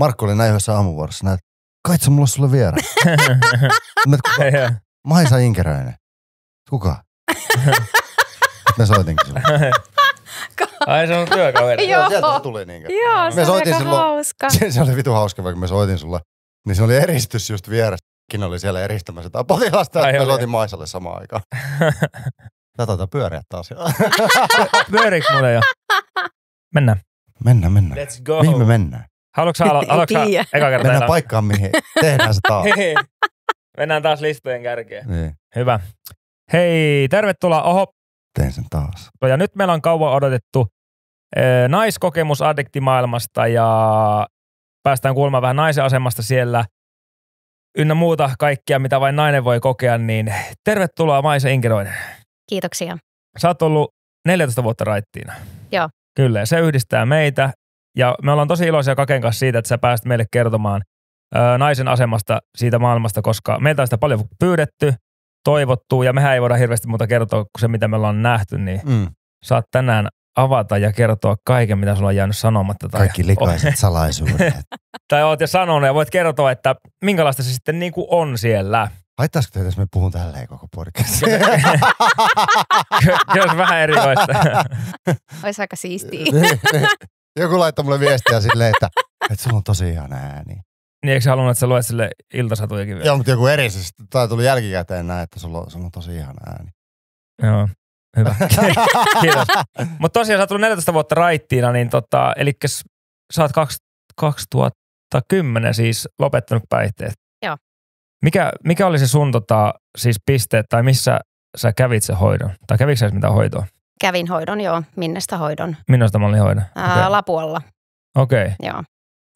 Markku oli näin yhdessä aamuvuorossa, näin, kai se mulla sulle vielä. mä, kuka? Maisa Inkeräinen. Kuka? Me soitinkin sulle. Ai se on työkaveri. Joo, sieltä tuli niinkö. Joo, se on aika silloin, hauska. Se, se oli vitu hauska, vaikka me soitin sulle. Niin se oli eristys just vieressä. Kin oli siellä eristämässä tää potilasta, että me soitin Maisalle samaan aikaan. Tää taitaa pyöriä taas. Pyöriks mulle jo? Mennään. Mennään, mennään. Let's go. Mihin me mennään? Haluatko alo- aloitko eka kertaa? Mennään paikkaan, mihin tehdään se taas. Mennään taas listojen kärkeen. Niin. Hyvä. Hei, tervetuloa Oho. Teen sen taas. No ja nyt meillä on kauan odotettu eh, naiskokemus addiktimaailmasta ja päästään kuulemaan vähän naisen asemasta siellä ynnä muuta kaikkia, mitä vain nainen voi kokea, niin tervetuloa Maisa Inkeroinen. Kiitoksia. Sä oot ollut 14 vuotta raittiina. Joo. Kyllä, se yhdistää meitä ja me ollaan tosi iloisia Kaken kanssa siitä, että sä pääst meille kertomaan ö, naisen asemasta siitä maailmasta, koska meiltä on sitä paljon pyydetty, toivottu, ja mehän ei voida hirveästi muuta kertoa kuin se, mitä me ollaan nähty, niin mm. saat tänään avata ja kertoa kaiken, mitä sulla on jäänyt sanomatta. Tai Kaikki likaiset salaisuudet. tai oot jo sanonut ja voit kertoa, että minkälaista se sitten niin kuin on siellä. Haittaisiko teitä, jos me puhun tälleen koko podcast? Kyllä vähän erikoista. Olisi aika siistiä. Joku laittoi mulle viestiä silleen, että, että sulla on tosi ihana ääni. Niin eikö sä halunnut, että sä luet sille iltasatujakin vielä? Joo, mutta joku eri, siis tai tuli jälkikäteen näin, että sulla, on, sulla on tosi ihana ääni. Joo, hyvä. Kiitos. Mutta tosiaan sä oot tullut 14 vuotta raittiina, niin tota, eli sä oot 2010 siis lopettanut päihteet. Joo. Mikä, mikä oli se sun tota, siis piste, tai missä sä kävit sen hoidon? Tai kävikö sä mitä hoitoa? Kävin hoidon, joo. Minnestä hoidon? Minnestä mä olin hoidon? okay. Lapualla. Okei. Okay. Joo.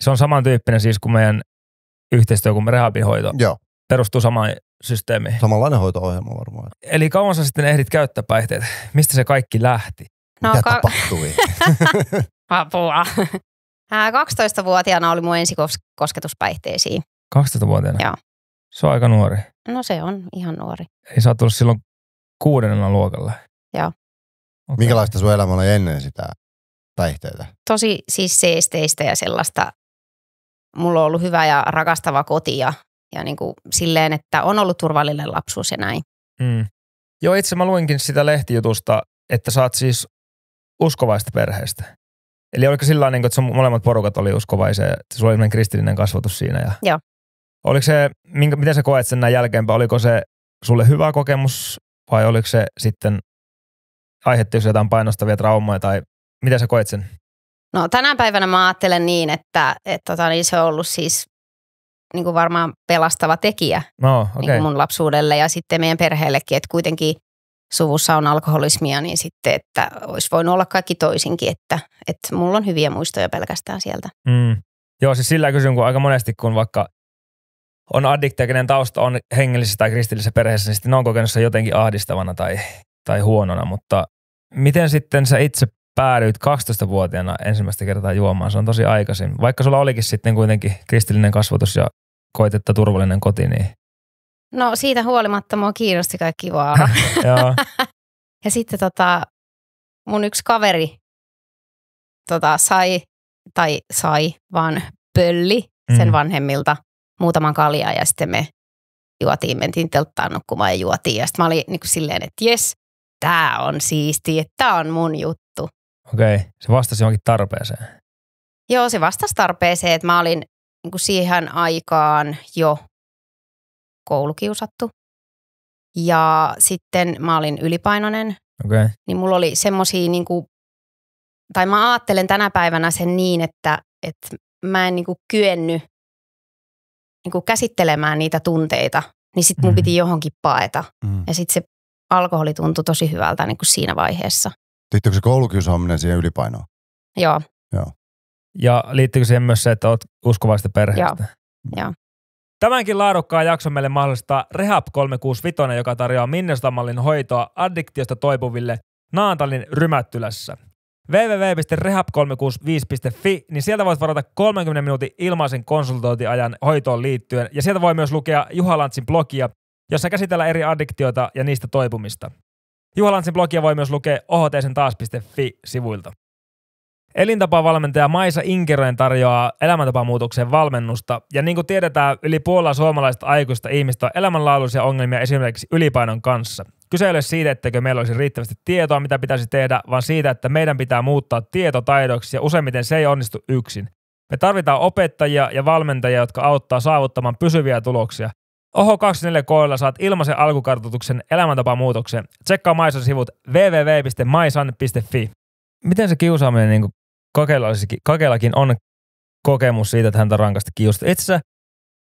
Se on samantyyppinen siis kuin meidän yhteistyö kuin rehabihoito. Joo. Perustuu samaan systeemiin. Samanlainen hoito-ohjelma varmaan. Eli kauan sä sitten ehdit käyttää päihteitä? Mistä se kaikki lähti? No, Mitä ka- tapahtui? Apua. 12-vuotiaana oli mun päihteisiin. 12-vuotiaana? Joo. Se on aika nuori. No se on ihan nuori. Ei saa tulla silloin kuudennella luokalla. Joo. Okay. Minkälaista sun elämä oli ennen sitä päihteitä? Tosi siis seesteistä ja sellaista. Mulla on ollut hyvä ja rakastava koti ja, ja niin kuin silleen, että on ollut turvallinen lapsuus ja näin. Mm. Joo, itse mä luinkin sitä lehtijutusta, että sä oot siis uskovaista perheestä. Eli oliko sillä tavalla, niin että sun molemmat porukat oli uskovaisia, ja sulla oli kristillinen kasvatus siinä? Ja... Joo. Oliko se, minkä, miten sä koet sen näin jälkeenpäin, oliko se sulle hyvä kokemus vai oliko se sitten aiheutti jotain painostavia traumaa tai mitä sä koet sen? No tänä päivänä mä ajattelen niin, että et, tota, niin se on ollut siis niin kuin varmaan pelastava tekijä no, okay. niin kuin mun lapsuudelle ja sitten meidän perheellekin, että kuitenkin suvussa on alkoholismia, niin sitten, että olisi voinut olla kaikki toisinkin, että, että mulla on hyviä muistoja pelkästään sieltä. Mm. Joo, siis sillä kysyn, kun aika monesti, kun vaikka on addikteja, kenen tausta on hengellisessä tai kristillisessä perheessä, niin sitten ne on kokenut sen jotenkin ahdistavana tai, tai huonona, mutta Miten sitten sä itse päädyit 12-vuotiaana ensimmäistä kertaa juomaan? Se on tosi aikaisin. Vaikka sulla olikin sitten kuitenkin kristillinen kasvatus ja koitetta turvallinen koti, niin... No siitä huolimatta mua kiinnosti kaikki vaara. ja sitten tota, mun yksi kaveri tota, sai, tai sai, vaan pölli sen mm. vanhemmilta muutaman kaljaa ja sitten me juotiin, mentiin telttaan nukkumaan ja juotiin. Ja sitten mä olin niin kuin silleen, että jes, tämä on siisti, että tämä on mun juttu. Okei, okay. se vastasi johonkin tarpeeseen. Joo, se vastasi tarpeeseen, että mä olin niin kuin siihen aikaan jo koulukiusattu. Ja sitten mä olin ylipainoinen. Okay. Niin mulla oli semmosia niin kuin, tai mä ajattelen tänä päivänä sen niin, että, että mä en niin kuin kyennyt niin kuin käsittelemään niitä tunteita. Niin sit mun mm. piti johonkin paeta. Mm. Ja sit se alkoholi tuntui tosi hyvältä niin kuin siinä vaiheessa. Liittyykö se koulukiusaaminen siihen ylipainoon? Joo. Joo. Ja liittyykö siihen myös se, että olet uskovaista perheestä? Joo. Joo. Tämänkin laadukkaan jakson meille mahdollistaa Rehab 365, joka tarjoaa minnesota hoitoa addiktiosta toipuville Naantalin rymättylässä www.rehab365.fi, niin sieltä voit varata 30 minuutin ilmaisen konsultointiajan hoitoon liittyen. Ja sieltä voi myös lukea Juha Lantsin blogia jossa käsitellään eri addiktioita ja niistä toipumista. Juha blogia voi myös lukea ohoteisen taas.fi-sivuilta. Elintapavalmentaja Maisa Inkeroen tarjoaa elämäntapamuutokseen valmennusta, ja niin kuin tiedetään, yli puolella suomalaista aikuista ihmistä on elämänlaadullisia ongelmia esimerkiksi ylipainon kanssa. Kyse ei ole siitä, etteikö meillä olisi riittävästi tietoa, mitä pitäisi tehdä, vaan siitä, että meidän pitää muuttaa tietotaidoksi, ja useimmiten se ei onnistu yksin. Me tarvitaan opettajia ja valmentajia, jotka auttaa saavuttamaan pysyviä tuloksia, Oho 24 koilla saat ilmaisen alkukartoituksen elämäntapamuutokseen. Tsekkaa Maisan sivut www.maisan.fi. Miten se kiusaaminen niin Kakelakin on kokemus siitä, että häntä rankasti kiusattu. Itse asiassa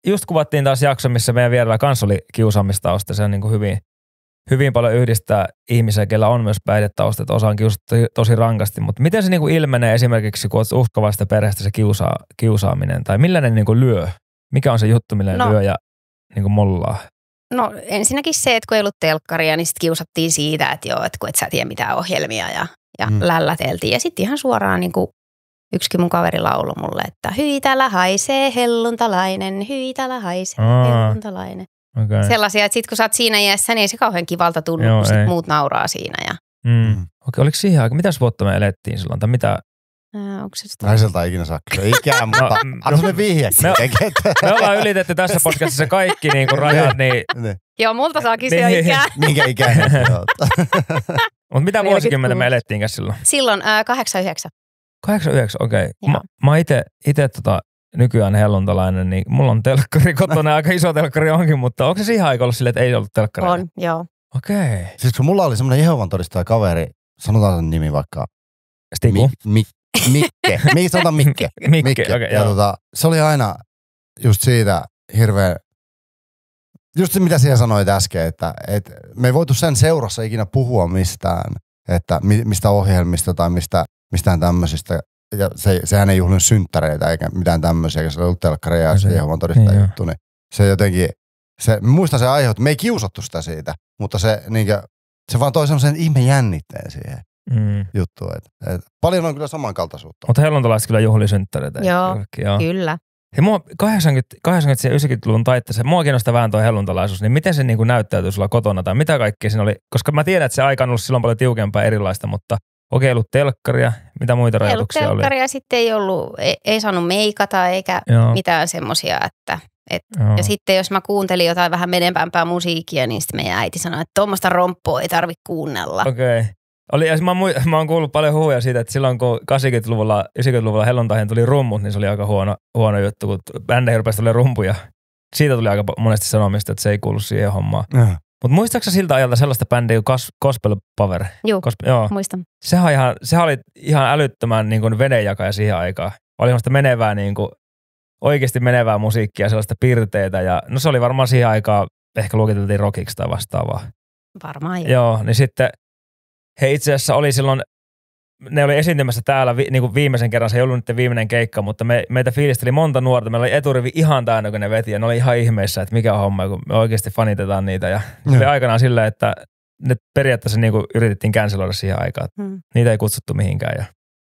just kuvattiin taas jakso, missä meidän vierellä kanssa oli kiusaamistausta. Se on niin hyvin, hyvin paljon yhdistää ihmisiä, kellä on myös päihdetausta, että osaan on tosi rankasti. Mutta miten se niin ilmenee esimerkiksi, kun olet uhkavasta perheestä se kiusa kiusaaminen? Tai millä ne niin lyö? Mikä on se juttu, millä no, lyö ja niin kuin mollaa? No ensinnäkin se, että kun ei ollut telkkaria, niin sitten kiusattiin siitä, että joo, että kun et sä tiedä mitään ohjelmia ja, ja mm. lälläteltiin. Ja sitten ihan suoraan niin kuin yksikin mun kaveri laulu mulle, että hyi täällä haisee helluntalainen, hyi täällä haisee Aa, helluntalainen. Okay. Sellaisia, että sitten kun sä oot siinä iässä, niin ei se kauhean kivalta tunnu, Joo, kun sit muut nauraa siinä. Ja... Mm. mm. Okei, okay, oliko siihen aika, mitäs vuotta me elettiin silloin, tai mitä Ää, äh, onko Naiselta ikinä saa kyllä ikää, no, mutta no, anna no, vihje me, me ollaan ylitetty tässä podcastissa kaikki niin kuin rajat, niin... Ne. Niin- niin. Joo, multa saa kysyä niin, niin. ikää. Minkä ikää? Mutta mitä vuosikymmentä me elettiin silloin? Silloin äh, 89. 89, okei. Okay. Joo. Mä, mä itse tota, nykyään helluntalainen, niin mulla on telkkari kotona, aika iso telkkari onkin, mutta onko se siihen aikaan ollut silleen, että ei ollut telkkari? On, joo. Okei. Okay. Siis kun mulla oli semmoinen Jehovan todistaja kaveri, sanotaan sen nimi vaikka Stiku. Mi- Mik, Mikke. Mikke, sanotaan Mikke. Mikke, Mikke. Okay, ja tota, se oli aina just siitä hirveän, just se mitä siellä sanoit äsken, että että me ei voitu sen seurassa ikinä puhua mistään, että mistä ohjelmista tai mistä, mistään tämmöisistä. Ja se, sehän ei juhlinut synttäreitä eikä mitään tämmöisiä, koska se oli ollut telkkari ja se Jehovan todistaa niin juttu, niin se jotenkin, se, muista se aiheut, me ei kiusattu sitä siitä, mutta se, niin kuin, se vaan toi sen ihme jännitteen siihen mm. juttu. Et, et, paljon on kyllä samankaltaisuutta. Mutta helluntalaiset kyllä juhlisynttäreitä. Joo, joo, kyllä. Ja mua 80, 80- ja 90-luvun taitteessa, mua kiinnostaa vähän tuo helluntalaisuus, niin miten se niin kuin näyttäytyy sulla kotona tai mitä kaikkea siinä oli? Koska mä tiedän, että se aika on ollut silloin paljon tiukempaa erilaista, mutta okei, okay, ollut telkkaria, mitä muita ei rajoituksia ollut telkkaria, oli? sitten ei ollut, ei, ei saanut meikata eikä Joo. mitään semmoisia, että et, ja sitten jos mä kuuntelin jotain vähän menevämpää musiikkia, niin sitten meidän äiti sanoi, että tuommoista romppua ei tarvitse kuunnella. Okei. Okay. Oli, ja mä, mä oon kuullut paljon huhuja siitä, että silloin kun 80-luvulla, 90-luvulla hellontaihin tuli rummut, niin se oli aika huono, huono juttu, kun bändeihin rupesi tulla rumpuja. Siitä tuli aika monesti sanomista, että se ei kuulu siihen hommaan. Äh. Mutta muistaaksä siltä ajalta sellaista bändiä kuin Kos- Gospel Power? Juu, Cos- joo. muistan. Sehän, ihan, sehän oli ihan älyttömän niin kuin venejakaja siihen aikaan. Oli sellaista menevää, niin kuin, oikeasti menevää musiikkia, sellaista piirteitä. Ja, no se oli varmaan siihen aikaan, ehkä luokiteltiin rockiksi tai vastaavaa. Varmaan joo. Joo, niin sitten he itse asiassa oli silloin, ne oli esiintymässä täällä vi, niin kuin viimeisen kerran, se ei ollut nyt viimeinen keikka, mutta me, meitä fiilisteli monta nuorta. Meillä oli eturivi ihan täynnä, kun ne veti, ja ne oli ihan ihmeessä, että mikä on homma, kun me oikeasti fanitetaan niitä. Ja se oli aikanaan sillä, että ne periaatteessa niin kuin yritettiin canceloida siihen aikaan. Hmm. Niitä ei kutsuttu mihinkään. Ja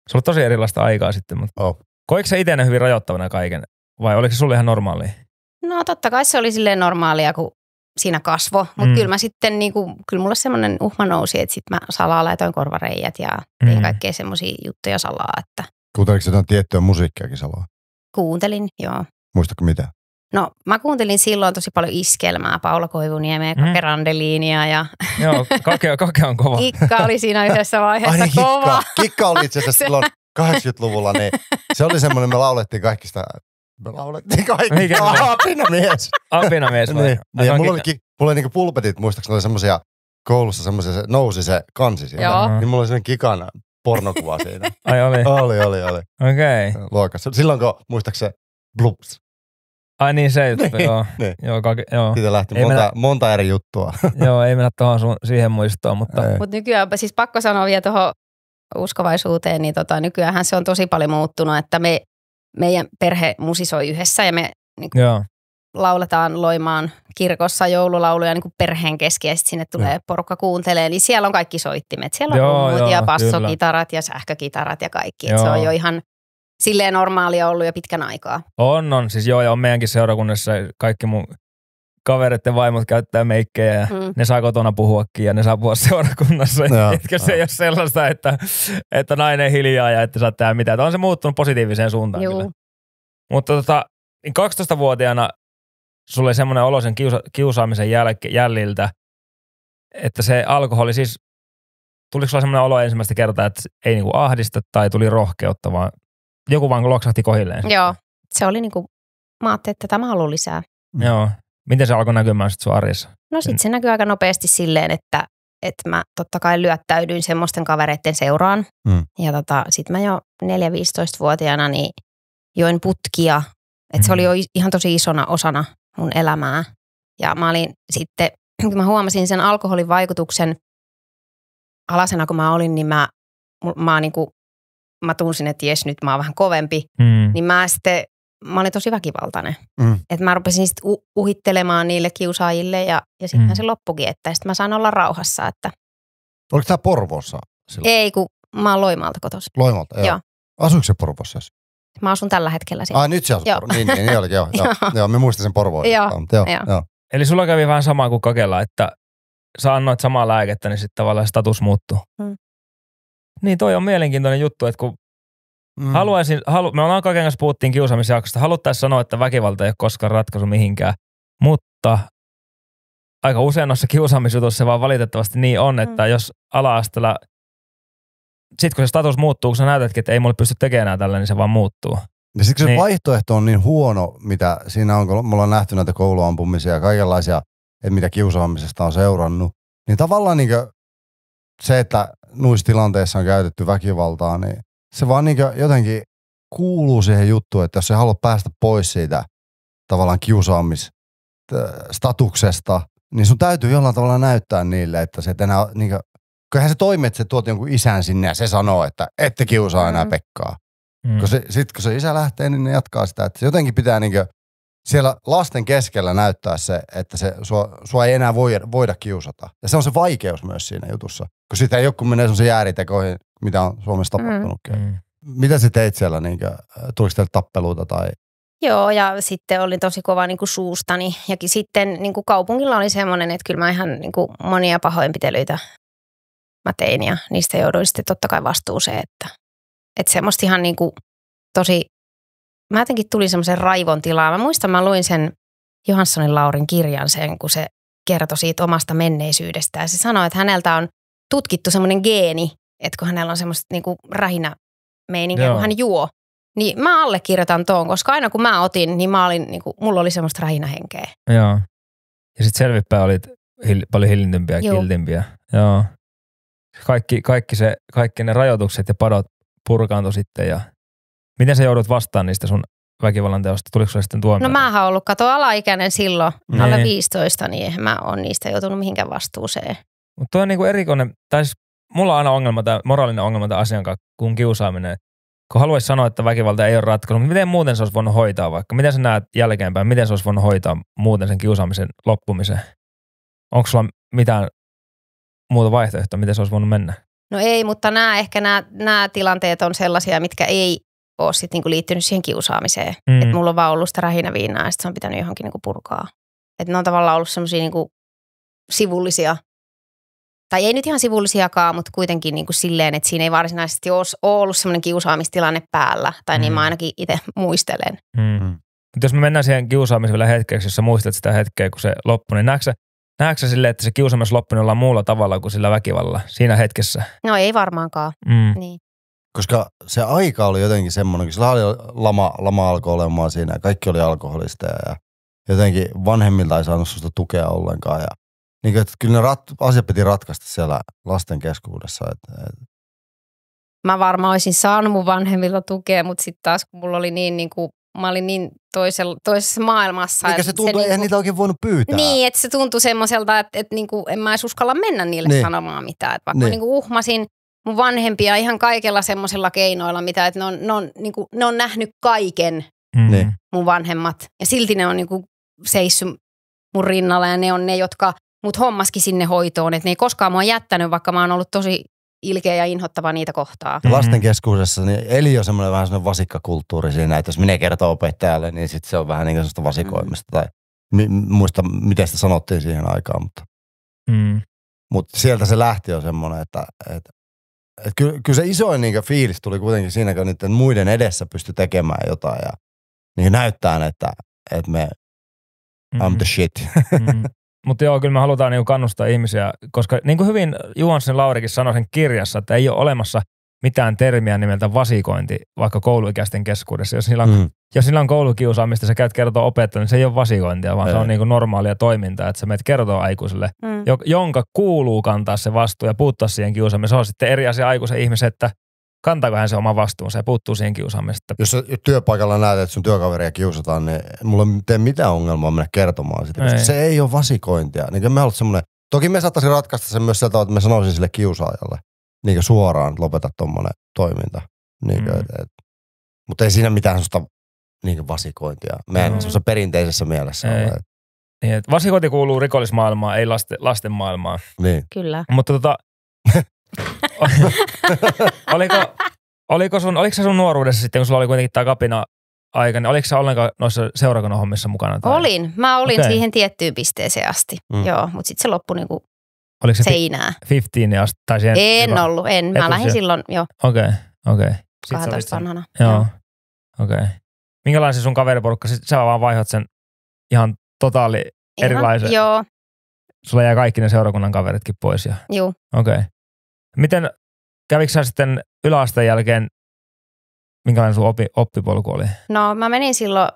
se oli tosi erilaista aikaa sitten. Mutta oh. Koiko se itse hyvin rajoittavana kaiken? Vai oliko se sulle ihan normaalia? No totta kai se oli silleen normaalia, kun siinä kasvo. Mutta mm. kyllä mä sitten, niinku, kyllä mulla semmoinen uhma nousi, että sitten mä salaa laitoin korvareijät ja tein mm. kaikkea semmoisia juttuja salaa. Että... Kuunteliko jotain tiettyä musiikkiakin salaa? Kuuntelin, joo. Muistatko mitä? No mä kuuntelin silloin tosi paljon iskelmää, Paula Koivuniemeä, mm. Randeliinia ja... Joo, kake, kake on kova. Kikka oli siinä yhdessä vaiheessa Ai, kova. Kikka, kikka oli itse asiassa silloin 80-luvulla, niin se oli semmoinen, me laulettiin kaikista laulettiin kaikki. Mikä apinamies. apinamies vai? niin. Ja, ja mulla, olikin, mulla oli niinku pulpetit, muistaakseni oli semmosia koulussa semmoisia, se nousi se kansi siellä. Joo. Niin mulla oli semmonen kikan pornokuva siinä. Ai oli? Oli, oli, oli. Okei. Okay. Luokassa. Silloin kun, muistaakseni Blups. Ai niin se juttu, niin, joo. Niin. joo, kaikki, joo. Siitä lähti monta, mennä, monta, eri juttua. joo, ei mennä tuohon sun, siihen muistoon, mutta... Mutta nykyään, siis pakko sanoa vielä tuohon uskovaisuuteen, niin tota, nykyään se on tosi paljon muuttunut, että me meidän perhe musisoi yhdessä ja me niin kuin, lauletaan loimaan kirkossa joululauluja niin kuin perheen kesken ja sitten sinne tulee ja. porukka kuuntelee. Niin siellä on kaikki soittimet. Siellä on joo, ja bassokitarat kyllä. ja sähkökitarat ja kaikki. se on jo ihan silleen normaalia ollut jo pitkän aikaa. On, on. Siis joo, ja on meidänkin seurakunnassa kaikki mun kavereiden vaimot käyttää meikkejä ja mm. ne saa kotona puhuakin ja ne saa puhua seurakunnassa. No, Etkö se ei ole sellaista, että, että nainen hiljaa ja että saa tehdä mitään. Että on se muuttunut positiiviseen suuntaan Juu. kyllä. Mutta tota, 12-vuotiaana niin sulle semmoinen olo sen kiusa, kiusaamisen jäl- jäljiltä, että se alkoholi siis, tuliko sulla semmoinen olo ensimmäistä kertaa, että ei niinku ahdista tai tuli rohkeutta, vaan joku vaan loksahti kohilleen? Joo, se oli niinku, mä ajattelin, että tämä haluaa lisää. Joo, Miten se alkoi näkymään sitten sun arjessa? No sitten se näkyy aika nopeasti silleen, että, että mä totta kai lyöttäydyin semmoisten kavereiden seuraan. Mm. Ja tota, sitten mä jo 4-15-vuotiaana niin join putkia. Että mm. se oli jo mm. ihan tosi isona osana mun elämää. Ja mä olin sitten, kun mä huomasin sen alkoholin vaikutuksen alasena, kun mä olin, niin mä, mä, niin kuin, mä tunsin, että jes, nyt mä oon vähän kovempi. Mm. Niin mä sitten mä olin tosi väkivaltainen. Mm. Että mä rupesin sitten uhittelemaan niille kiusaajille ja, ja sitten mm. se loppukin, että sitten mä saan olla rauhassa. Että... Oliko tämä porvossa, Silloin? Ei, kun mä oon Loimaalta kotossa. Loimaalta, joo. joo. Asuiko se Porvossa? Siis? Mä asun tällä hetkellä siinä. Ai nyt se asuu. joo. Niin, niin, niin olikin, joo, joo. joo. joo, me muistin sen Porvoon. joo. joo. joo. joo. Eli sulla kävi vähän samaa kuin Kakella, että sä annoit samaa lääkettä, niin sitten tavallaan status muuttuu. Mm. Niin toi on mielenkiintoinen juttu, että kun Mm. Haluaisin, halu, me ollaan kaiken kanssa puhuttiin kiusaamisjaksosta. Haluttaisiin sanoa, että väkivalta ei ole koskaan ratkaisu mihinkään, mutta aika usein noissa kiusaamisjutuissa se vaan valitettavasti niin on, että mm. jos ala-asteella, sit kun se status muuttuu, kun sä näytätkin, että ei mulle pysty tekemään enää tällä, niin se vaan muuttuu. Ja siksi niin. se vaihtoehto on niin huono, mitä siinä on, kun mulla on nähty näitä kouluampumisia ja kaikenlaisia, että mitä kiusaamisesta on seurannut. Niin tavallaan niin se, että nuissa tilanteissa on käytetty väkivaltaa, niin se vaan niin jotenkin kuuluu siihen juttuun, että jos sä haluat päästä pois siitä tavallaan kiusaamisstatuksesta, niin sun täytyy jollain tavalla näyttää niille, että se et enää, niin kuin, kyllähän se toimii, että se tuot jonkun isän sinne ja se sanoo, että ette kiusaa enää mm. Pekkaa. Mm. Sitten se, kun se isä lähtee, niin ne jatkaa sitä, että se jotenkin pitää niin kuin, siellä lasten keskellä näyttää se, että se, sua, sua ei enää voida, voida kiusata. Ja se on se vaikeus myös siinä jutussa, kun sitä ei joku menee sellaisiin ääritekoihin, mitä on Suomessa mm-hmm. tapahtunutkin. Mm. Mitä sä teit siellä? Niin kuin, tuliko teille tappeluita tai Joo, ja sitten oli tosi kova niin kuin suustani. Ja sitten niin kuin kaupungilla oli semmoinen, että kyllä mä ihan niin kuin monia pahoinpitelyitä mä tein, ja niistä jouduin sitten totta kai vastuuseen. Että, että semmoista ihan niin kuin tosi mä jotenkin tulin semmoisen raivon tilaa. Mä muistan, mä luin sen Johanssonin Laurin kirjan sen, kun se kertoi siitä omasta menneisyydestä. Ja se sanoi, että häneltä on tutkittu semmoinen geeni, että kun hänellä on semmoista niinku rahina meininkiä, kun hän juo. Niin mä allekirjoitan tuon, koska aina kun mä otin, niin mä olin, niinku, mulla oli semmoista rahinahenkeä. Joo. Ja sitten selvipää olit hil- paljon hillintympiä ja kiltimpiä. Joo. Kaikki, kaikki, se, kaikki ne rajoitukset ja padot purkaantui sitten ja Miten sä joudut vastaan niistä sun väkivallan teosta? Tuliko sulle sitten tuomio? No mä oon ollut kato alaikäinen silloin, mm. alle 15, niin mä oon niistä joutunut mihinkään vastuuseen. Mutta toi on niinku erikoinen, tai siis mulla on aina ongelma, tai moraalinen ongelma tämän asian kanssa, kun kiusaaminen. Kun haluaisi sanoa, että väkivalta ei ole ratkaisu, mutta miten muuten se olisi voinut hoitaa vaikka? Miten sä näet jälkeenpäin, miten se olisi voinut hoitaa muuten sen kiusaamisen loppumisen? Onko sulla mitään muuta vaihtoehtoa, miten se olisi voinut mennä? No ei, mutta nämä ehkä nämä, nämä tilanteet on sellaisia, mitkä ei ole sit niinku liittynyt siihen kiusaamiseen. Mm. Että mulla on vaan ollut sitä rähinäviinaa ja sitten se on pitänyt johonkin niinku purkaa. Että ne on tavallaan ollut semmoisia niinku sivullisia, tai ei nyt ihan sivullisiakaan, mutta kuitenkin niinku silleen, että siinä ei varsinaisesti ole ollut semmoinen kiusaamistilanne päällä. Tai mm. niin mä mm. ainakin itse muistelen. Mm. mm. jos me mennään siihen kiusaamiseen vielä hetkeksi, jos sä muistat sitä hetkeä, kun se loppui, niin näetkö Näetkö sä silleen, että se kiusaamis loppui jollain niin muulla tavalla kuin sillä väkivallalla siinä hetkessä? No ei varmaankaan. Mm. Niin koska se aika oli jotenkin semmoinen, kun oli lama, lama alkoi olemaan siinä ja kaikki oli alkoholisteja ja jotenkin vanhemmilta ei saanut susta tukea ollenkaan. Ja, niin kuin, että kyllä ne rat, asiat piti ratkaista siellä lasten keskuudessa. Et, et. Mä varmaan olisin saanut mun vanhemmilta tukea, mutta sitten taas kun mulla oli niin, niin kuin, mä olin niin toisella, toisessa maailmassa. Niin, Eikä se tuntuu, se, niin eihän niitä oikein voinut pyytää. Niin, että se tuntui semmoiselta, että, että niin kuin en mä edes uskalla mennä niille niin. sanomaan mitään. Että vaikka niin. kuin uhmasin, mun vanhempia ihan kaikilla semmoisilla keinoilla, mitä että ne on, ne on, niin kuin, ne on nähnyt kaiken mm. Niin. mun vanhemmat. Ja silti ne on niin kuin, seissyt mun rinnalla ja ne on ne, jotka mut hommaskin sinne hoitoon. Että ne ei koskaan mua jättänyt, vaikka mä oon ollut tosi ilkeä ja inhottava niitä kohtaa. Mm-hmm. Lasten mm. keskuudessa niin eli on semmoinen vähän semmoinen vasikkakulttuuri siinä, että jos minä kertoo opettajalle, niin sit se on vähän niin kuin sellaista vasikoimista. Mm. Tai mi- muista, miten sitä sanottiin siihen aikaan, mutta... Mm. Mutta sieltä se lähti jo semmoinen, että, että et ky, kyllä se isoin niin fiilis tuli kuitenkin siinä, kun niiden muiden edessä pysty tekemään jotain ja niin näyttää, että, että me mm-hmm. I'm the mm-hmm. shit. mm-hmm. Mutta joo, kyllä me halutaan niinku kannustaa ihmisiä, koska niin kuin hyvin Juhansen Laurikin sanoi sen kirjassa, että ei ole olemassa mitään termiä nimeltä vasikointi vaikka kouluikäisten keskuudessa. Jos niillä on, mm. jos niillä on koulukiusaamista, sä käyt kertoa opettajalle, niin se ei ole vasikointia, vaan ei. se on niin kuin normaalia toimintaa, että sä meidät kertoa aikuiselle, mm. jonka kuuluu kantaa se vastuu ja puuttua siihen kiusaamiseen. Se on sitten eri asia aikuisen ihmisen, että kantaako hän se oma vastuunsa ja puuttuu siihen kiusaamisesta. Jos sä työpaikalla näet, että sun työkaveria kiusataan, niin mulla ei tee mitään ongelmaa mennä kertomaan sitä, ei. se ei ole vasikointia. Niin me Toki me saattaisi ratkaista sen myös sieltä, että me sanoisin sille kiusaajalle niin suoraan lopeta tuommoinen toiminta. Niin mm. et, et, mutta ei siinä mitään sellaista niin vasikointia. Meidän mm. perinteisessä mielessä ei. ole. Niin, et vasikointi kuuluu rikollismaailmaan, ei lasten, lasten maailmaan. Niin. Kyllä. Mutta tota, oliko, oliko sun, oliko sun nuoruudessa sitten, kun sulla oli kuitenkin tämä kapina aika, niin oliko sä ollenkaan noissa seurakunnan hommissa mukana? Tai? Olin. Mä olin okay. siihen tiettyyn pisteeseen asti. Mm. Joo, mutta sitten se loppui niinku Oliko se seinää. 15 asti? Tai siihen en ollut, en. Mä lähdin silloin, joo. Okei, okei. Okay. 12 vanhana. Joo, okei. Okay. Minkälainen sun kaveriporukka? Sitten sä vaan vaihdat sen ihan totaali ihan, erilaisen. Joo. Sulla jää kaikki ne seurakunnan kaveritkin pois. Ja... Joo. Okei. Okay. Miten, kävikö sä sitten yläasteen jälkeen, minkälainen sun oppi, oppipolku oli? No mä menin silloin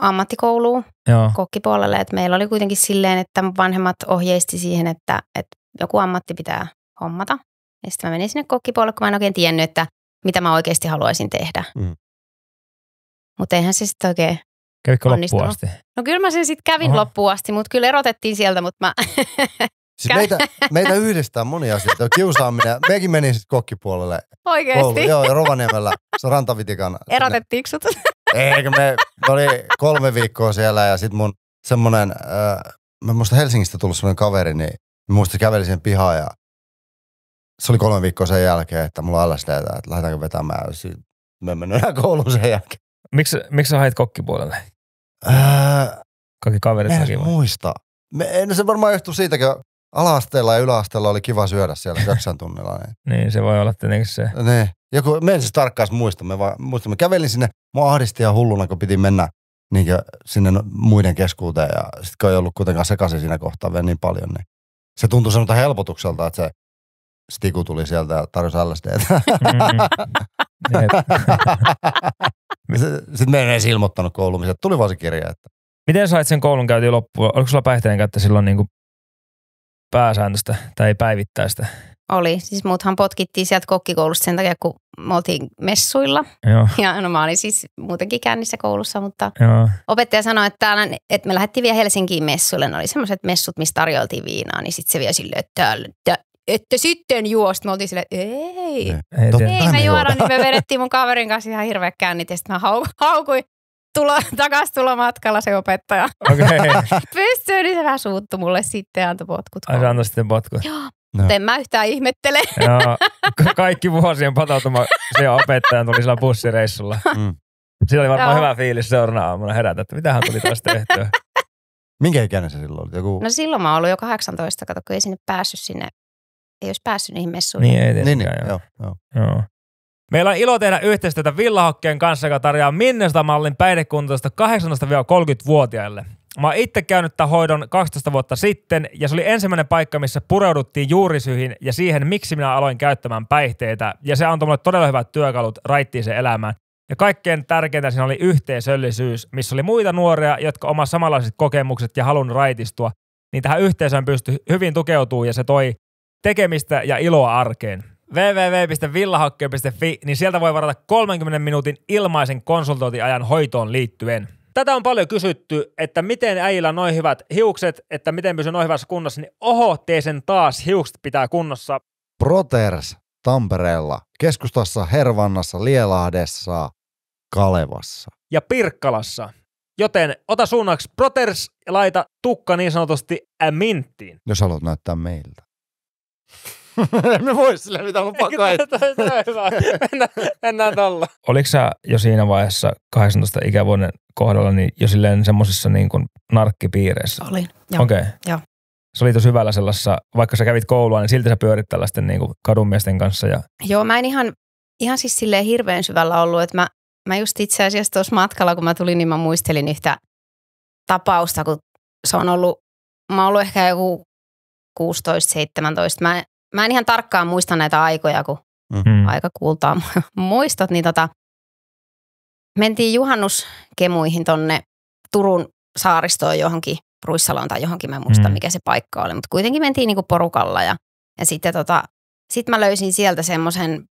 ammattikouluun Joo. kokkipuolelle. Et meillä oli kuitenkin silleen, että vanhemmat ohjeisti siihen, että, että joku ammatti pitää hommata. Ja sitten mä menin sinne kokkipuolelle, kun mä en oikein tiennyt, että mitä mä oikeasti haluaisin tehdä. Mm. Mutta eihän se sitten oikein Kävikö onnistunut. loppuun asti? No kyllä mä sen sitten kävin Aha. loppuun asti, mutta kyllä erotettiin sieltä, mutta mä... siis meitä, meitä yhdistää monia asioita. Kiusaaminen. Mekin menin sitten kokkipuolelle. Oikeasti? Koulu. Joo, ja Rovaniemellä. Se rantavitikan. Erotettiinkö sut? Eikö me, me oli kolme viikkoa siellä ja sitten mun semmonen, äh, mä muista Helsingistä tullut semmonen kaveri, niin Muista kävelin sen pihaan ja se oli kolme viikkoa sen jälkeen, että mulla on LSD, että lähdetäänkö vetämään. Mä en mennyt enää kouluun sen jälkeen. Miksi, miksi sä hait kokkipuolelle? Öö, Kaikki kaverit en näki muista. Me, en se varmaan johtu siitä, kun alasteella ja yläasteella oli kiva syödä siellä yhdeksän tunnilla. Niin. niin, se voi olla tietenkin se. Ne. Niin. Joku, me en siis tarkkaan muista. Me, vaan, muista. me kävelin sinne, mua ahdisti ja hulluna, kun piti mennä niin sinne muiden keskuuteen. Ja sitten kun ei ollut kuitenkaan sekaisin siinä kohtaa vielä niin paljon, niin se tuntui sanota helpotukselta, että se Stiku tuli sieltä ja tarjosi LSDtä. Sitten me ei edes ilmoittanut kouluun, tuli vaan se kirja. Että. Miten sait sen koulun käytiin loppuun? Oliko sulla päihteiden käyttö silloin niin kuin pääsääntöistä tai päivittäistä? Oli. Siis muuthan potkittiin sieltä kokkikoulusta sen takia, kun me oltiin messuilla. Joo. Ja no mä olin siis muutenkin käynnissä koulussa, mutta Joo. opettaja sanoi, että, täällä, että me lähdettiin vielä Helsinkiin messuille. Ne oli semmoiset messut, missä tarjoltiin viinaa, niin sitten se vielä silleen, että täällä, tää, että sitten juost. Me oltiin silleen, ei, ei, Totta ei me juoda, niin me vedettiin mun kaverin kanssa ihan hirveä käännit ja sitten mä hau, haukuin tulo, takas tulla matkalla se opettaja. Okay. Pystyy, niin se vähän suuttu mulle sitten ja antoi potkut. Ai se antoi sitten potkut. Joo. No. En mä yhtään ihmettele. Joo. Kaikki vuosien patautuma se opettajan tuli sillä bussireissulla. Mm. mm. Sillä oli varmaan Joo. hyvä fiilis seuraavana aamuna herätä, että mitähän tuli taas tehtyä. Minkä ikäinen se silloin oli? Joku... No silloin mä ollut jo 18, kato, kun ei sinne päässyt sinne. Ei olisi päässyt niihin messuihin. Niin, ei niin, niin, joo. joo. joo. Meillä on ilo tehdä yhteistyötä Villahokkeen kanssa, joka tarjoaa Minnesta-mallin päihdekuntoista 18-30-vuotiaille. Mä oon itse käynyt tämän hoidon 12 vuotta sitten ja se oli ensimmäinen paikka, missä pureuduttiin juurisyihin ja siihen, miksi minä aloin käyttämään päihteitä. Ja se antoi mulle todella hyvät työkalut raittiiseen elämään. Ja kaikkein tärkeintä siinä oli yhteisöllisyys, missä oli muita nuoria, jotka oma samanlaiset kokemukset ja halun raitistua. Niin tähän yhteisöön pystyi hyvin tukeutuu ja se toi tekemistä ja iloa arkeen www.villahakkeen.fi, niin sieltä voi varata 30 minuutin ilmaisen konsultointiajan hoitoon liittyen. Tätä on paljon kysytty, että miten äijillä noin hyvät hiukset, että miten pysyy noin hyvässä kunnossa, niin oho, tee sen taas, hiukset pitää kunnossa. Proters Tampereella, keskustassa Hervannassa, Lielahdessa, Kalevassa. Ja Pirkkalassa. Joten ota suunnaksi Proters ja laita tukka niin sanotusti äminttiin. Jos haluat näyttää meiltä. Emme voi sille mitään lupaa kai. Mennään, mennään tolla. Oliko sä jo siinä vaiheessa 18 ikävuoden kohdalla niin jo silleen semmoisessa niin kuin narkkipiireissä? Olin, joo. Okei. Okay. Joo. Se oli tosi hyvällä sellaisessa, vaikka sä kävit koulua, niin silti sä pyörit tällaisten niin kuin kadunmiesten kanssa. Ja... Joo, mä en ihan, ihan siis silleen hirveän syvällä ollut, että mä, mä just itse asiassa tuossa matkalla, kun mä tulin, niin mä muistelin yhtä tapausta, kun se on ollut, mä oon ollut ehkä joku 16-17. Mä, mä en ihan tarkkaan muista näitä aikoja, kun mm. mm. aika kuultaa muistot, niin tota, mentiin juhannuskemuihin tonne Turun saaristoon johonkin Ruissaloon tai johonkin, mä en muista mm. mikä se paikka oli, mutta kuitenkin mentiin niinku porukalla ja, ja sitten tota, sit mä löysin sieltä semmoisen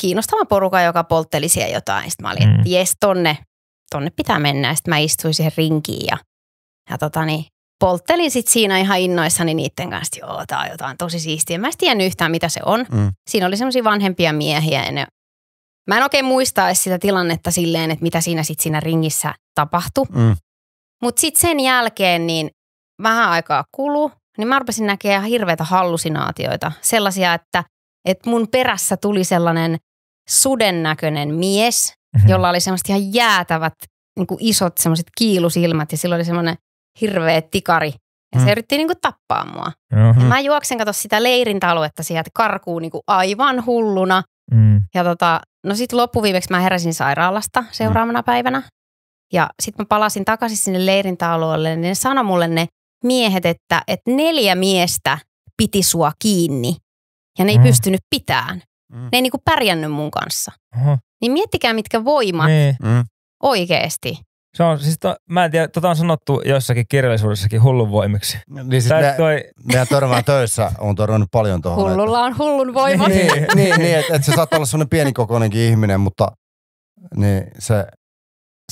kiinnostavan porukan, joka poltteli siellä jotain. Sitten mä olin, mm. että jes, tonne, tonne pitää mennä. Sitten mä istuin siihen rinkiin ja, ja tota, niin, polttelin sit siinä ihan innoissani niiden kanssa, että joo, tää on jotain tosi siistiä. Mä en tiedä yhtään, mitä se on. Mm. Siinä oli semmoisia vanhempia miehiä ja ne Mä en oikein muista edes sitä tilannetta silleen, että mitä siinä sitten siinä ringissä tapahtui. Mm. Mutta sitten sen jälkeen niin vähän aikaa kuluu, niin mä rupesin näkemään ihan hirveitä hallusinaatioita. Sellaisia, että, että mun perässä tuli sellainen sudennäköinen mies, mm-hmm. jolla oli semmoiset ihan jäätävät niin kuin isot semmoiset kiilusilmät ja sillä oli semmoinen hirveä tikari. Ja mm. se yritti niin kuin tappaa mua. Mm-hmm. Ja niin mä juoksen kato sitä leirintäaluetta sieltä karkuun niin kuin aivan hulluna. Mm. Ja tota, No sitten loppuviimeksi mä heräsin sairaalasta seuraavana mm. päivänä. Ja sitten mä palasin takaisin sinne leirintäalueelle, niin ne sanoi mulle ne miehet, että, että neljä miestä piti sua kiinni. Ja ne ei mm. pystynyt pitämään. Mm. Ne ei niinku pärjännyt mun kanssa. Mm. Niin miettikää, mitkä voimat niin. mm. oikeesti se on, siis to, mä en tiedä, tota on sanottu jossakin kirjallisuudessakin hullun voimiksi. Niin, niin siis ne, toi... meidän törmää töissä on törmännyt paljon tuohon. Hullulla että... on hullun voima. niin, niin, niin että et se saattaa olla sellainen pienikokoinenkin ihminen, mutta niin se,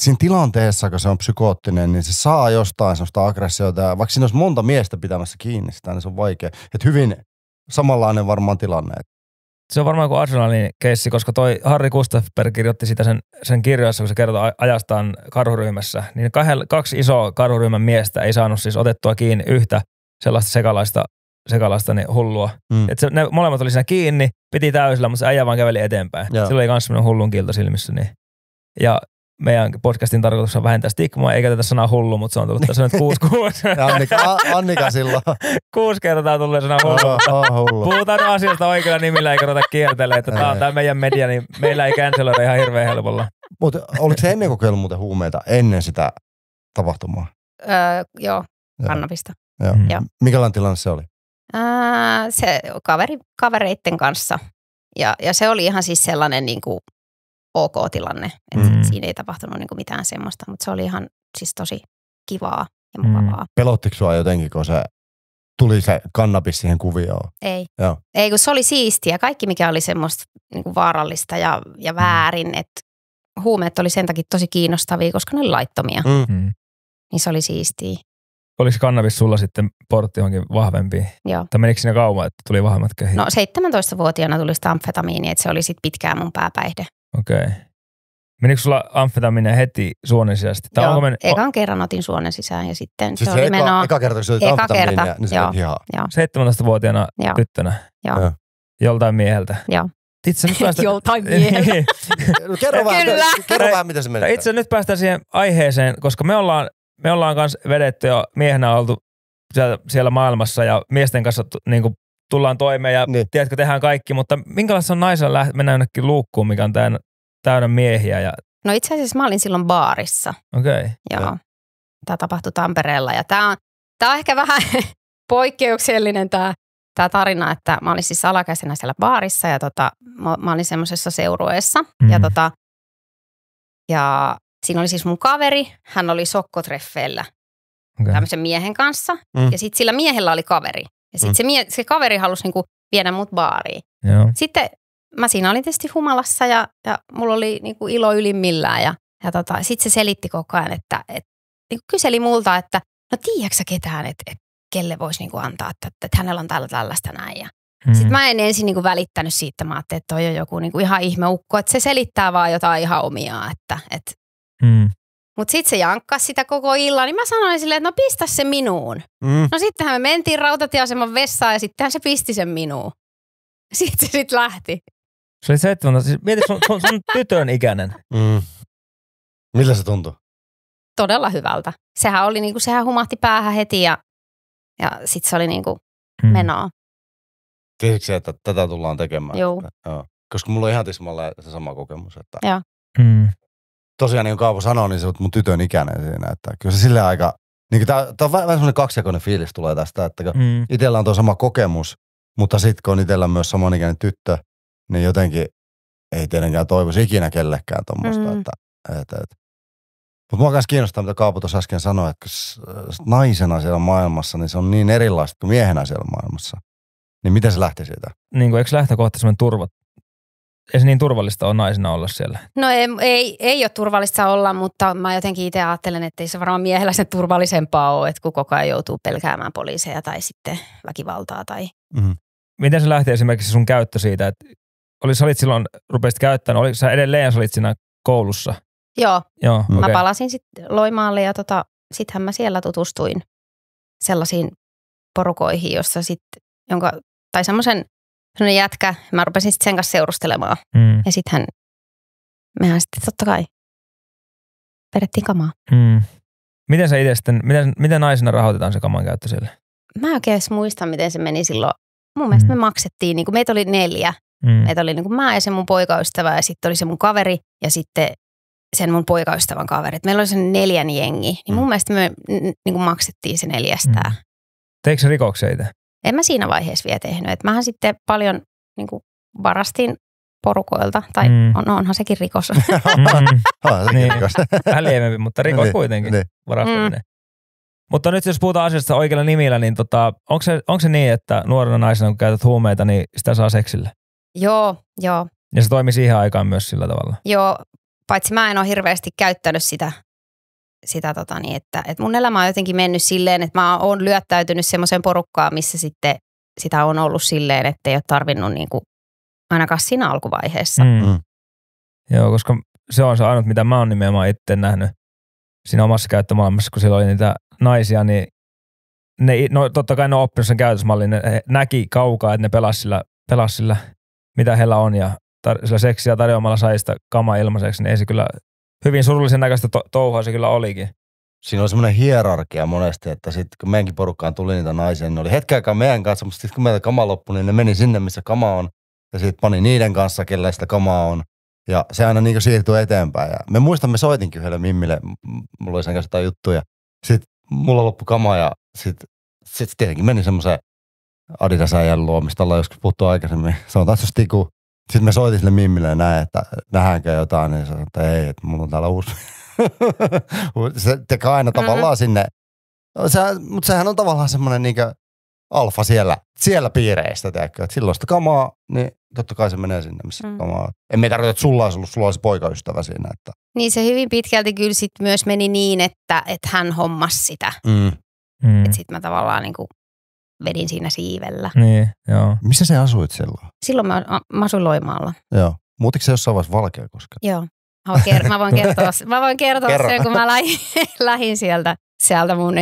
siinä tilanteessa, kun se on psykoottinen, niin se saa jostain sellaista aggressiota. Ja vaikka siinä olisi monta miestä pitämässä kiinni sitä, niin se on vaikea. Että hyvin samanlainen varmaan tilanne. Se on varmaan kuin Arsenalin keissi, koska toi Harri Gustafberg kirjoitti sitä sen, sen kirjassa, kun se kertoi ajastaan karhuryhmässä. Niin kahel kaksi isoa karhuryhmän miestä ei saanut siis otettua kiinni yhtä sellaista sekalaista, sekalaista niin hullua. Mm. Et se, ne molemmat oli siinä kiinni, piti täysillä, mutta se äijä vaan käveli eteenpäin. Joo. Sillä oli myös sellainen hullun kilta silmissä. Niin. Ja meidän podcastin tarkoitus on vähentää stigmaa, eikä tätä sanaa hullu, mutta se on tullut tässä nyt kuusi kuusi. Annika, Annika silloin. kuusi kertaa tulee sana hullu. Oh, oh, hullu. Puhutaan asiasta oikealla nimillä eikä ruveta kiertelemään, että tämä on tämä meidän media, niin meillä ei canceloida ihan hirveän helpolla. Mutta oliko se ennen kokeillut muuten huumeita ennen sitä tapahtumaa? Öö, joo, kannabista. Joo. Mm. Mikälainen tilanne se oli? Öö, se kaveri, kavereitten kanssa. Ja, ja se oli ihan siis sellainen niin kuin ok tilanne. Et mm. Siinä ei tapahtunut niin kuin mitään semmoista, mutta se oli ihan siis tosi kivaa ja mm. mukavaa. Mm. Pelottiko sua jotenkin, kun se tuli se kannabis siihen kuvioon? Ei. Joo. Ei, kun se oli siistiä. Kaikki, mikä oli semmoista niin kuin vaarallista ja, ja mm. väärin, mm. että huumeet oli sen takia tosi kiinnostavia, koska ne oli laittomia. Mm. mm. Niin se oli siistiä. Oliko kannabis sulla sitten portti johonkin vahvempi? Joo. Tai menikö sinne kauan, että tuli vahvemmat kehit? No 17-vuotiaana tuli sitä amfetamiini, että se oli sitten pitkään mun pääpäihde. Okei. Okay. Menikö sulla amfetamiinia heti suonen sisäisesti? Tai joo, men... ekan kerran otin suonen sisään ja sitten siis se, oli eka, menoa. Eka kerta, kun sä otit amfetamiinia, kerta, niin joo, joo. 17-vuotiaana joo. tyttönä. Joo. Joltain mieheltä. Joo. Itse nyt päästä... Joltain niin. mieheltä. No, kerro, vähän, Kyllä. kerro vähän, mitä se menee. Itse nyt päästään siihen aiheeseen, koska me ollaan, me ollaan kanssa vedetty jo miehenä oltu siellä, siellä maailmassa ja miesten kanssa niin kuin tullaan toimeen ja niin. tiedätkö, tehdään kaikki, mutta minkälaista on naisella läht- mennä jonnekin luukkuun, mikä on tämän, täynnä miehiä? Ja... No itse asiassa mä olin silloin baarissa. Okei. Okay. Joo. Ja. Tämä tapahtui Tampereella ja tämä on, tämä on ehkä vähän poikkeuksellinen tämä tämä tarina, että mä olin siis alakäisenä siellä baarissa ja tota, mä olin semmoisessa seurueessa. Mm. Ja, tota, ja siinä oli siis mun kaveri, hän oli sokkotreffeillä okay. tämmöisen miehen kanssa. Mm. Ja sitten sillä miehellä oli kaveri. Ja sitten mm. se, se kaveri halusi niinku viedä mut baariin. Joo. Sitten mä siinä olin tietysti humalassa ja, ja mulla oli niinku ilo ylimmillään. Ja, ja tota, sitten se selitti koko ajan, että et, niinku kyseli multa, että no tiedätkö ketään, että et, kelle voisi niinku antaa, että, että, hänellä on tällä tällaista näin. Ja, Mm. Sitten mä en ensin niinku välittänyt siitä, mä ajattelin, että toi on joku niinku ihan ihmeukko, että se selittää vaan jotain ihan omiaa, että et, mm. Mutta sitten se jankkasi sitä koko illan, niin mä sanoin silleen, että no pistä se minuun. Mm. No sittenhän me mentiin rautatieaseman vessaan ja sittenhän se pisti sen minuun. Sitten se sitten lähti. Se oli seitsemän, Siis mieti, sun, sun, sun tytön ikäinen. Mm. Millä se tuntui? Todella hyvältä. Sehän, oli niinku, sehän humahti päähän heti ja, ja sitten se oli niinku mm. menoa. Tiesitkö se, että tätä tullaan tekemään? Joo. Joo. Koska mulla on ihan tismalla se sama kokemus. Että... Joo. Mm tosiaan niin kuin Kaapo sanoi, niin se on mun tytön ikäinen siinä. Että kyllä se sillä aika, niin tämä, tämä on vähän semmoinen kaksijakoinen fiilis tulee tästä, että mm. itsellä on tuo sama kokemus, mutta sitten kun on itsellä myös samanikäinen tyttö, niin jotenkin ei tietenkään toivoisi ikinä kellekään tuommoista. Mm. Että, että, että. Mutta mua myös kiinnostaa, mitä Kaapo tuossa äsken sanoi, että naisena siellä maailmassa, niin se on niin erilaista kuin miehenä siellä maailmassa. Niin miten se lähti siitä? Niin kuin, eikö lähtökohta semmoinen turvat ei se niin turvallista ole naisena olla siellä? No ei, ei, ei ole turvallista olla, mutta mä jotenkin itse ajattelen, että ei se varmaan miehellä sen turvallisempaa ole, että kun koko ajan joutuu pelkäämään poliiseja tai sitten väkivaltaa. Tai... Mm. Miten se lähti esimerkiksi sun käyttö siitä, että olis, olit silloin, rupesit käyttämään, oliko sä edelleen sä olit siinä koulussa? Joo, Joo okay. Mm-hmm. mä palasin sitten Loimaalle ja tota, sittenhän mä siellä tutustuin sellaisiin porukoihin, jossa sitten, jonka, tai semmoisen sellainen jätkä. Mä rupesin sitten sen kanssa seurustelemaan. Mm. Ja sitten hän, mehän sitten totta kai vedettiin kamaa. Mm. Miten se itse sitten, miten, miten naisena rahoitetaan se kaman käyttö siellä? Mä en oikein muista, miten se meni silloin. Mun mielestä mm. me maksettiin, niin kuin meitä oli neljä. Mm. Meitä oli niin kuin mä ja se mun poikaystävä ja sitten oli se mun kaveri ja sitten sen mun poikaystävän kaverit. Meillä oli sen neljän jengi, niin mm. mun mm. mielestä me niin kuin maksettiin se neljästään. Mm. Teikö rikoksia itse? en mä siinä vaiheessa vielä tehnyt. Et mähän sitten paljon niin kuin varastin porukoilta, tai mm. on, onhan sekin rikos. Mm. onhan sekin niin. rikos. Vähän lievempi, mutta rikos niin, kuitenkin, niin. varastaminen. Mm. Mutta nyt jos puhutaan asiasta oikealla nimillä, niin tota, onko, se, onko se niin, että nuorena naisena kun käytät huumeita, niin sitä saa seksille? Joo, joo. Ja se toimi siihen aikaan myös sillä tavalla? Joo, paitsi mä en ole hirveästi käyttänyt sitä sitä tota, niin, että, että mun elämä on jotenkin mennyt silleen, että mä oon lyöttäytynyt semmoiseen porukkaan, missä sitten sitä on ollut silleen, että ei ole tarvinnut niin kuin, ainakaan siinä alkuvaiheessa. Mm. mm. Joo, koska se on se ainut, mitä mä oon nimenomaan itse nähnyt siinä omassa käyttömaailmassa, kun siellä oli niitä naisia, niin ne, no, totta kai ne on oppinut sen käytösmallin, ne näki kaukaa, että ne pelasi sillä, pelasi sillä mitä heillä on ja tar- sillä seksiä tarjoamalla sai sitä kamaa ilmaiseksi, niin ei se kyllä hyvin surullisen näköistä to- touhua se kyllä olikin. Siinä oli semmoinen hierarkia monesti, että sitten kun meidänkin porukkaan tuli niitä naisia, niin ne oli hetken aikaa meidän kanssa, mutta sitten kun meiltä kama loppui, niin ne meni sinne, missä kama on. Ja sitten pani niiden kanssa, kelle sitä kamaa on. Ja se aina niin siirtyi eteenpäin. Ja me muistamme soitinkin yhdelle Mimmille, mulla oli sen kanssa jotain juttuja. Sitten mulla loppui kama ja sitten sit tietenkin meni semmoiseen Adidas-äijän luo, mistä ollaan joskus puhuttu aikaisemmin. Se on Tiku, sitten mä soitin sille Mimmille näin, että nähdäänkö jotain, niin sanoin, että ei, että mulla on täällä uusi. se teka aina mm-hmm. tavallaan mm-hmm. sinne. No, se, mutta sehän on tavallaan semmoinen niin alfa siellä, siellä piireistä, teekö? Että silloin sitä kamaa, niin totta kai se menee sinne, missä mm. kamaa. En me tarkoita, että sulla olisi ollut, sulla olisi poikaystävä siinä. Että. Niin se hyvin pitkälti kyllä sit myös meni niin, että, että hän hommasi sitä. Mm. Mm. Että mä tavallaan niin kuin vedin siinä siivellä. Niin, joo. Missä sä asuit silloin? Silloin mä, mä asuin Loimaalla. Joo. Muutitko sä jossain vaiheessa koska? Joo. Mä voin, ker- mä voin kertoa, mä voin kertoa sen, kun mä lähin, lähin sieltä, sieltä mun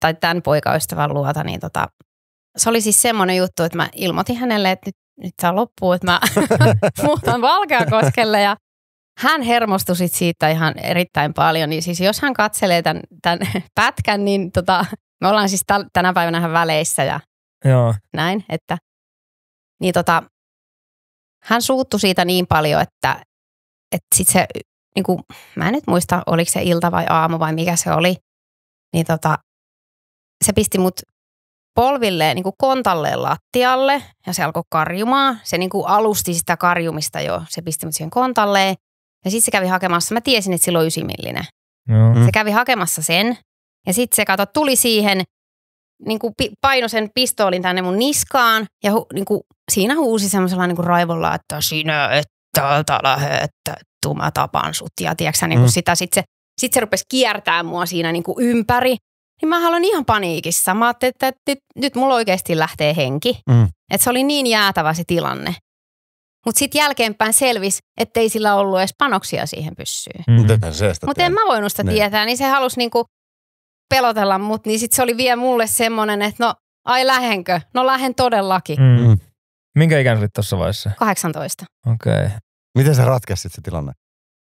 tai tämän poikaystävän luota, niin tota, se oli siis semmoinen juttu, että mä ilmoitin hänelle, että nyt, nyt tämä loppuu, että mä muutan Valkeakoskelle ja hän hermostui sit siitä ihan erittäin paljon, niin siis jos hän katselee tämän, tämän pätkän, niin tota, me ollaan siis täl- tänä päivänä väleissä ja Joo. näin, että niin tota, hän suuttu siitä niin paljon, että, että sit se, niin kuin, mä en nyt muista, oliko se ilta vai aamu vai mikä se oli, niin tota, se pisti mut polvilleen niin kuin kontalleen lattialle ja se alkoi karjumaan. Se niin kuin alusti sitä karjumista jo, se pisti mut siihen kontalleen. Ja sitten se kävi hakemassa, mä tiesin, että sillä on ysimillinen. Joo. Se kävi hakemassa sen ja sitten se kato tuli siihen, niin kuin paino sen pistoolin tänne mun niskaan ja hu, niin kuin, siinä huusi semmoisella niin kuin raivolla, että sinä et täältä lähde, että tuu mä tapan sut. Ja tiiäksä, niin kuin mm. sitä sitten se, sit se rupesi kiertää mua siinä niin kuin ympäri. Niin mä haluan ihan paniikissa. Mä että, että nyt, nyt mulla oikeasti lähtee henki. Mm. Että se oli niin jäätävä se tilanne. Mutta sitten jälkeenpäin selvisi, ettei sillä ollut edes panoksia siihen pyssyyn. Mm. Mm-hmm. Mutta en mä voinut sitä ne. Niin. tietää, niin se halusi niinku pelotella mut, niin sit se oli vielä mulle semmonen, että no ai lähenkö? No lähen todellakin. Mm. mm. Minkä ikään olit tuossa vaiheessa? 18. Okei. Okay. Miten sä ratkaisit se tilanne?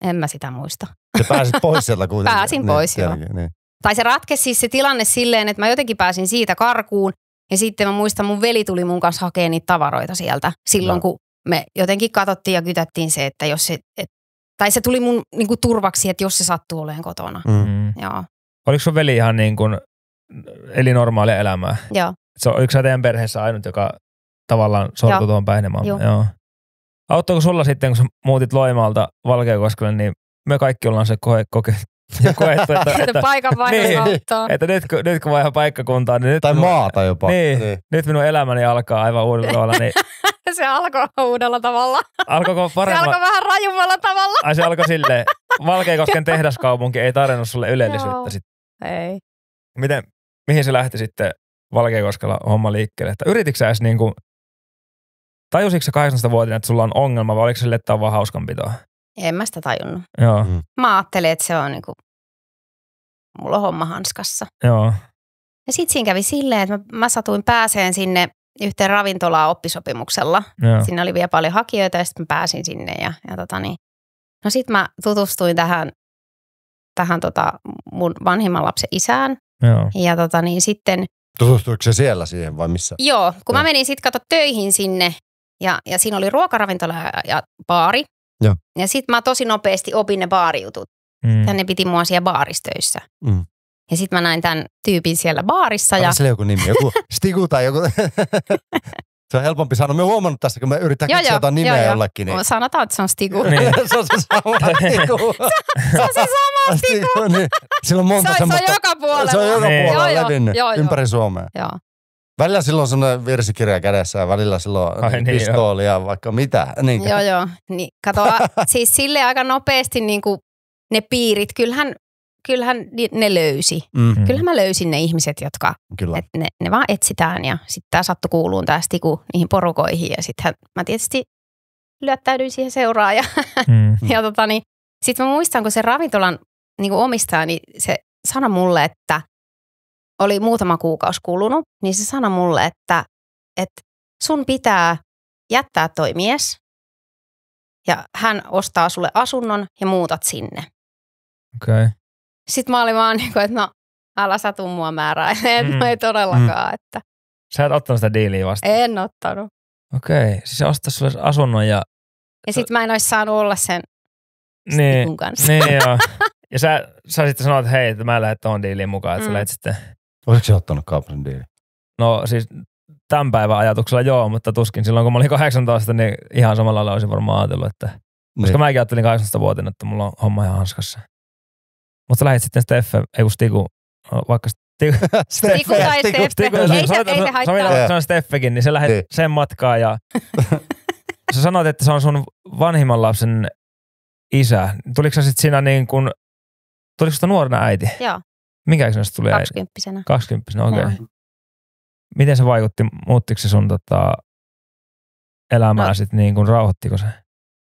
En mä sitä muista. Sä pääsit pois sieltä kuitenkin. Pääsin niin, pois, niin, joo. Niin. Tai se ratkesi siis se tilanne silleen, että mä jotenkin pääsin siitä karkuun. Ja sitten mä muistan, mun veli tuli mun kanssa hakemaan niitä tavaroita sieltä silloin, no. kun me jotenkin katsottiin ja kytättiin se, että jos se, et, tai se tuli mun niinku turvaksi, että jos se sattuu olemaan kotona. Mm. mm. Joo. Oliko sun veli ihan niin kuin, eli normaalia elämää? Joo. Se, oliko sä teidän perheessä ainut, joka tavallaan sortui Joo. tuohon päihdemaailmaan? Joo. Joo. Auttoiko sulla sitten, kun sä muutit Loimaalta Valkeakoskelle, niin me kaikki ollaan se koe, koke, ja koettu, että, että, että paikan niin, auttaa. että nyt, kun, nyt kun vaihan paikkakuntaa, niin nyt tai minun, maata jopa. Niin, niin. nyt minun elämäni alkaa aivan uudella tavalla. Niin, se alkoi uudella tavalla. Alkoiko paremmin? Se alkoi vähän rajummalla tavalla. Ai se alkoi silleen, Valkeakosken tehdaskaupunki ei tarjonnut sulle ylellisyyttä sit ei. Miten, mihin se lähti sitten Valkeakoskella homma liikkeelle? Että yritikö sä edes niin kuin, tajusitko sä 18-vuotiaana, että sulla on ongelma vai oliko se että on vaan hauskanpitoa? En mä sitä tajunnut. Joo. Mm. Mä ajattelin, että se on kuin, niinku, mulla on homma hanskassa. Joo. Ja sit siinä kävi silleen, että mä, mä satuin pääseen sinne yhteen ravintolaan oppisopimuksella. Joo. Siinä oli vielä paljon hakijoita ja sitten mä pääsin sinne. Ja, ja tota niin. No sit mä tutustuin tähän tähän tota mun vanhimman lapsen isään. Joo. Ja tota niin sitten... Tutustuiko se siellä siihen vai missä? Joo, kun Joo. mä menin sitten kato töihin sinne ja, ja siinä oli ruokaravintola ja, ja baari. Joo. Ja, sitten mä tosi nopeasti opin ne baarijutut. Mm. Tänne piti mua siellä baaristöissä. Mm. Ja sitten mä näin tämän tyypin siellä baarissa. ja... se joku nimi? Joku Stigu tai joku? Se on helpompi sanoa. Me huomannut tässä, kun me yritetään joo, jotain nimeä joo, jollekin. Niin... Sanotaan, että se on Stigu. Niin. se on se sama Stigu. se, on se sama Stigu. niin. Sillä on monta se, semmoista. Se on joka puolella. Se on joka niin. puolella joo, levinnyt joo, ympäri joo. Suomea. Joo. Välillä silloin on semmoinen virsikirja kädessä ja välillä silloin Ai, niin, pistooli ja vaikka mitä. niin. Joo, joo. Niin, kato, siis sille aika nopeasti niin kuin ne piirit. Kyllähän kyllähän ne löysi. Mm. mm. Kyllähän mä löysin ne ihmiset, jotka Kyllä. Et ne, ne vaan etsitään ja sitten tämä sattui kuuluun tämä stiku niihin porukoihin ja sitten mä tietysti lyöttäydyin siihen seuraan ja, mm. mm. ja tota, niin, sitten mä muistan, kun se ravintolan niin kuin omistaja, niin se sanoi mulle, että oli muutama kuukausi kulunut, niin se sanoi mulle, että, että sun pitää jättää toi mies ja hän ostaa sulle asunnon ja muutat sinne. Okay. Sitten mä olin vaan niin kuin, että no älä sä tuu mua määrää. mm. no ei todellakaan. Mm. Että. Sä et ottanut sitä diiliä vastaan? En ottanut. Okei, okay. siis se ostaisi sulle asunnon ja... Ja sitten mä en olisi saanut olla sen niin, kanssa. Niin joo. Ja sä, sä sitten sanoit, että hei, että mä lähden tuohon diiliin mukaan, että mm. sä lähdet sitten... Olisiko sä ottanut kaupan diili? No siis tämän päivän ajatuksella joo, mutta tuskin silloin kun mä olin 18, niin ihan samalla lailla olisin varmaan ajatellut, että... Niin. Koska mäkin ajattelin 18 vuotena, että mulla on homma ihan hanskassa. Mutta sä lähdit sitten Steffen, ei kun Stigu, no, vaikka Stigu, Stigu tai Steffe, ei, se, ei se haittaa. se on Steffekin, niin se lähdet niin. sen matkaa ja sä sanoit, että se on sun vanhimman lapsen isä. Tuliko sä sitten siinä niin kuin, tuliko sitä nuorena äiti? Joo. Minkä ikinä tuli äiti? Kaksikymppisenä. Kaksikymppisenä, okei. Okay. Miten se vaikutti, muuttiko se sun tota, elämää no. sitten, niin kuin, rauhoittiko se?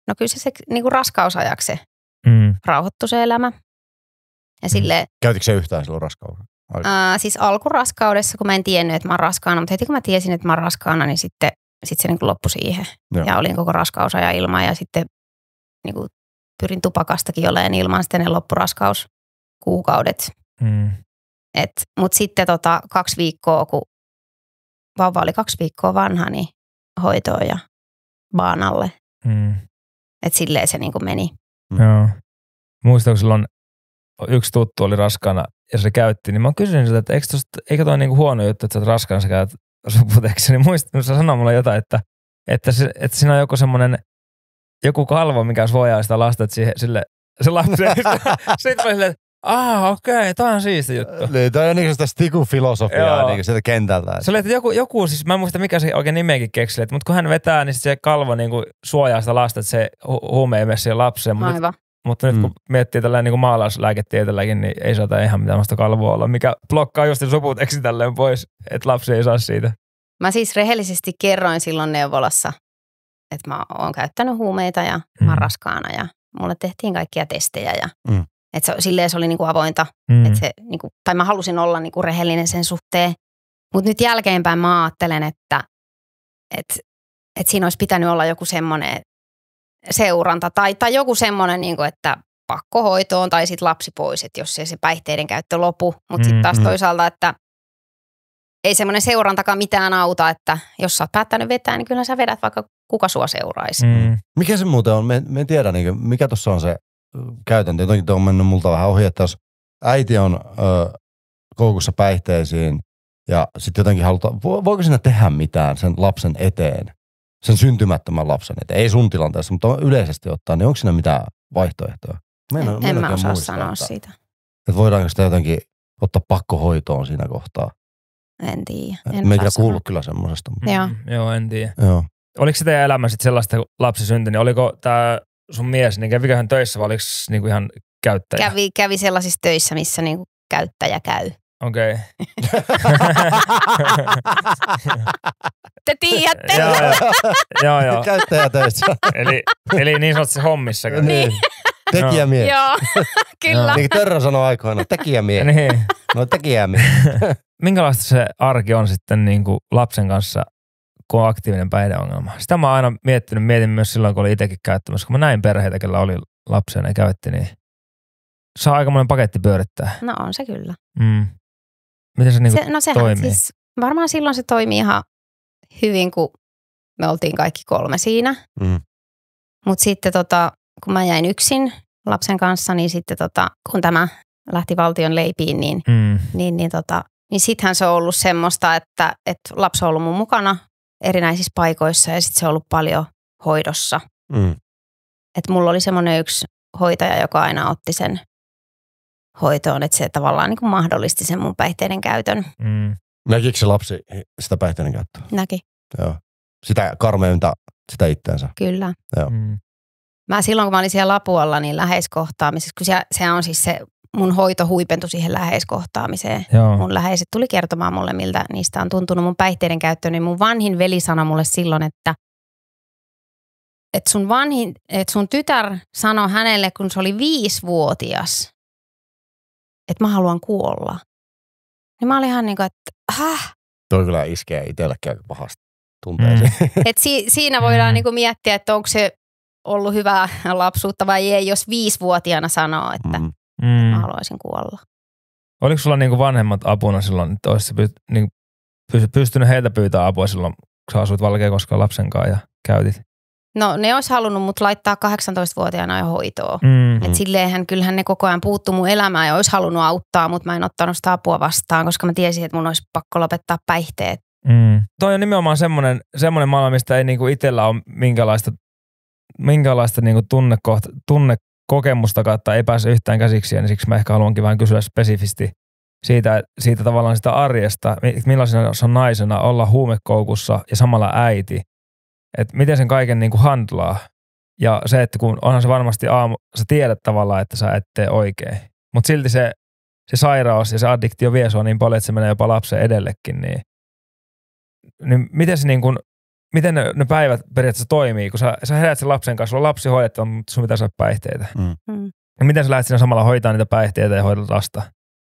No kyllä se, se niin kuin raskausajaksi mm. rauhoittui se elämä. Ja sille, mm. Käytikö se yhtään silloin raskaudessa? Uh, siis alkuraskaudessa, kun mä en tiennyt, että mä oon raskaana, mutta heti kun mä tiesin, että mä oon raskaana, niin sitten sit se niin loppui siihen. Joo. Ja olin koko raskausaja ilman ja sitten niin kuin, pyrin tupakastakin oleen ilman sitten ne loppuraskaus kuukaudet. Mm. Mutta sitten tota, kaksi viikkoa, kun vauva oli kaksi viikkoa vanha, niin hoitoon ja baanalle. Mm. Että silleen se niin kuin meni. Joo. Muistatko silloin yksi tuttu oli raskaana ja se käytti, niin mä oon kysynyt että eikö, tosta, eikö toi niinku huono juttu, että sä oot raskaana sä käytät suputeksi, niin muistin, sä sanoi mulle jotain, että, että, se, että siinä on joku semmoinen joku kalvo, mikä suojaa sitä lasta, että siihen, sille, se lapsi, sitten mä silleen, Ah, okei, okay. tämä on siisti juttu. Niin, tämä on niinku sitä stiku filosofiaa, niinku sieltä kentältä. Se oli, että joku, joku siis mä en muista mikä se oikein nimeäkin kekseli, mutta kun hän vetää, niin se kalvo niinku suojaa sitä lasta, että se hu- huume ei mene siihen lapseen. Aivan. Mutta nyt mm. kun miettii tällä niin maalaislääketieteelläkin, niin ei saata ihan mitään sellaista kalvoa olla, mikä blokkaa just eksi tälleen pois, että lapsi ei saa siitä. Mä siis rehellisesti kerroin silloin neuvolassa, että mä oon käyttänyt huumeita ja mm. mä oon mm. raskaana ja mulle tehtiin kaikkia testejä ja mm. että se, silleen se oli niinku avointa. Mm. Että se, niinku, tai mä halusin olla niinku rehellinen sen suhteen. Mutta nyt jälkeenpäin mä ajattelen, että et, et siinä olisi pitänyt olla joku semmoinen, seuranta tai, tai joku semmoinen, niin kuin, että pakkohoitoon tai sitten lapsi pois, että jos ei se päihteiden käyttö lopu. Mutta sitten mm, taas mm. toisaalta, että ei semmoinen seurantakaan mitään auta, että jos sä oot päättänyt vetää, niin kyllä sä vedät vaikka kuka sua seuraisi. Mm. mm. Mikä se muuten on? Me, en tiedä, niin mikä tuossa on se käytäntö. Jotenkin on mennyt multa vähän ohi, että jos äiti on ö, koukussa päihteisiin ja sitten jotenkin halutaan, voiko sinä tehdä mitään sen lapsen eteen? sen syntymättömän lapsen että Ei sun tilanteessa, mutta yleisesti ottaen, niin onko siinä mitään vaihtoehtoja? Mä en, en, en mä osaa sanoa että, siitä. Että voidaanko sitä jotenkin ottaa pakkohoitoon siinä kohtaa? En tiedä. Meitä Meikä kuullut kyllä semmoisesta. Mm, Joo. Joo, en tiedä. Joo. Oliko se teidän elämä sitten sellaista, kun lapsi syntyi, niin oliko tämä sun mies, niin kävikö hän töissä vai oliko niinku ihan käyttäjä? Kävi, kävi sellaisissa töissä, missä niinku käyttäjä käy. Okei. Okay. Te tiedätte. joo, joo. joo, Käyttäjätöissä. eli, eli niin sanotusti hommissa. Niin. niin. Tekijämies. Joo, kyllä. Niin kuin Törrö sanoi aikoinaan, tekijämies. niin. No tekijämies. Minkälaista se arki on sitten niin kuin lapsen kanssa, kun on aktiivinen päihdeongelma? Sitä mä oon aina miettinyt, mietin myös silloin, kun olin itsekin käyttämässä. Kun mä näin perheitä, kyllä oli lapsia, ne käytti, niin saa aikamoinen paketti pyörittää. No on se kyllä. Mm. Miten se, niinku se no sehän toimii? Siis, varmaan silloin se toimii ihan hyvin, kun me oltiin kaikki kolme siinä. Mm. Mutta sitten tota, kun mä jäin yksin lapsen kanssa, niin sitten tota, kun tämä lähti valtion leipiin, niin, mm. niin, niin, tota, niin sittenhän se on ollut semmoista, että, että lapsi on ollut mun mukana erinäisissä paikoissa ja sitten se on ollut paljon hoidossa. Mm. Et mulla oli semmoinen yksi hoitaja, joka aina otti sen hoitoon, että se tavallaan niin kuin mahdollisti sen mun päihteiden käytön. Mm. Näkikö se lapsi sitä päihteiden käyttöä? Näki. Joo. Sitä karmeinta, sitä itteensä. Kyllä. Joo. Mm. Mä silloin, kun mä olin siellä Lapualla, niin läheiskohtaamisessa, kun se, se on siis se mun hoito huipentui siihen läheiskohtaamiseen. Joo. Mun läheiset tuli kertomaan mulle, miltä niistä on tuntunut mun päihteiden käyttö, niin mun vanhin veli sanoi mulle silloin, että että sun, vanhin, että sun tytär sanoi hänelle, kun se oli viisivuotias, että mä haluan kuolla. Niin mä olin ihan niin kuin, että häh? Toi kyllä iskee itsellekin aika pahasti tunteeseen. Mm. Et si- siinä voidaan mm. niinku miettiä, että onko se ollut hyvää lapsuutta vai ei, jos viisivuotiaana sanoo, että mm. mm. mä haluaisin kuolla. Oliko sulla niinku vanhemmat apuna silloin, että olisit pyst- niinku pystynyt heiltä pyytämään apua silloin, kun sä asuit Valkeakoskaan lapsen kanssa ja käytit No ne olisi halunnut mut laittaa 18-vuotiaana jo hoitoon. Mm-hmm. Et silleenhän kyllähän ne koko ajan puuttu mun elämään ja olisi halunnut auttaa, mutta mä en ottanut sitä apua vastaan, koska mä tiesin, että mun olisi pakko lopettaa päihteet. Mm. Toi on nimenomaan semmoinen, semmoinen maailma, mistä ei niinku itsellä ole minkälaista, minkälaista niinku tunnekohta, tunnekokemusta kautta ei pääse yhtään käsiksi. niin siksi mä ehkä haluankin vähän kysyä spesifisti siitä, siitä tavallaan sitä arjesta, millaisena on naisena olla huumekoukussa ja samalla äiti – että miten sen kaiken niin kuin handlaa. Ja se, että kun onhan se varmasti aamu, sä tiedät tavallaan, että sä et tee oikein. Mutta silti se, se sairaus ja se addiktio vie sua niin paljon, että se menee jopa lapsen edellekin. Niin, niin miten se niin kuin, miten ne, ne, päivät periaatteessa toimii, kun sä, sä heräät sen lapsen kanssa, sulla on lapsi hoidettava, mutta sun pitää saada päihteitä. Mm. mm. Ja miten sä lähdet siinä samalla hoitaa niitä päihteitä ja hoidat lasta?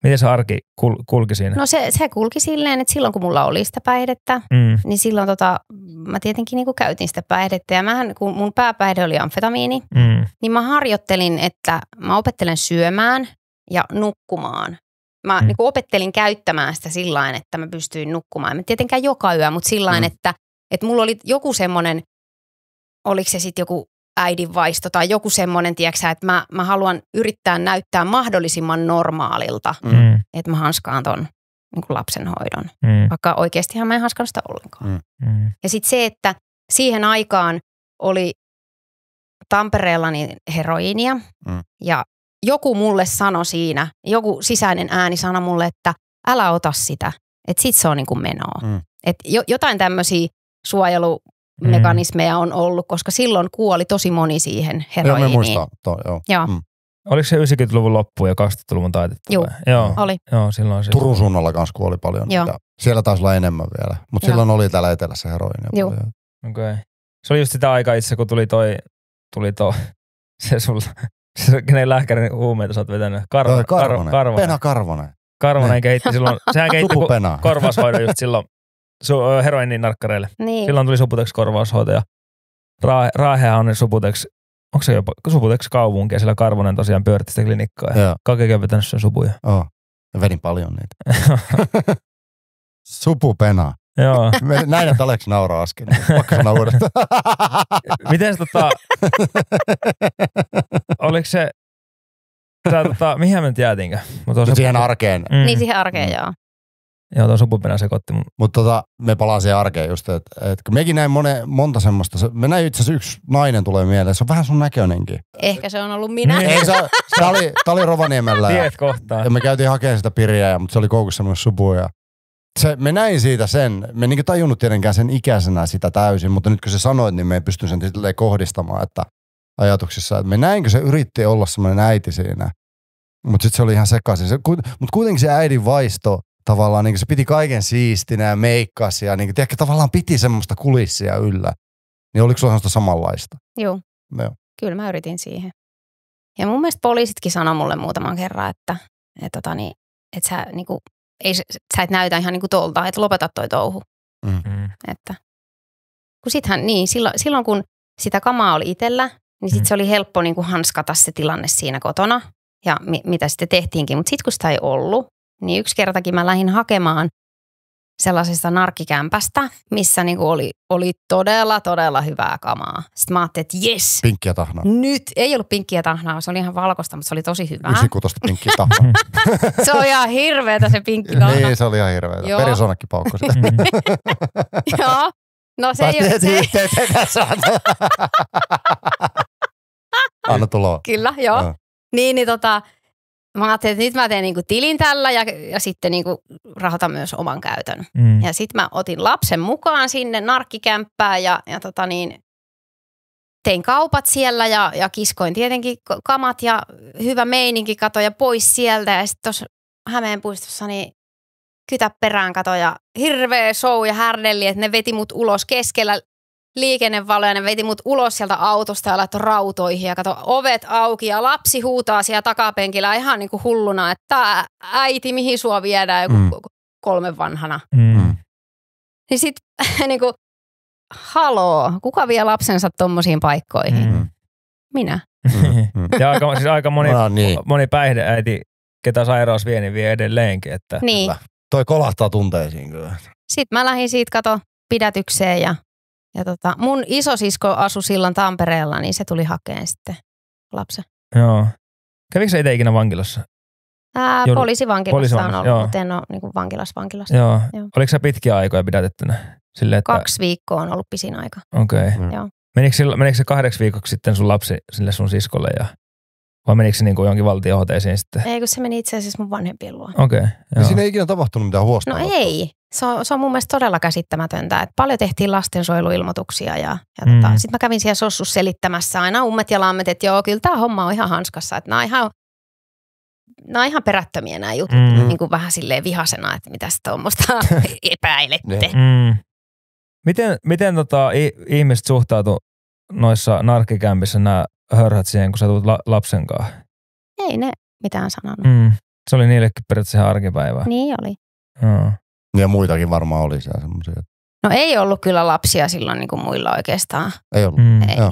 Miten se arki kul- kulki siinä? No se, se kulki silleen, että silloin kun mulla oli sitä päihdettä, mm. niin silloin tota, mä tietenkin niin kuin käytin sitä päihdettä. Ja mähän, kun mun pääpäihde oli amfetamiini, mm. niin mä harjoittelin, että mä opettelen syömään ja nukkumaan. Mä mm. niin kuin opettelin käyttämään sitä sillä että mä pystyin nukkumaan. Mä tietenkään joka yö, mutta sillä mm. että, että mulla oli joku semmoinen, oliko se sitten joku äidin vaisto tai joku semmoinen, tiedätkö, että mä, mä haluan yrittää näyttää mahdollisimman normaalilta, mm. että mä hanskaan ton niin kuin lapsenhoidon, mm. vaikka oikeastihan mä en hanskaan sitä ollenkaan. Mm. mm. Ja sitten se, että siihen aikaan oli Tampereella niin heroinia mm. ja joku mulle sanoi siinä, joku sisäinen ääni sanoi mulle, että älä ota sitä, että sit se on niin kuin menoa. Mm. Et jo, jotain tämmöisiä suojelu mm. mekanismeja on ollut, koska silloin kuoli tosi moni siihen heroiiniin. Joo, me muistan. To, joo. joo. Mm. Oliko se 90-luvun loppu ja 20 luvun taitettu? Joo, joo, oli. Joo, silloin siis. Turun suunnalla kanssa kuoli paljon. Joo. siellä taisi olla enemmän vielä, mutta silloin oli täällä etelässä heroinia joo. paljon. Okei. Okay. Se oli just sitä aikaa itse, kun tuli toi, tuli toi, se sulla, se kenen lähkärin niinku huumeita sä oot vetänyt? Karvo, öö, Karvonen. Karvonen. Pena Karvonen. Karvonen niin. kehitti silloin, sehän kehitti korvashoidon just silloin su- heroinin narkkareille. Niin. Silloin tuli Subutex-korvaushoito ja Ra- Raahehan on Subutex, onko se jopa Subutex kaupunki ja siellä Karvonen tosiaan pyöritti sitä klinikkaa. Ja Kaikki on vetänyt sen supuja. Oh. vedin paljon niitä. Supupena. Joo. Näin, että Aleks nauraa äsken. Pakko sanoa uudestaan. Miten tota... oliko se... Tää, tota, mihin me nyt jäätiinkö? No siihen arkeen. Mm. Niin siihen arkeen, mm. joo. Joo, tuon supuperän sekoitti. Mutta tota, me palaan siihen arkeen just, että et, mekin näin mone, monta semmoista. Se, me näin itse asiassa yksi nainen tulee mieleen, se on vähän sun näköinenkin. Ehkä se on ollut minä. Ei, se, se oli, oli Rovaniemellä. Tiet ja, kohtaa. Ja me käytiin hakemaan sitä piriä, mutta se oli koukussa myös supuja. Se, me näin siitä sen, me niinku tajunnut tietenkään sen ikäisenä sitä täysin, mutta nyt kun se sanoit, niin me ei pysty sen kohdistamaan, että ajatuksissa, että me näinkö se yritti olla semmoinen äiti siinä. Mutta sitten se oli ihan sekaisin. Se, mutta kuitenkin se äidin vaisto tavallaan niin se piti kaiken siistinä ja meikkas ja niin kuin, tiedätkö, tavallaan piti semmoista kulissia yllä. Niin oliko sulla samanlaista? Joo. No. Kyllä mä yritin siihen. Ja mun mielestä poliisitkin sanoi mulle muutaman kerran, että, että, tota, niin, että sä, niin kuin, ei, sä et näytä ihan niin kuin tolta, että lopeta toi touhu. Mm-hmm. Että, kun sittenhän, niin, silloin, silloin kun sitä kamaa oli itsellä, niin sitten mm. se oli helppo niin kuin hanskata se tilanne siinä kotona ja mi- mitä sitten tehtiinkin. Mutta sitten kun sitä ei ollut, niin yksi kertakin mä lähdin hakemaan sellaisesta narkkikämpästä, missä niinku oli, oli todella, todella hyvää kamaa. Sitten mä ajattelin, että jes. Pinkkiä tahnaa. Nyt. Ei ollut pinkkiä tahnaa, se oli ihan valkoista, mutta se oli tosi hyvää. Ysikutosta pinkkiä tahnaa. se oli ihan hirveetä se pinkki tahna. niin, se oli ihan hirveetä. Perisonakki paukko sitä. Mm. Joo. No se ei ole se. Anna tuloa. Kyllä, joo. Niin, niin tota, mä ajattelin, että nyt mä teen niinku tilin tällä ja, ja sitten niinku rahoitan myös oman käytön. Mm. Ja sitten mä otin lapsen mukaan sinne narkkikämppään ja, ja tota niin, tein kaupat siellä ja, ja kiskoin tietenkin kamat ja hyvä meininki katoja pois sieltä. Ja sitten tuossa Hämeen puistossa niin kytä perään katoja hirveä show ja härdelli, että ne veti mut ulos keskellä liikennevaloja, ne veti mut ulos sieltä autosta ja laittoi rautoihin ja kato ovet auki ja lapsi huutaa siellä takapenkillä ihan niin kuin hulluna, että äiti mihin sua viedään joku mm. kolme vanhana. Mm. mm. Niin sit niin kuin, haloo, kuka vie lapsensa tommosiin paikkoihin? Mm. Minä. Mm. Mm. ja aika, siis aika moni, no, niin. moni päihdeäiti, ketä sairaus vie, niin vie edelleenkin. Että niin. Kyllä. Toi kolahtaa tunteisiin kyllä. Sitten mä lähdin siitä kato pidätykseen ja ja tota, mun isosisko asui silloin Tampereella, niin se tuli hakeen sitten lapsen. Joo. Kävikö se itse ikinä vankilassa? Ää, Joudut... poliisivankilassa, poliisivankilassa on ollut, mutta en ole niin kuin vankilas vankilassa. Joo. Joo. Oliko se pitkiä aikoja pidätettynä? Sille, että... Kaksi viikkoa on ollut pisin aika. Okei. Okay. Mm. Joo. Menikö, sillä, menikö se kahdeksi viikoksi sitten sun lapsi sille sun siskolle ja vai menikö se niin kuin johonkin valtiohoteisiin sitten? Ei, kun se meni itse asiassa mun vanhempien luo. Okei. Okay, Ja siinä ei ikinä tapahtunut mitään huostaa. No ei se on, se on mun mielestä todella käsittämätöntä, että paljon tehtiin lastensuojeluilmoituksia ja, ja tota, mm. tota, sitten mä kävin siellä sossus selittämässä aina ummet ja lammet, että joo, kyllä tämä homma on ihan hanskassa, että nämä on ihan, nämä on ihan perättömiä nämä jutut, mm. niin kuin vähän silleen vihasena, että mitä sitä tuommoista epäilette. Niin. mm. Miten, miten tota, ihmiset suhtautuu noissa narkkikämpissä nämä hörhät siihen, kun sä tulet la- lapsen kanssa? Ei ne mitään sanonut. Mm. Se oli niillekin periaatteessa ihan arkipäivää. Niin oli. Joo. Ja muitakin varmaan oli siellä semmoisia. No ei ollut kyllä lapsia silloin niin kuin muilla oikeastaan. Ei ollut. Mm. Ei. Joo.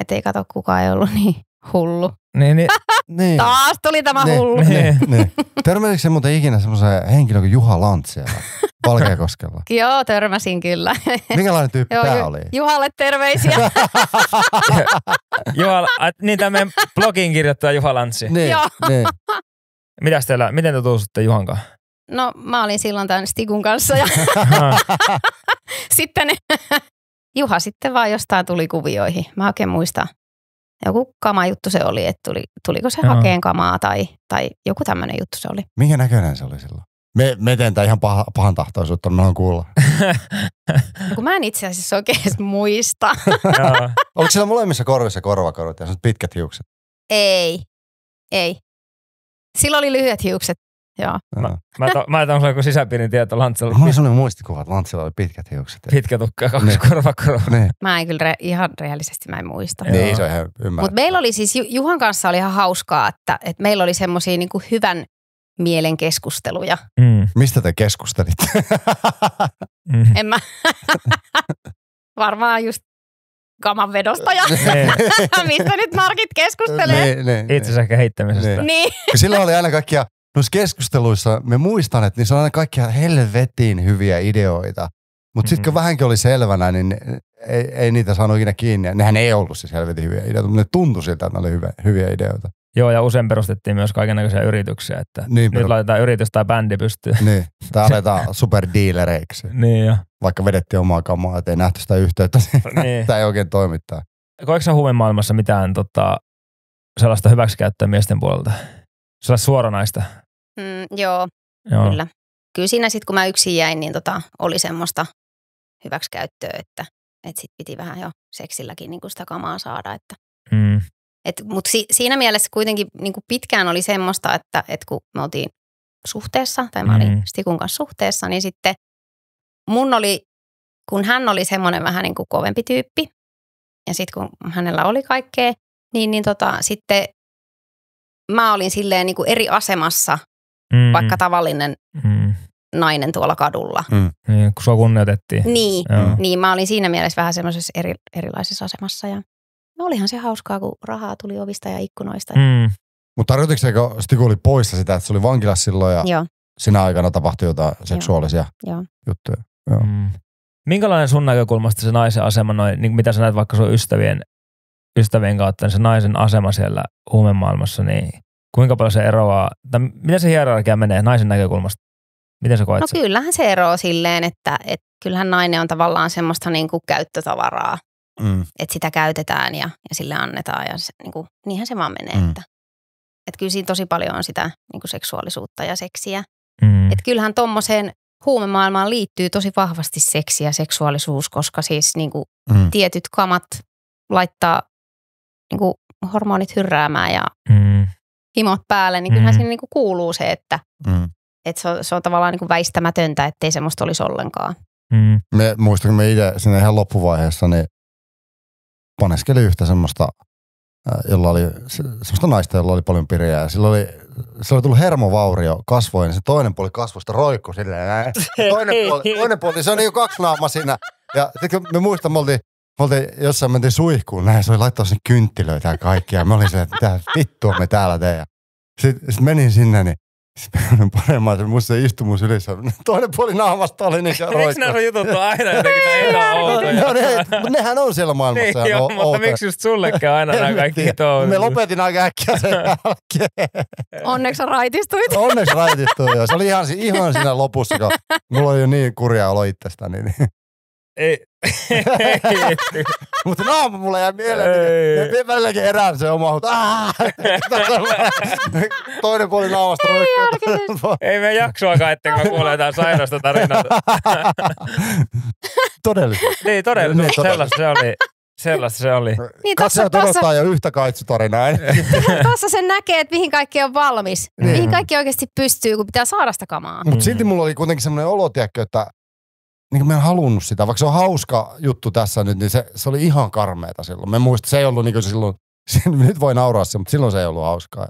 Et ei kato kukaan ei ollut niin hullu. Niin, niin. niin. Taas tuli tämä niin, hullu. Niin, niin. niin. Törmäsitkö se muuten ikinä semmoisen henkilön kuin Juha Lant siellä Valkeakoskella? Joo, törmäsin kyllä. Minkälainen tyyppi Joo, tämä oli? Juhalle terveisiä. Juha, niin tämä meidän blogiin kirjoittaa Juha Lantsi. Niin, Joo. niin. Mitäs teillä, miten te tuusutte Juhankaan? No mä olin silloin tämän Stigun kanssa ja sitten Juha sitten vaan jostain tuli kuvioihin. Mä oikein muistan. Joku juttu se oli, että tuli, tuliko se Joo. hakeen kamaa tai, tai joku tämmöinen juttu se oli. Minkä näköinen se oli silloin? Me, me tämän ihan paha, pahan tahtoisuutta, noin kuulla. No, kun mä en itse asiassa oikein muista. Oliko siellä molemmissa korvissa korvakorut ja pitkät hiukset? Ei, ei. Silloin oli lyhyet hiukset. Joo. Mä, mä, to, mä sisäpiirin tieto Lantsella. Mulla oli sellainen muistikuva, että Lantsella oli pitkät hiukset. Pitkä tukka, kaksi ne. Niin. Niin. Mä en kyllä re, ihan rehellisesti mä en muista. Niin, Joo. Niin, se on ihan Mutta meillä oli siis, Juhan kanssa oli ihan hauskaa, että, että meillä oli semmoisia niinku hyvän mielen keskusteluja. Mm. Mistä te keskustelitte? mm. En mä. Varmaan just kaman vedosta ja mistä nyt markit keskustelee. Niin, niin, ehkä heittämisestä. Niin. Silloin oli aina kaikkia noissa keskusteluissa, me muistan, että niissä on aina kaikkia helvetin hyviä ideoita. Mutta sitten kun mm-hmm. vähänkin oli selvänä, niin ei, ei niitä saanut ikinä kiinni. Nehän ei ollut siis helvetin hyviä ideoita, mutta ne tuntui siltä, että ne oli hyviä, hyviä ideoita. Joo, ja usein perustettiin myös kaikenlaisia yrityksiä, että niin, nyt per... laitetaan yritys tai bändi pystyyn. Niin, tai aletaan superdealereiksi. niin jo. Vaikka vedettiin omaa kamaa, ettei nähty sitä yhteyttä, niin. niin. tämä ei oikein toimittaa. Koetko sä huumemaailmassa mitään tota, sellaista hyväksikäyttöä miesten puolelta? Sellaista suoranaista? Mm, joo, joo, kyllä. Kyllä siinä sitten, kun mä yksin jäin, niin tota, oli semmoista hyväksikäyttöä, että et sitten piti vähän jo seksilläkin niinku sitä kamaa saada. Että. Mm. Et, Mutta si, siinä mielessä kuitenkin niinku pitkään oli semmoista, että et kun me oltiin suhteessa, tai mä olin mm. Stikun kanssa suhteessa, niin sitten mun oli, kun hän oli semmoinen vähän niin kuin kovempi tyyppi, ja sitten kun hänellä oli kaikkea, niin, niin tota, sitten mä olin silleen niin kuin eri asemassa mm. vaikka tavallinen mm. nainen tuolla kadulla. Mm. Niin, kun sua kunnioitettiin. Niin, mm. niin, mä olin siinä mielessä vähän semmoisessa eri, erilaisessa asemassa ja no olihan se hauskaa, kun rahaa tuli ovista ja ikkunoista. Mm. Mutta tarjotitko oli poissa sitä, että se oli vankilassa silloin ja Joo. sinä aikana tapahtui jotain seksuaalisia Joo. juttuja? Joo. Mm. Minkälainen sun näkökulmasta se naisen asema, noin, niin mitä sä näet vaikka sun ystävien, ystävien kautta, niin se naisen asema siellä huumemaailmassa, niin kuinka paljon se eroaa, tai miten se hierarkia menee naisen näkökulmasta? Miten sä koet No sen? kyllähän se eroaa silleen, että et kyllähän nainen on tavallaan semmoista niin kuin käyttötavaraa, mm. että sitä käytetään ja, ja sille annetaan ja se, niin kuin, niinhän se vaan menee. Mm. Että, että kyllä siinä tosi paljon on sitä niin kuin seksuaalisuutta ja seksiä. Mm. Että kyllähän tuommoiseen huumemaailmaan liittyy tosi vahvasti seksi ja seksuaalisuus, koska siis niin kuin mm. tietyt kamat laittaa niin kuin hormonit hyrräämään ja mm himot päälle, niin kyllähän mm. siinä niinku kuuluu se, että mm. et se, on, se on tavallaan niinku väistämätöntä, ettei semmoista olisi ollenkaan. Mm. Me, muistan, me itse siinä ihan loppuvaiheessa, niin paneskeli yhtä semmoista, äh, jolla oli, semmoista naista, jolla oli paljon piriä. sillä oli, sillä oli tullut hermovaurio kasvoihin, niin se toinen puoli kasvosta roikku silleen. Toinen puoli, toinen puoli, se on niin kaksi naama siinä. Ja sitten me muistan, me oltiin me oltiin jossain mentiin suihkuun näin, se oli laittaa sinne kynttilöitä ja kaikkia. Mä olin silleen, että mitä vittua me täällä teemme. Sitten sit menin sinne, niin sitten paremmin, panemaan musta se istui mun sylissä. Toinen puoli naamasta oli niin roikko. Miksi nämä jutut on aina jotenkin näin outoja? No, ne, niin, mutta nehän on siellä maailmassa. Niin, joo, mutta miksi just sullekaan aina nämä kaikki touhut? Me lopetin aika äkkiä sen jälkeen. Onneksi sä raitistuit. Onneksi raitistuit, joo. Se oli ihan, ihan siinä lopussa, kun mulla oli jo niin kurja olo itsestäni. Niin ei. Mutta naama mulle jäi mieleen. Ei. välilläkin erään se oma Toinen puoli naamasta. Ei, ei me jaksoakaan, että kun kuulee jotain sairasta tarinaa. todellisuus. Niin, todellisuus. Niin, Sellaista se oli. Sellaista se oli. Niin, niin Katsoja odottaa jo yhtä kaitsutarinaa. Tuossa sen näkee, että mihin kaikki on valmis. Niin. Mihin kaikki oikeasti pystyy, kun pitää saada sitä kamaa. Mutta niin. silti mulla oli kuitenkin sellainen tiedäkö, että niin mä en halunnut sitä, vaikka se on hauska juttu tässä nyt, niin se, se oli ihan karmeeta silloin. Mä muistan, se ei ollut niin kuin silloin, nyt voi nauraa se, mutta silloin se ei ollut hauskaa.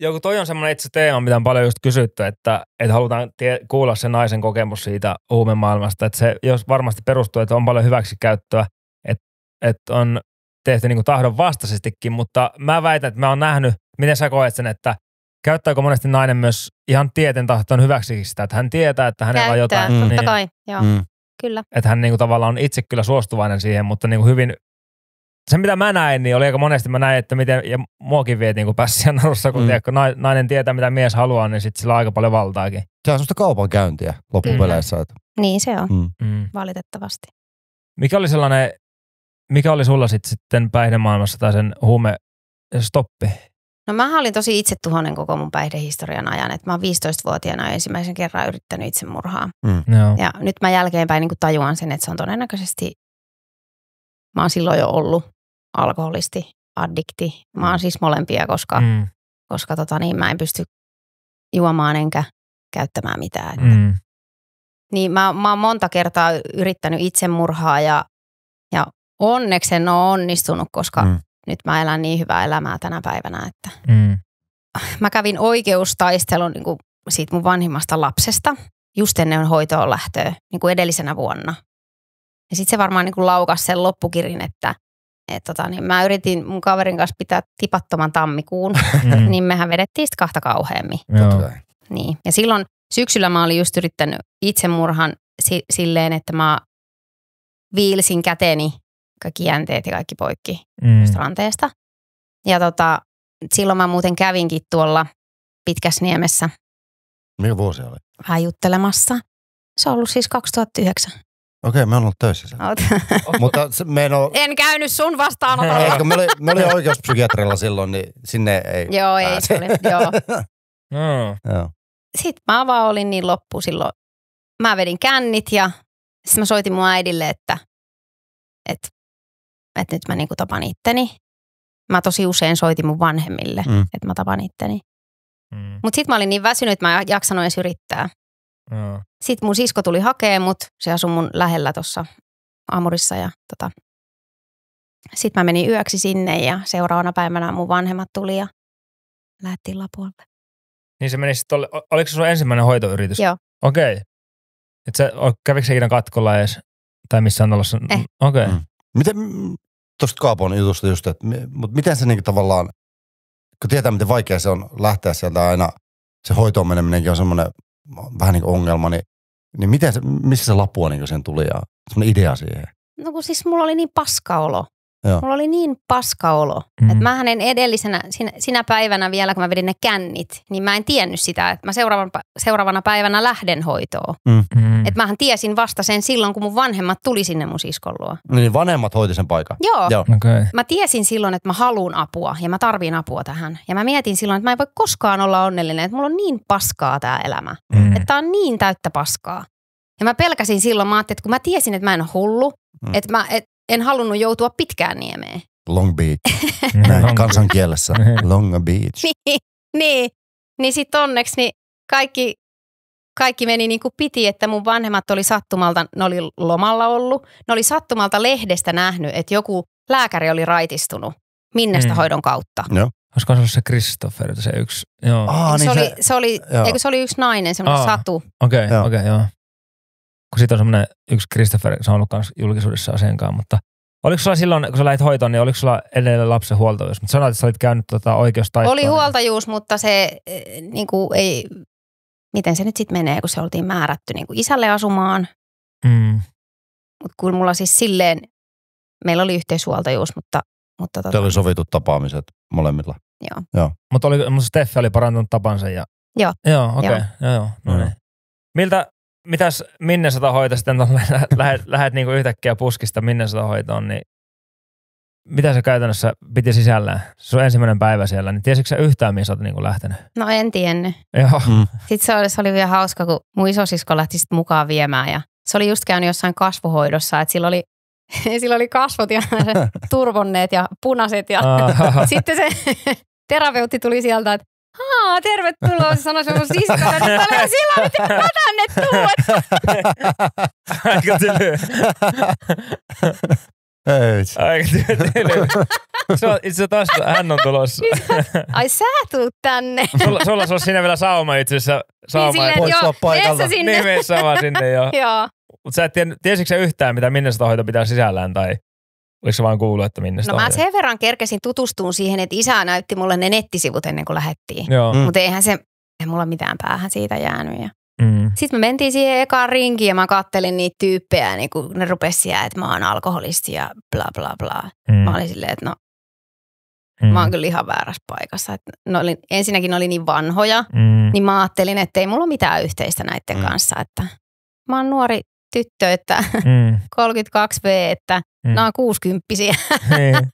Joo, kun toi on semmoinen itse teema, mitä on paljon just kysytty, että, että halutaan tie- kuulla se naisen kokemus siitä huumemaailmasta, että se jos varmasti perustuu, että on paljon hyväksikäyttöä, että, että on tehty niin kuin tahdon vastaisestikin, mutta mä väitän, että mä oon nähnyt, miten sä koet sen, että käyttääkö monesti nainen myös ihan tieten tahtoon hyväksi sitä, että hän tietää, että hänellä on jotain. Mm. Totta niin, kai, joo. Mm. Kyllä. Että hän niinku tavallaan on itse kyllä suostuvainen siihen, mutta niinku hyvin se mitä mä näin, niin oli aika monesti mä näin, että miten, ja muokin vie niin pässiä narussa, kun mm. tiedä, kun nainen tietää, mitä mies haluaa, niin sitten sillä on aika paljon valtaakin. Se on sellaista kaupankäyntiä loppupeleissä. Että... Niin se on, mm. mm. valitettavasti. Mikä oli sellainen, mikä oli sulla sit, sitten päihdemaailmassa tai sen huume stoppi? No mä olin tosi tuhonen koko mun päihdehistorian ajan, että mä oon 15-vuotiaana ensimmäisen kerran yrittänyt itsemurhaa. Mm. No. Ja nyt mä jälkeenpäin niin tajuan sen, että se on todennäköisesti, mä oon silloin jo ollut alkoholisti, addikti. Mä oon mm. siis molempia, koska, mm. koska tota, niin mä en pysty juomaan enkä käyttämään mitään. Että. Mm. Niin mä, mä oon monta kertaa yrittänyt itsemurhaa ja, ja onneksi en ole onnistunut, koska mm nyt mä elän niin hyvää elämää tänä päivänä, että mm. mä kävin oikeustaistelun niin kuin siitä mun vanhimmasta lapsesta just ennen hoitoon lähtöä, niin kuin edellisenä vuonna. Ja sitten se varmaan niin kuin laukasi sen loppukirin, että et tota, niin mä yritin mun kaverin kanssa pitää tipattoman tammikuun, mm. niin mehän vedettiin sitä kahta kauheammin. Joo. Niin. Ja silloin syksyllä mä olin just yrittänyt itsemurhan si- silleen, että mä viilsin käteni kaikki jänteet ja kaikki poikki mm. ranteesta. Ja tota, silloin mä muuten kävinkin tuolla Pitkäsniemessä. Mikä vuosi oli? Vähän juttelemassa. Se on ollut siis 2009. Okei, okay, mä oon ollut töissä sen. Mutta me en, ole... en käynyt sun vastaanotolla. Ei, mä olin, oli oikeuspsykiatrilla silloin, niin sinne ei Joo, ei se oli, joo. No. joo. Sitten mä vaan olin niin loppu silloin. Mä vedin kännit ja sitten mä soitin mun äidille, että, että että nyt mä niinku tapan itteni. Mä tosi usein soitin mun vanhemmille, mm. että mä tapan itteni. Mm. Mut sitten mä olin niin väsynyt, että mä en jaksanut edes yrittää. Mm. Sitten mun sisko tuli hakee mut, se asui mun lähellä tuossa Amurissa ja tota. Sitten mä menin yöksi sinne ja seuraavana päivänä mun vanhemmat tuli ja lähtiin Lapualle. Niin se meni sit, ol, oliko se sun ensimmäinen hoitoyritys? Joo. Okei. Okay. Et sä, kävikö se ikinä katkolla edes? Tai missään tuollaisessa? Eh. Okei. Okay. Mm. Miten, tuosta Kaapon jutusta just, että mutta miten se niinku tavallaan, kun tietää miten vaikea se on lähteä sieltä aina, se hoitoon meneminenkin on semmoinen vähän niin ongelma, niin, niin miten se, missä se lapua niinku sen tuli ja semmoinen idea siihen? No kun siis mulla oli niin paska olo. Joo. Mulla oli niin paska olo, mm. että mähän en edellisenä, sinä, sinä päivänä vielä, kun mä vedin ne kännit, niin mä en tiennyt sitä, että mä seuraavan, seuraavana päivänä lähden hoitoon. Mm. mm. Että mähän tiesin vasta sen silloin, kun mun vanhemmat tuli sinne mun siskon luo. No niin vanhemmat hoiti sen paikan? Joo. Joo. Okay. Mä tiesin silloin, että mä haluan apua ja mä tarviin apua tähän. Ja mä mietin silloin, että mä en voi koskaan olla onnellinen, että mulla on niin paskaa tämä elämä. Mm. Että tää on niin täyttä paskaa. Ja mä pelkäsin silloin, mä ajattelin, että kun mä tiesin, että mä en ole hullu, Mm. Että mä, et, en halunnut joutua pitkään niemeen. Long Beach. Näin kansankielessä. Niin. Long Beach. niin, niin, niin sitten onneksi niin kaikki, kaikki meni niin kuin piti, että mun vanhemmat oli sattumalta, ne oli lomalla ollut, ne oli sattumalta lehdestä nähnyt, että joku lääkäri oli raitistunut minnestä mm. Niin. hoidon kautta. Joo. Olisiko se ollut se Christopher, se yksi? Joo. Aa, niin se, se, oli, se, oli, joo. Eikö se oli yksi nainen, semmoinen Aa, satu. Okei, okay, okei, okay, joo kun siitä on semmoinen yksi Christopher, se on ollut myös julkisuudessa asiankaan, mutta Oliko sulla silloin, kun sä lähdit hoitoon, niin oliko sulla edelleen lapsen huoltajuus? Mutta sanoit, että sä olit käynyt tota oikeustaistoa. Oli niin- huoltajuus, mutta se eh, niin kuin ei, miten se nyt sitten menee, kun se oltiin määrätty niin kuin isälle asumaan. Mm. Mut kun mulla siis silleen, meillä oli yhteishuoltajuus, mutta... mutta tota... oli sovitut tapaamiset molemmilla. Joo. joo. Mutta oli, Steffi oli parantanut tapansa ja... Joo. Joo, okei. Okay. Joo. Joo, joo. No niin. Miltä Mitäs minne sotahoito sitten, kun lähet, lähet niinku yhtäkkiä puskista minne sata hoitoon, niin mitä se käytännössä piti sisällään? Se on ensimmäinen päivä siellä, niin tiesitkö sä yhtään, mihin sä oot niinku lähtenyt? No en tiennyt. Joo. Mm. Sitten se oli, se oli vielä hauska, kun mun isosisko lähti sit mukaan viemään ja se oli just käynyt jossain kasvuhoidossa, että sillä oli sillä oli kasvot ja turvonneet ja punaiset ja sitten se terapeutti tuli sieltä, että Haa, tervetuloa, sanoi sun sisko. Mä olen silloin, että mä tänne Aika Ei. Aika tyly. Itse taas hän on tulossa. Niin Ai sä tulet tänne. Sulla, sulla se on siinä vielä sauma itse asiassa. Niin sauma, niin sinne, joo, paikalta. Sinne. Niin, mene sinne joo. joo. Mutta sä et tiedä, tiesitkö sä yhtään, mitä minne sitä hoito pitää sisällään tai Oliko se vaan kuullut, että minne no sitä No mä sen verran kerkesin tutustuun siihen, että isä näytti mulle ne nettisivut ennen kuin lähettiin. Joo. Mm. Mutta eihän se, ei mulla mitään päähän siitä jäänyt. Ja. Mm. Sitten me mentiin siihen ekaan rinkiin ja mä kattelin niitä tyyppejä, niin kun ne rupesi siellä, että mä oon alkoholisti ja bla bla bla. Mm. Mä olin silleen, että no, mm. mä oon kyllä ihan väärässä paikassa. Et ne oli, ensinnäkin ne oli niin vanhoja, mm. niin mä ajattelin, että ei mulla ole mitään yhteistä näiden mm. kanssa. Että mä oon nuori tyttö, että mm. 32 b että mm. nämä on 60 niin.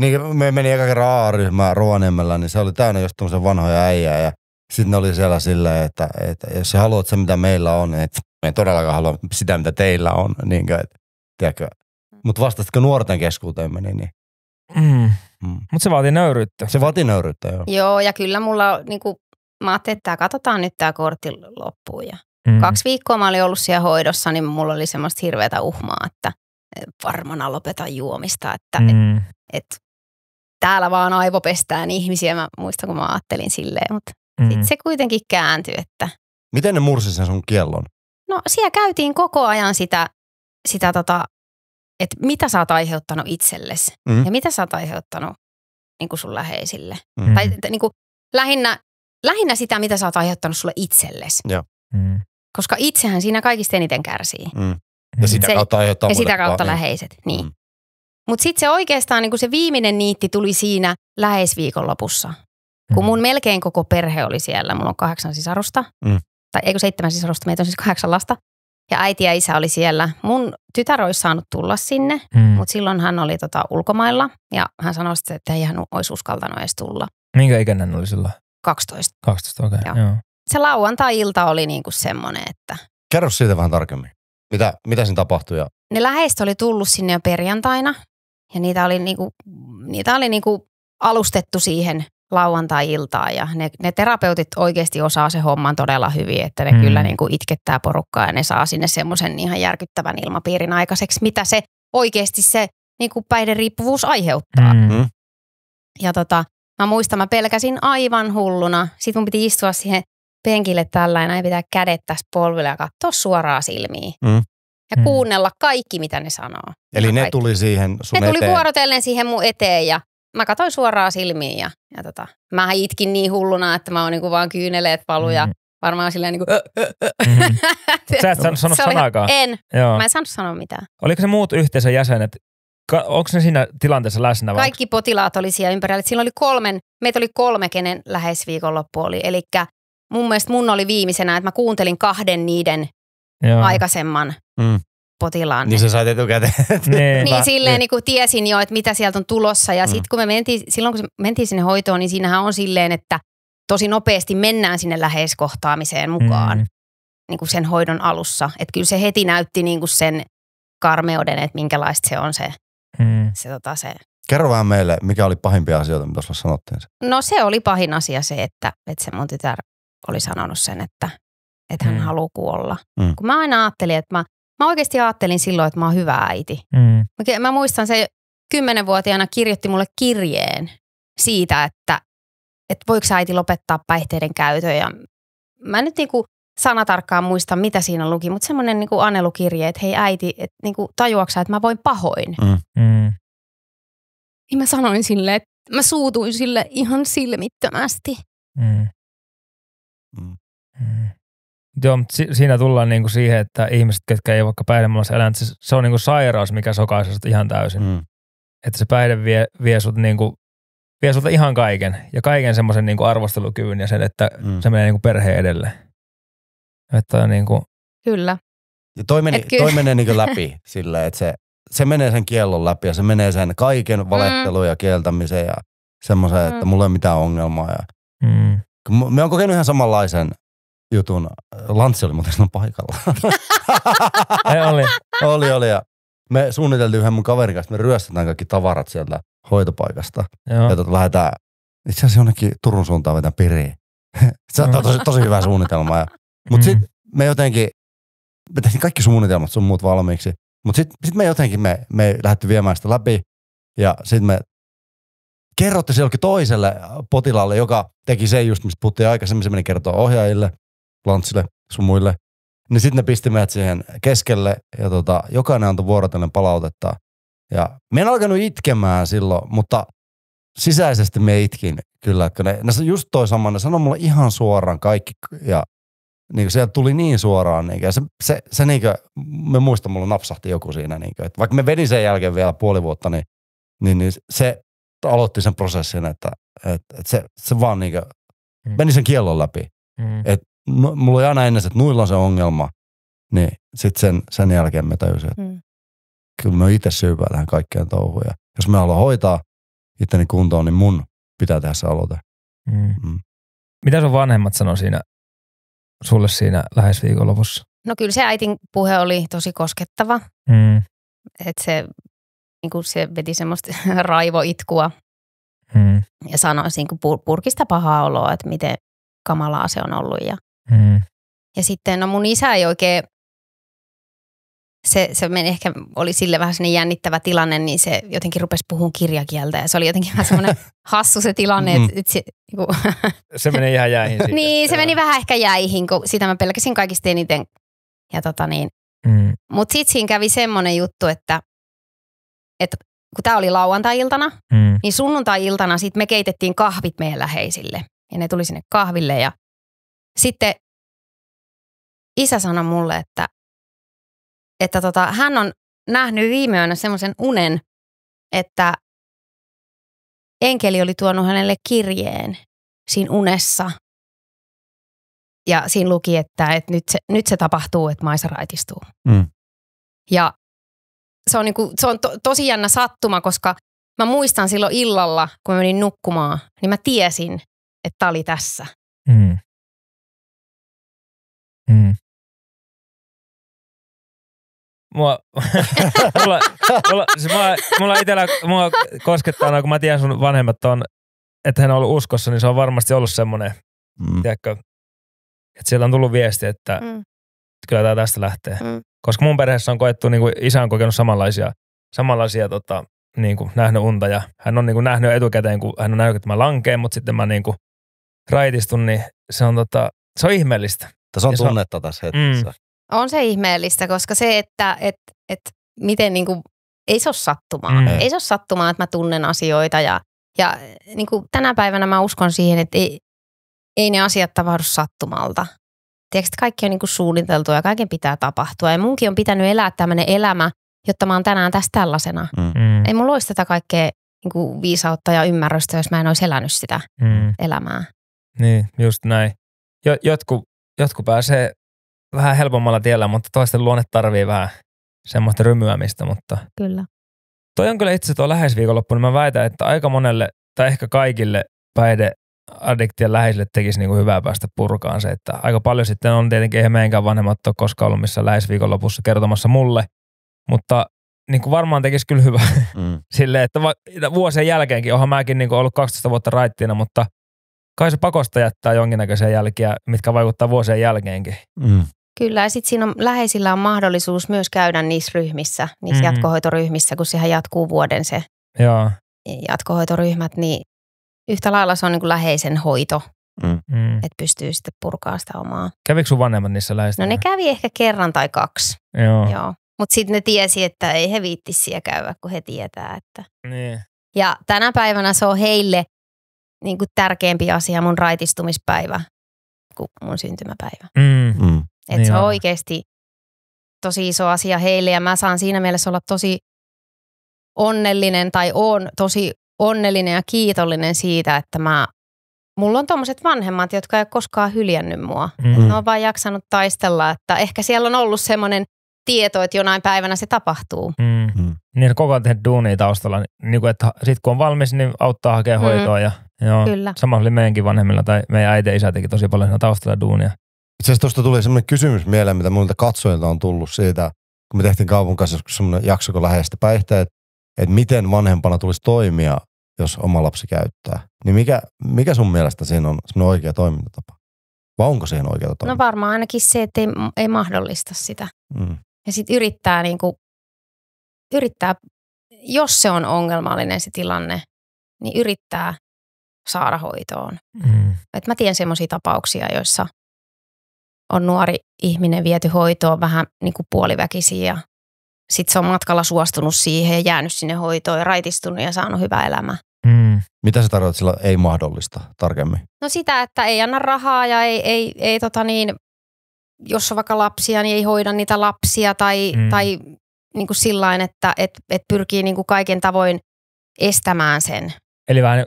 niin, me meni eka kerran A-ryhmään Rovaniemellä, niin se oli täynnä just tuommoisen vanhoja äijää ja sitten oli siellä silleen, että, että jos sä haluat se, mitä meillä on, niin me ei todellakaan halua sitä, mitä teillä on. Niin mm. Mutta vastaatko nuorten keskuuteen meni, niin Mm. Mm. Mutta se vaatii nöyryyttä. Se vaatii nöyryyttä, joo. Joo, ja kyllä mulla, niin kuin, mä ajattelin, että katsotaan nyt tämä kortti loppuun. Ja Mm. Kaksi viikkoa mä olin ollut siellä hoidossa, niin mulla oli semmoista hirveätä uhmaa, että eh, varmana lopeta juomista, että mm. et, et, täällä vaan aivopestään ihmisiä. Mä muistan, kun mä ajattelin silleen, mutta mm. sit se kuitenkin kääntyi. Että... Miten ne mursi sen sun kiellon? No siellä käytiin koko ajan sitä, sitä tota, että mitä sä oot aiheuttanut itsellesi mm. ja mitä sä oot aiheuttanut niin kuin sun läheisille. Mm. Tai niin kuin, lähinnä, lähinnä sitä, mitä sä oot aiheuttanut sulle itsellesi. Joo. Mm koska itsehän siinä kaikista eniten kärsii. Mm. Ja mm. sitä se, kautta aiheuttaa Ja sitä kautta mm. niin. läheiset, niin. Mm. Mutta sitten se oikeastaan niin se viimeinen niitti tuli siinä lähes lopussa, kun mm. mun melkein koko perhe oli siellä. Mulla on kahdeksan sisarusta, mm. tai eikö seitsemän sisarusta, meitä on siis kahdeksan lasta. Ja äiti ja isä oli siellä. Mun tytär olisi saanut tulla sinne, mm. mutta silloin hän oli tota ulkomailla ja hän sanoi sitten, että ei hän olisi uskaltanut edes tulla. Minkä ikäinen oli silloin? 12. 12, okei. Okay se lauantai-ilta oli niin kuin semmoinen, että... Kerro siitä vähän tarkemmin. Mitä, mitä siinä tapahtui? Ja... Ne läheiset oli tullut sinne jo perjantaina ja niitä oli, niin kuin niitä oli niin kuin alustettu siihen lauantai-iltaan ja ne, ne terapeutit oikeasti osaa se homman todella hyvin, että ne mm. kyllä niin kuin itkettää porukkaa ja ne saa sinne semmoisen ihan järkyttävän ilmapiirin aikaiseksi, mitä se oikeasti se niin kuin päihderiippuvuus aiheuttaa. Mm. mm. Ja tota, mä muistan, mä pelkäsin aivan hulluna. Sitten mun piti istua siihen penkille tällainen, ei pitää kädet tässä polville ja katsoa suoraan silmiin. Mm. Ja mm. kuunnella kaikki, mitä ne sanoo. Eli ne kaikki. tuli siihen sun Ne tuli eteen. vuorotellen siihen mun eteen ja mä katsoin suoraan silmiin ja, ja tota, mä itkin niin hulluna, että mä oon niinku vaan kyyneleet paluja. mm. varmaan silleen niinku... Mm. Sä et sanonut sano sanakaan. En. Joo. Mä en saanut sanoa mitään. Oliko se muut yhteisön jäsenet, Ka- onko ne siinä tilanteessa läsnä? Vai Kaikki potilaat oli siellä ympärillä. oli kolmen, meitä oli kolme, kenen viikonloppu oli. Eli mun mielestä mun oli viimeisenä, että mä kuuntelin kahden niiden Joo. aikaisemman mm. potilaan. Niin sä sait etukäteen. niin, niin silleen niin. kuin niinku tiesin jo, että mitä sieltä on tulossa. Ja mm. sitten kun me mentiin, silloin kun mentiin sinne hoitoon, niin siinähän on silleen, että tosi nopeasti mennään sinne läheiskohtaamiseen mukaan mm. niin kuin sen hoidon alussa. Että kyllä se heti näytti niin kuin sen karmeuden, että minkälaista se on se, mm. se, tota, se Kerro vähän meille, mikä oli pahimpia asioita, mitä sulla sanottiin. No se oli pahin asia se, että, että se mun tytär oli sanonut sen, että, että hän mm. haluaa kuolla. Mm. Kun mä aina ajattelin, että mä, mä oikeasti ajattelin silloin, että mä oon hyvä äiti. Mm. Mä, mä muistan se kymmenenvuotiaana kirjoitti mulle kirjeen siitä, että, että voiko äiti lopettaa päihteiden käytön. Ja mä en nyt niinku sanatarkkaan muista, mitä siinä luki, mutta semmoinen niinku anelukirje, että hei äiti, et niinku tajuaksä, että mä voin pahoin. Mm. Mm. Niin mä sanoin sille, että mä suutuin sille ihan silmittömästi. Mm. Mm. mm. Joo, mutta si- siinä tullaan niinku siihen, että ihmiset, ketkä ei vaikka päihdemallassa elä, se, se on niinku sairaus, mikä sokaisee ihan täysin. Mm. Että se päihde vie, vie sut niinku, vie sulta ihan kaiken ja kaiken semmoisen niinku arvostelukyvyn ja sen, että mm. se menee niinku perheen edelle. Että on niinku... Kyllä. Ja toi meni, ky- toi menee niinku läpi silleen, että se, se menee sen kiellon läpi ja se menee sen kaiken valettelun mm. ja kieltämisen ja semmoisen, mm. että mulla ei ole mitään ongelmaa. Ja mm. Me on kokenut ihan samanlaisen jutun. Lantsi oli muuten silloin paikalla. Ei, oli. Oli, oli. Ja me suunniteltiin yhden mun kaverin kanssa, me ryöstetään kaikki tavarat sieltä hoitopaikasta. Joo. Ja tota, lähdetään itse asiassa jonnekin Turun suuntaan vetään piriin. Se on mm. tosi, tosi hyvä suunnitelma. Ja, mutta mm. sitten me jotenkin, me tehtiin kaikki suunnitelmat sun muut valmiiksi. Mutta sitten sit me jotenkin, me, me lähdettiin viemään sitä läpi. Ja sitten me kerrotte se jollekin toiselle potilaalle, joka teki se just, mistä puhuttiin aikaisemmin, se meni kertoa ohjaajille, Lantsille, sumuille. Niin sitten ne pisti meidät siihen keskelle ja tota, jokainen antoi vuorotellen palautetta. Ja me en alkanut itkemään silloin, mutta sisäisesti me itkin kyllä. Kun ne, ne just toi sama, ne sanoi mulle ihan suoraan kaikki ja niin kuin sieltä tuli niin suoraan. Niin kuin, ja se, se, se niin kuin, me muistan, mulla napsahti joku siinä. Niin kuin, että vaikka me vedin sen jälkeen vielä puoli vuotta, niin, niin, niin se aloitti sen prosessin, että, että, että se, se vaan niin kuin, mm. meni sen kiellon läpi. Mm. Et, no, mulla oli aina ennen, että nuilla on se ongelma, niin sitten sen, sen jälkeen mä tajusin, että mm. kyllä mä itse syypää tähän kaikkeen touhuun. Ja jos mä haluan hoitaa itteni kuntoon, niin mun pitää tehdä se aloite. Mm. Mm. Mitä sun vanhemmat sanoi siinä, sulle siinä lähes viikonlopussa? No kyllä se äitin puhe oli tosi koskettava. Mm. Että se niin kuin se veti semmoista raivoitkua mm. ja sanoi niin kuin purkista pahaa oloa, että miten kamalaa se on ollut. Ja, mm. ja sitten no mun isä ei oikein, se, se meni ehkä, oli sille vähän sellainen jännittävä tilanne, niin se jotenkin rupesi puhumaan kirjakieltä ja se oli jotenkin vähän semmoinen hassu se tilanne. Mm. Että, että se, niin kuin se meni ihan jäihin. Siitä, niin, se joo. meni vähän ehkä jäihin, kun sitä mä pelkäsin kaikista eniten. Ja tota niin, Mm. Mutta sitten siinä kävi semmoinen juttu, että että kun tämä oli lauantai-iltana, mm. niin sunnuntai-iltana sit me keitettiin kahvit meidän läheisille. Ja ne tuli sinne kahville ja sitten isä sanoi mulle, että, että tota, hän on nähnyt viime yönä semmoisen unen, että enkeli oli tuonut hänelle kirjeen siinä unessa. Ja siinä luki, että, että nyt, se, nyt se tapahtuu, että Maisa raitistuu. Mm. Ja se on, niinku, se on to, tosi jännä sattuma, koska mä muistan silloin illalla, kun mä menin nukkumaan, niin mä tiesin, että tämä oli tässä. Mm. Mm. Mua, mulla, mulla, siis mulla, mulla itellä, mua koskettaa, kun mä tiedän sun vanhemmat on, että hän on ollut uskossa, niin se on varmasti ollut semmoinen, mm. tiedätkö, että sieltä on tullut viesti, että mm kyllä tämä tästä lähtee. Mm. Koska mun perheessä on koettu, niin kuin isä on kokenut samanlaisia, samanlaisia tota, niin kuin nähnyt unta ja hän on niin kuin nähnyt etukäteen, kun hän on nähnyt, että mä lankeen, mutta sitten mä niin kuin raitistun, niin se on, tota, se on ihmeellistä. Tässä on ja tunnetta on, tässä hetkessä. Mm. On se ihmeellistä, koska se, että et, et, miten niin kuin, ei se ole sattumaa. Mm. Ei se ole sattumaa, että mä tunnen asioita ja, ja niin kuin tänä päivänä mä uskon siihen, että ei, ei ne asiat tapahdu sattumalta, tiedätkö, kaikki on niin kuin suunniteltu ja kaiken pitää tapahtua. Ja munkin on pitänyt elää tämmöinen elämä, jotta mä oon tänään tässä tällaisena. Mm. mm. Ei mulla olisi tätä kaikkea niin kuin viisautta ja ymmärrystä, jos mä en olisi elänyt sitä mm. elämää. Niin, just näin. Jo, jotkut, jotkut pääsee vähän helpommalla tiellä, mutta toisten luonne tarvii vähän semmoista rymyämistä, mutta... Kyllä. Toi on kyllä itse tuo lähes viikonloppu, niin mä väitän, että aika monelle tai ehkä kaikille päihde addiktien läheisille tekisi niin kuin hyvää päästä purkaan se, että aika paljon sitten on tietenkin, eihän meidänkään vanhemmat ole koskaan ollut lähes viikonlopussa kertomassa mulle, mutta niin kuin varmaan tekisi kyllä hyvä mm. silleen, että va, vuosien jälkeenkin, onhan mäkin niin kuin ollut 12 vuotta raittiina, mutta kai se pakosta jättää jonkinnäköisiä jälkiä, mitkä vaikuttaa vuosien jälkeenkin. Mm. Kyllä, ja sitten siinä on, läheisillä on mahdollisuus myös käydä niissä ryhmissä, niissä mm jatkohoitoryhmissä, kun sehän jatkuu vuoden se Joo. jatkohoitoryhmät, niin yhtä lailla se on niin kuin läheisen hoito, mm. mm. että pystyy sitten purkaa sitä omaa. Kävikö sun vanhemmat niissä läheisissä? No ne kävi ehkä kerran tai kaksi. Joo. Joo. Mutta sitten ne tiesi, että ei he viittisi siellä käydä, kun he tietää. Että. Niin. Ja tänä päivänä se on heille niin kuin tärkeämpi asia mun raitistumispäivä kuin mun syntymäpäivä. Mm. Mm. Et niin se on oikeasti tosi iso asia heille ja mä saan siinä mielessä olla tosi onnellinen tai on tosi onnellinen ja kiitollinen siitä, että mä, mulla on tuommoiset vanhemmat, jotka ei ole koskaan hyljännyt mua. Mm-hmm. Ne on vaan jaksanut taistella, että ehkä siellä on ollut semmoinen tieto, että jonain päivänä se tapahtuu. Mm-hmm. Niin koko ajan tehnyt duunia taustalla, niin kuin, että sit kun on valmis, niin auttaa hakea mm-hmm. hoitoa ja Joo, Kyllä. sama oli meidänkin vanhemmilla tai meidän äiti ja isä teki tosi paljon taustalla duunia. Itse asiassa tuosta tuli semmoinen kysymys mieleen, mitä muilta katsojilta on tullut siitä, kun me tehtiin kaupun kanssa semmoinen jakso, kun päihteet, että miten vanhempana tulisi toimia jos oma lapsi käyttää. Niin mikä, mikä sun mielestä siinä on oikea toimintatapa? Vai onko siihen oikea tapa? No varmaan ainakin se, että ei, ei mahdollista sitä. Mm. Ja sitten yrittää, niinku, yrittää, jos se on ongelmallinen se tilanne, niin yrittää saada hoitoon. Mm. Et mä tiedän semmoisia tapauksia, joissa on nuori ihminen viety hoitoon vähän niin kuin puoliväkisiä, ja sitten se on matkalla suostunut siihen ja jäänyt sinne hoitoon ja raitistunut ja saanut hyvää elämää. Mm. Mitä se tarkoittaa, sillä ei mahdollista tarkemmin? No sitä, että ei anna rahaa ja ei, ei, ei tota niin, jos on vaikka lapsia, niin ei hoida niitä lapsia tai, mm. tai niin kuin sillain, että et, et pyrkii niin kuin kaiken tavoin estämään sen. Eli vähän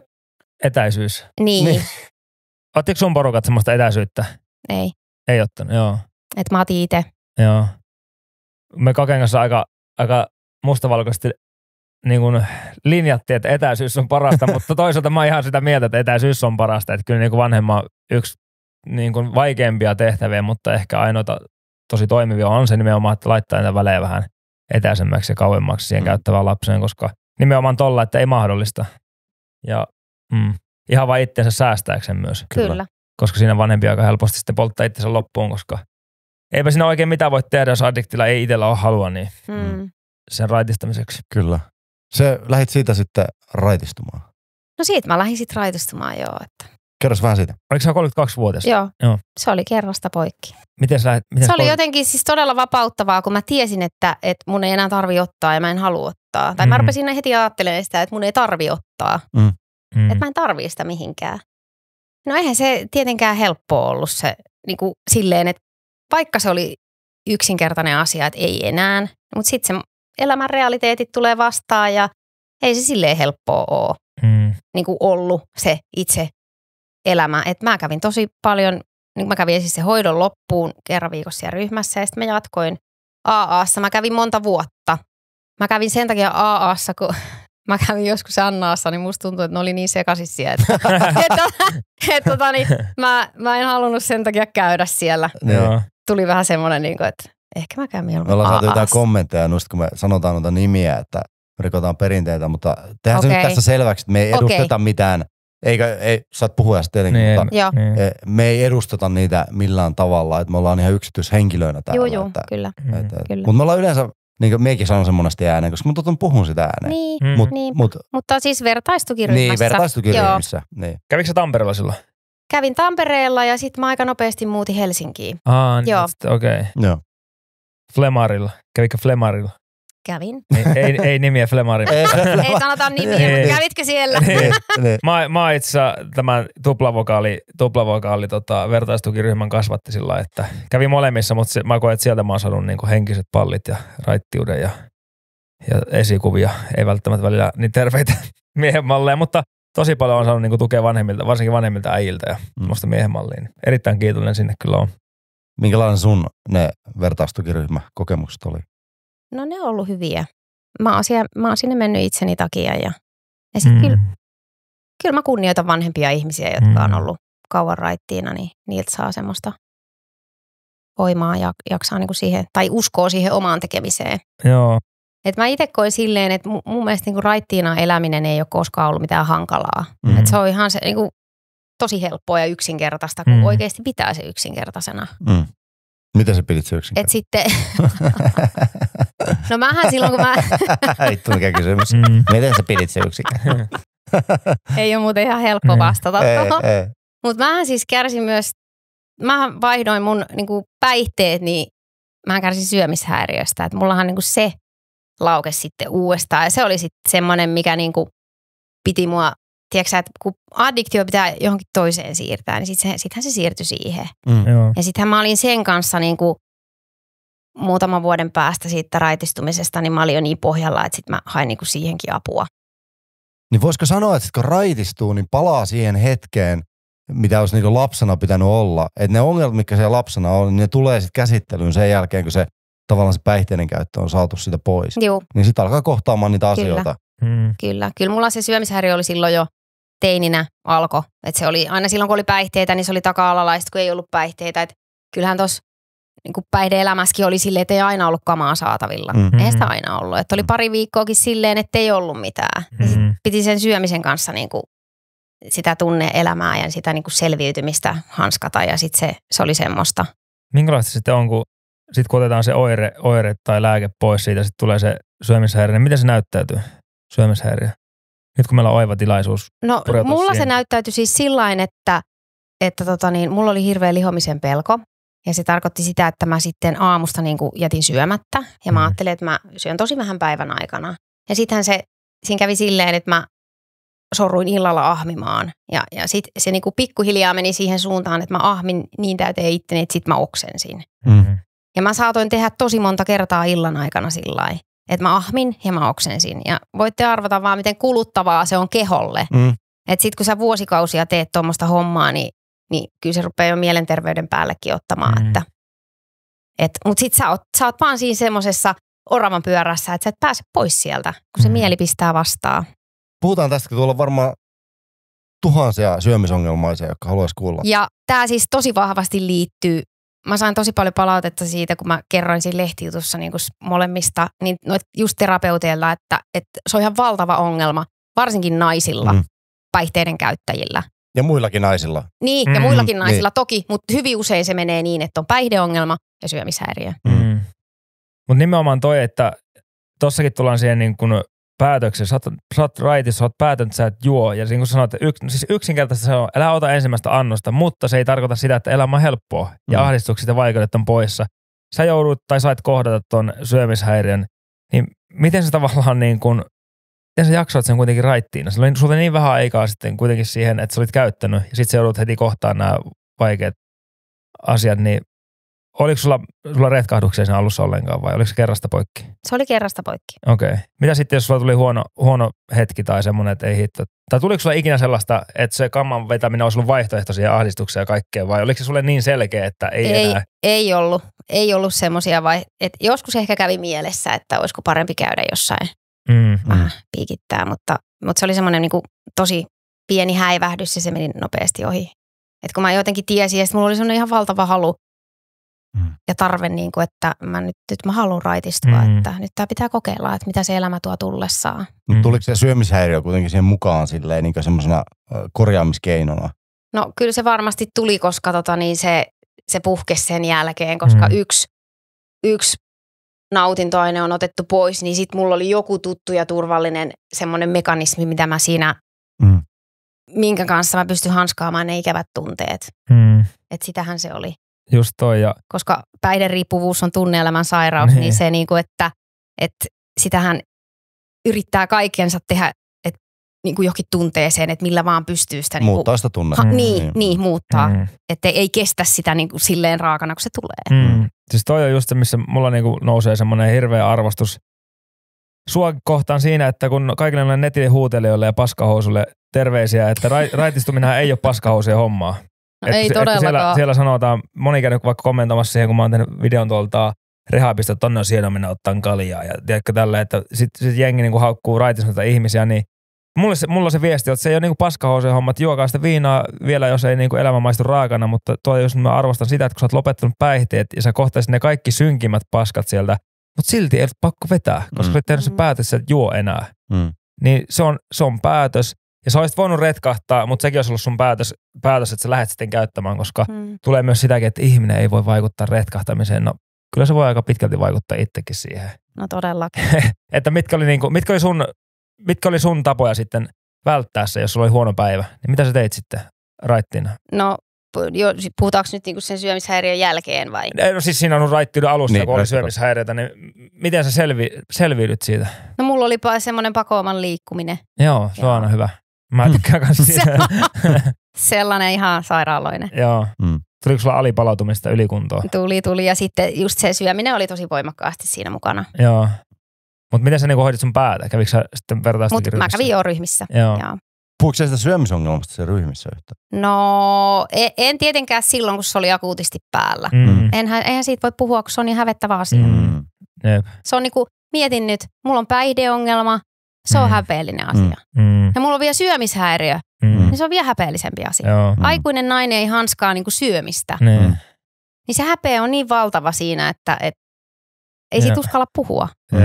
etäisyys. Niin. niin. Ottiko sun porukat sellaista etäisyyttä? Ei. Ei ottanut, joo. Et mä otin itse. Joo. Me Kaken kanssa aika, aika mustavalkoisesti niin kuin linjattiin, että etäisyys on parasta, mutta toisaalta mä oon ihan sitä mieltä, että etäisyys on parasta. Että kyllä niin kuin vanhemman yksi niin kuin vaikeampia tehtäviä, mutta ehkä ainoita tosi toimivia on se nimenomaan, että laittaa niitä välejä vähän etäisemmäksi ja kauemmaksi siihen mm. käyttävään lapseen, koska nimenomaan tolla, että ei mahdollista. Ja mm, ihan vain itseensä säästääkseen myös. Kyllä. kyllä. Koska siinä vanhempi aika helposti sitten polttaa itsensä loppuun, koska eipä siinä oikein mitään voi tehdä, jos addiktilla ei itsellä ole halua, niin mm. sen raitistamiseksi. Kyllä. Se lähit siitä sitten raitistumaan. No siitä mä lähdin sitten raitistumaan, joo. Että. Kerros vähän siitä. Oliko se 32-vuotias? Joo. joo. Se oli kerrasta poikki. Miten sä lähdet, miten se oli jotenkin siis todella vapauttavaa, kun mä tiesin, että, että mun ei enää tarvi ottaa ja mä en halua ottaa. Tai mm. mä rupesin heti ajattelemaan sitä, että mun ei tarvi ottaa. Mm. hmm Että mä en tarvi sitä mihinkään. No eihän se tietenkään helppoa ollut se niin kuin silleen, että vaikka se oli yksinkertainen asia, että ei enää, mutta sitten se elämän realiteetit tulee vastaan ja ei se silleen helppoa ole mm. niin kuin ollut se itse elämä. Et mä kävin tosi paljon, niin mä kävin siis se hoidon loppuun kerran viikossa siellä ryhmässä ja sitten mä jatkoin AAssa. Mä kävin monta vuotta. Mä kävin sen takia AAssa, kun mä kävin joskus Annaassa, niin musta tuntuu, että ne oli niin sekaisin siellä, että, että, että, että, tota niin, mä, mä en halunnut sen takia käydä siellä. Joo. Tuli vähän semmoinen, niin kuin, että Ehkä mä käyn mieluummin Me ollaan saatu jotain kommentteja noista, kun me sanotaan noita nimiä, että rikotaan perinteitä, mutta tehdään okay. se nyt tässä selväksi, että me ei edusteta okay. mitään. Eikä, ei, sä saat puhua tietenkin, niin, mutta niin. Eh, me ei edusteta niitä millään tavalla, että me ollaan ihan yksityishenkilöinä täällä. Joo, joo, että, kyllä. Että, mm. kyllä. Mutta me ollaan yleensä niin kuin miekin sanon sen monesti ääneen, koska mä totun puhun sitä ääneen. Niin, mm. mut, niin. Mut, mutta siis vertaistukiryhmässä. Niin, vertaistukiryhmässä. Niin. Kävikö sä Tampereella sillä? Kävin Tampereella ja sitten mä aika nopeasti muutin Helsinkiin. Aa, niin Joo. okei. Okay. Joo. Flemarilla. Kävikö Flemarilla? Kävin. Ei, ei, ei nimiä Flemarilla. ei, ei sanota nimiä, mutta niin. niin. kävitkö siellä? niin, niin. niin. mä, mä itse tämän tuplavokaali, tuplavokaali tota, vertaistukiryhmän kasvatti sillä että kävin molemmissa, mutta se, mä koen, että sieltä mä oon saanut niin henkiset pallit ja raittiuden ja, ja esikuvia. Ei välttämättä välillä niin terveitä miehen malleja, mutta tosi paljon on saanut niin tukea vanhemmilta, varsinkin vanhemmilta äijiltä ja mm. muista miehen malliin. Erittäin kiitollinen sinne kyllä on. Minkälainen sun ne kokemukset oli? No ne on ollut hyviä. Mä oon, siellä, mä oon sinne mennyt itseni takia ja, ja sit mm. kyllä, kyllä mä kunnioitan vanhempia ihmisiä, jotka mm. on ollut kauan raittiina, niin niiltä saa semmoista voimaa ja jaksaa niinku siihen, tai uskoo siihen omaan tekemiseen. Joo. Et mä itse koin silleen, että mun mielestä niinku raittiina eläminen ei ole koskaan ollut mitään hankalaa. Mm. Et se on ihan se, niinku, tosi helppoa ja yksinkertaista, kun mm. oikeasti pitää se yksinkertaisena. Mm. Mitä sä pidit se yksin? Et sitten... no mähän silloin, kun mä... Vittu mikä kysymys. Mm. Miten sä pidit se yksin? ei ole muuten ihan helppo mm. vastata mm. Mutta mähän siis kärsin myös... Mä vaihdoin mun niinku, päihteet, niin mä kärsin syömishäiriöstä. Että mullahan niinku, se laukesi sitten uudestaan. Ja se oli sitten semmoinen, mikä niinku, piti mua tiedätkö, että kun addiktio pitää johonkin toiseen siirtää, niin sittenhän sit se siirtyi siihen. Mm. Ja sittenhän mä olin sen kanssa niin kuin muutaman vuoden päästä siitä raitistumisesta, niin mä olin jo niin pohjalla, että sitten mä hain niin kuin siihenkin apua. Niin voisiko sanoa, että kun raitistuu, niin palaa siihen hetkeen, mitä olisi niin lapsena pitänyt olla. Että ne ongelmat, mitkä se lapsena on, niin ne tulee sitten käsittelyyn sen jälkeen, kun se tavallaan se päihteiden käyttö on saatu sitä pois. Juu. Niin sitten alkaa kohtaamaan niitä Kyllä. asioita. Hmm. Kyllä. Kyllä mulla se syömishäiriö oli silloin jo teininä alkoi. Että se oli aina silloin, kun oli päihteitä, niin se oli taka-alalaista, kun ei ollut päihteitä. Et kyllähän tuossa niin päihdeelämässäkin oli silleen, että ei aina ollut kamaa saatavilla. Mm-hmm. Ei sitä aina ollut. Että oli pari viikkoakin silleen, että ei ollut mitään. Mm-hmm. sit mhm. piti sen syömisen kanssa niin kuin sitä tunne-elämää ja sitä niin kuin selviytymistä hanskata ja sitten se, se oli semmoista. Minkälaista sitten on, kun, sit kun otetaan se oire, oire tai lääke pois siitä, sitten tulee se syömishäiriö, niin miten se näyttäytyy, syömishäiriö? Nyt kun meillä on oiva tilaisuus. No mulla siihen. se näyttäytyi siis sillain, että, että tota niin, mulla oli hirveä lihomisen pelko. Ja se tarkoitti sitä, että mä sitten aamusta niin kuin jätin syömättä. Ja mä mm. ajattelin, että mä syön tosi vähän päivän aikana. Ja sittenhän se, siinä kävi silleen, että mä sorruin illalla ahmimaan. Ja, ja sitten se niin kuin pikkuhiljaa meni siihen suuntaan, että mä ahmin niin täyteen itteni, että sitten mä oksensin. Mm. Mm-hmm. Ja mä saatoin tehdä tosi monta kertaa illan aikana sillä että mä ahmin ja mä oksensin. Ja voitte arvata vaan, miten kuluttavaa se on keholle. Mm. Että sit kun sä vuosikausia teet tuommoista hommaa, niin, niin kyllä se rupeaa jo mielenterveyden päällekin ottamaan. Mm. Että, et, mut sit sä oot, sä oot vaan siinä semmoisessa oravan pyörässä, että sä et pääse pois sieltä, kun se mm. mieli pistää vastaan. Puhutaan tästä, kun tuolla on varmaan tuhansia syömisongelmaisia, jotka haluaisi kuulla. Ja tämä siis tosi vahvasti liittyy mä sain tosi paljon palautetta siitä, kun mä kerroin siinä lehtijutussa niin molemmista, niin no, just terapeuteilla, että, että se on ihan valtava ongelma, varsinkin naisilla, mm. päihteiden käyttäjillä. Ja muillakin naisilla. Niin, mm. ja muillakin niin. naisilla mm. toki, mutta hyvin usein se menee niin, että on päihdeongelma ja syömishäiriö. Mm. Mutta nimenomaan toi, että tossakin tullaan siihen niin kun päätöksen, sä oot, sä oot raitissa, sä oot päätön, että sä et juo. Ja niin kuin sanoit, yks, siis yksinkertaisesti sanoa, älä ota ensimmäistä annosta, mutta se ei tarkoita sitä, että elämä on helppoa ja mm. ahdistukset ja vaikeudet on poissa. Sä joudut tai sait kohdata tuon syömishäiriön, niin miten sä tavallaan niin kuin, miten sä jaksoit sen kuitenkin raittiin? Sulla oli, sulla oli niin vähän aikaa sitten kuitenkin siihen, että sä olit käyttänyt ja sitten sä joudut heti kohtaan nämä vaikeat asiat, niin Oliko sulla, sulla retkahduksia sen alussa ollenkaan vai oliko se kerrasta poikki? Se oli kerrasta poikki. Okei. Okay. Mitä sitten, jos sulla tuli huono, huono hetki tai semmoinen, että ei hitto? Tai tuliko sulla ikinä sellaista, että se kamman vetäminen olisi ollut vaihtoehtoisia ahdistuksia ja kaikkea vai oliko se sulle niin selkeä, että ei, ei enää? Ei ollut. Ei ollut semmoisia vai, että joskus ehkä kävi mielessä, että olisiko parempi käydä jossain mm, mm. vähän mm. piikittää, mutta, mutta se oli semmoinen niin kuin tosi pieni häivähdys ja se meni nopeasti ohi. Et kun mä jotenkin tiesin, että mulla oli semmoinen ihan valtava halu Mm. Ja tarve, niin kuin, että mä nyt, nyt mä haluan raitistua, mm. että nyt tämä pitää kokeilla, että mitä se elämä tuo tullessaan. Mm. Tuliko se syömishäiriö kuitenkin siihen mukaan silleen niin semmoisena korjaamiskeinona? No kyllä se varmasti tuli, koska tota, niin se, se puhke sen jälkeen, koska mm. yksi, yksi nautintoaine on otettu pois, niin sitten mulla oli joku tuttu ja turvallinen semmoinen mekanismi, mitä mä siinä, mm. minkä kanssa mä pystyn hanskaamaan ne ikävät tunteet. Mm. Et sitähän se oli. Just toi. Ja... Koska päihderiippuvuus on tunneelämän sairaus, niin, niin se kuin, niinku, että, että sitähän yrittää kaikensa tehdä niin kuin johonkin tunteeseen, että millä vaan pystyy sitä. niin muuttaa sitä tunnetta. Ha, mm. Niin, niin, muuttaa. Mm. Että ei kestä sitä niin kuin silleen raakana, kun se tulee. Mm. mm. Siis toi on just se, missä mulla kuin niinku nousee semmoinen hirveä arvostus sua kohtaan siinä, että kun kaikille näille netin huutelijoille ja paskahousulle terveisiä, että ra- raitistuminen ei ole paskahousien hommaa. No et ei se, todellakaan. Siellä, siellä sanotaan, moni käy vaikka kommentoimassa siihen, kun mä oon tehnyt videon tuolta että tonne on siellä minä ottaan kaljaa. Ja tiedätkö tällä, että sit, sit jengi niinku haukkuu raitisnoita ihmisiä, niin mulla se, mulla se viesti, että se ei ole niinku paskahousen homma, että juokaa sitä viinaa vielä, jos ei niinku elämä maistu raakana, mutta tuo, jos mä arvostan sitä, että kun sä oot lopettanut päihteet ja sä kohtaisit ne kaikki synkimmät paskat sieltä, mutta silti ei ole pakko vetää, koska mm. sä oot tehnyt se mm. päätös, että juo enää. Mm. Niin se on, se on päätös ja sä olisit voinut retkahtaa, mutta sekin olisi ollut sun päätös, päätös että sä lähdet sitten käyttämään, koska mm. tulee myös sitäkin, että ihminen ei voi vaikuttaa retkahtamiseen. No kyllä se voi aika pitkälti vaikuttaa itsekin siihen. No todellakin. että mitkä oli, kuin, niinku, mitkä, oli sun, mitkä oli sun tapoja sitten välttää se, jos sulla oli huono päivä? Niin mitä sä teit sitten raittina? No jo, puhutaanko nyt niinku sen syömishäiriön jälkeen vai? No siis siinä on raittiudun alussa, niin, kun oli syömishäiriötä, niin miten sä selvi, selviydyt siitä? No mulla oli semmoinen pakooman liikkuminen. Joo, se on aina hyvä. Mä tykkään mm. siitä. Sellainen ihan sairaaloinen. Joo. Mm. Tuliko sulla alipalautumista ylikuntoon? Tuli, tuli. Ja sitten just se syöminen oli tosi voimakkaasti siinä mukana. Joo. Mutta miten sä niinku hoidit sun päätä? Kävikö sä sitten vertaisesti Mut ryhmissä? mä kävin jo ryhmissä. Joo. Joo. Puhuiko sitä syömisongelmasta se ryhmissä yhtä? No e- en tietenkään silloin, kun se oli akuutisti päällä. Mm. mm. Enhän, eihän siitä voi puhua, kun se on niin hävettävä asia. Mm. Se on niinku, mietin nyt, mulla on päihdeongelma, se on mm. häpeellinen asia. Mm. mm. Ja mulla on vielä syömishäiriö, mm. mm. niin se on vielä häpeellisempi asia. Joo. Mm. Aikuinen nainen ei hanskaa niinku syömistä. Mm. Niin se häpeä on niin valtava siinä, että et, ei siitä uskalla puhua. Mm.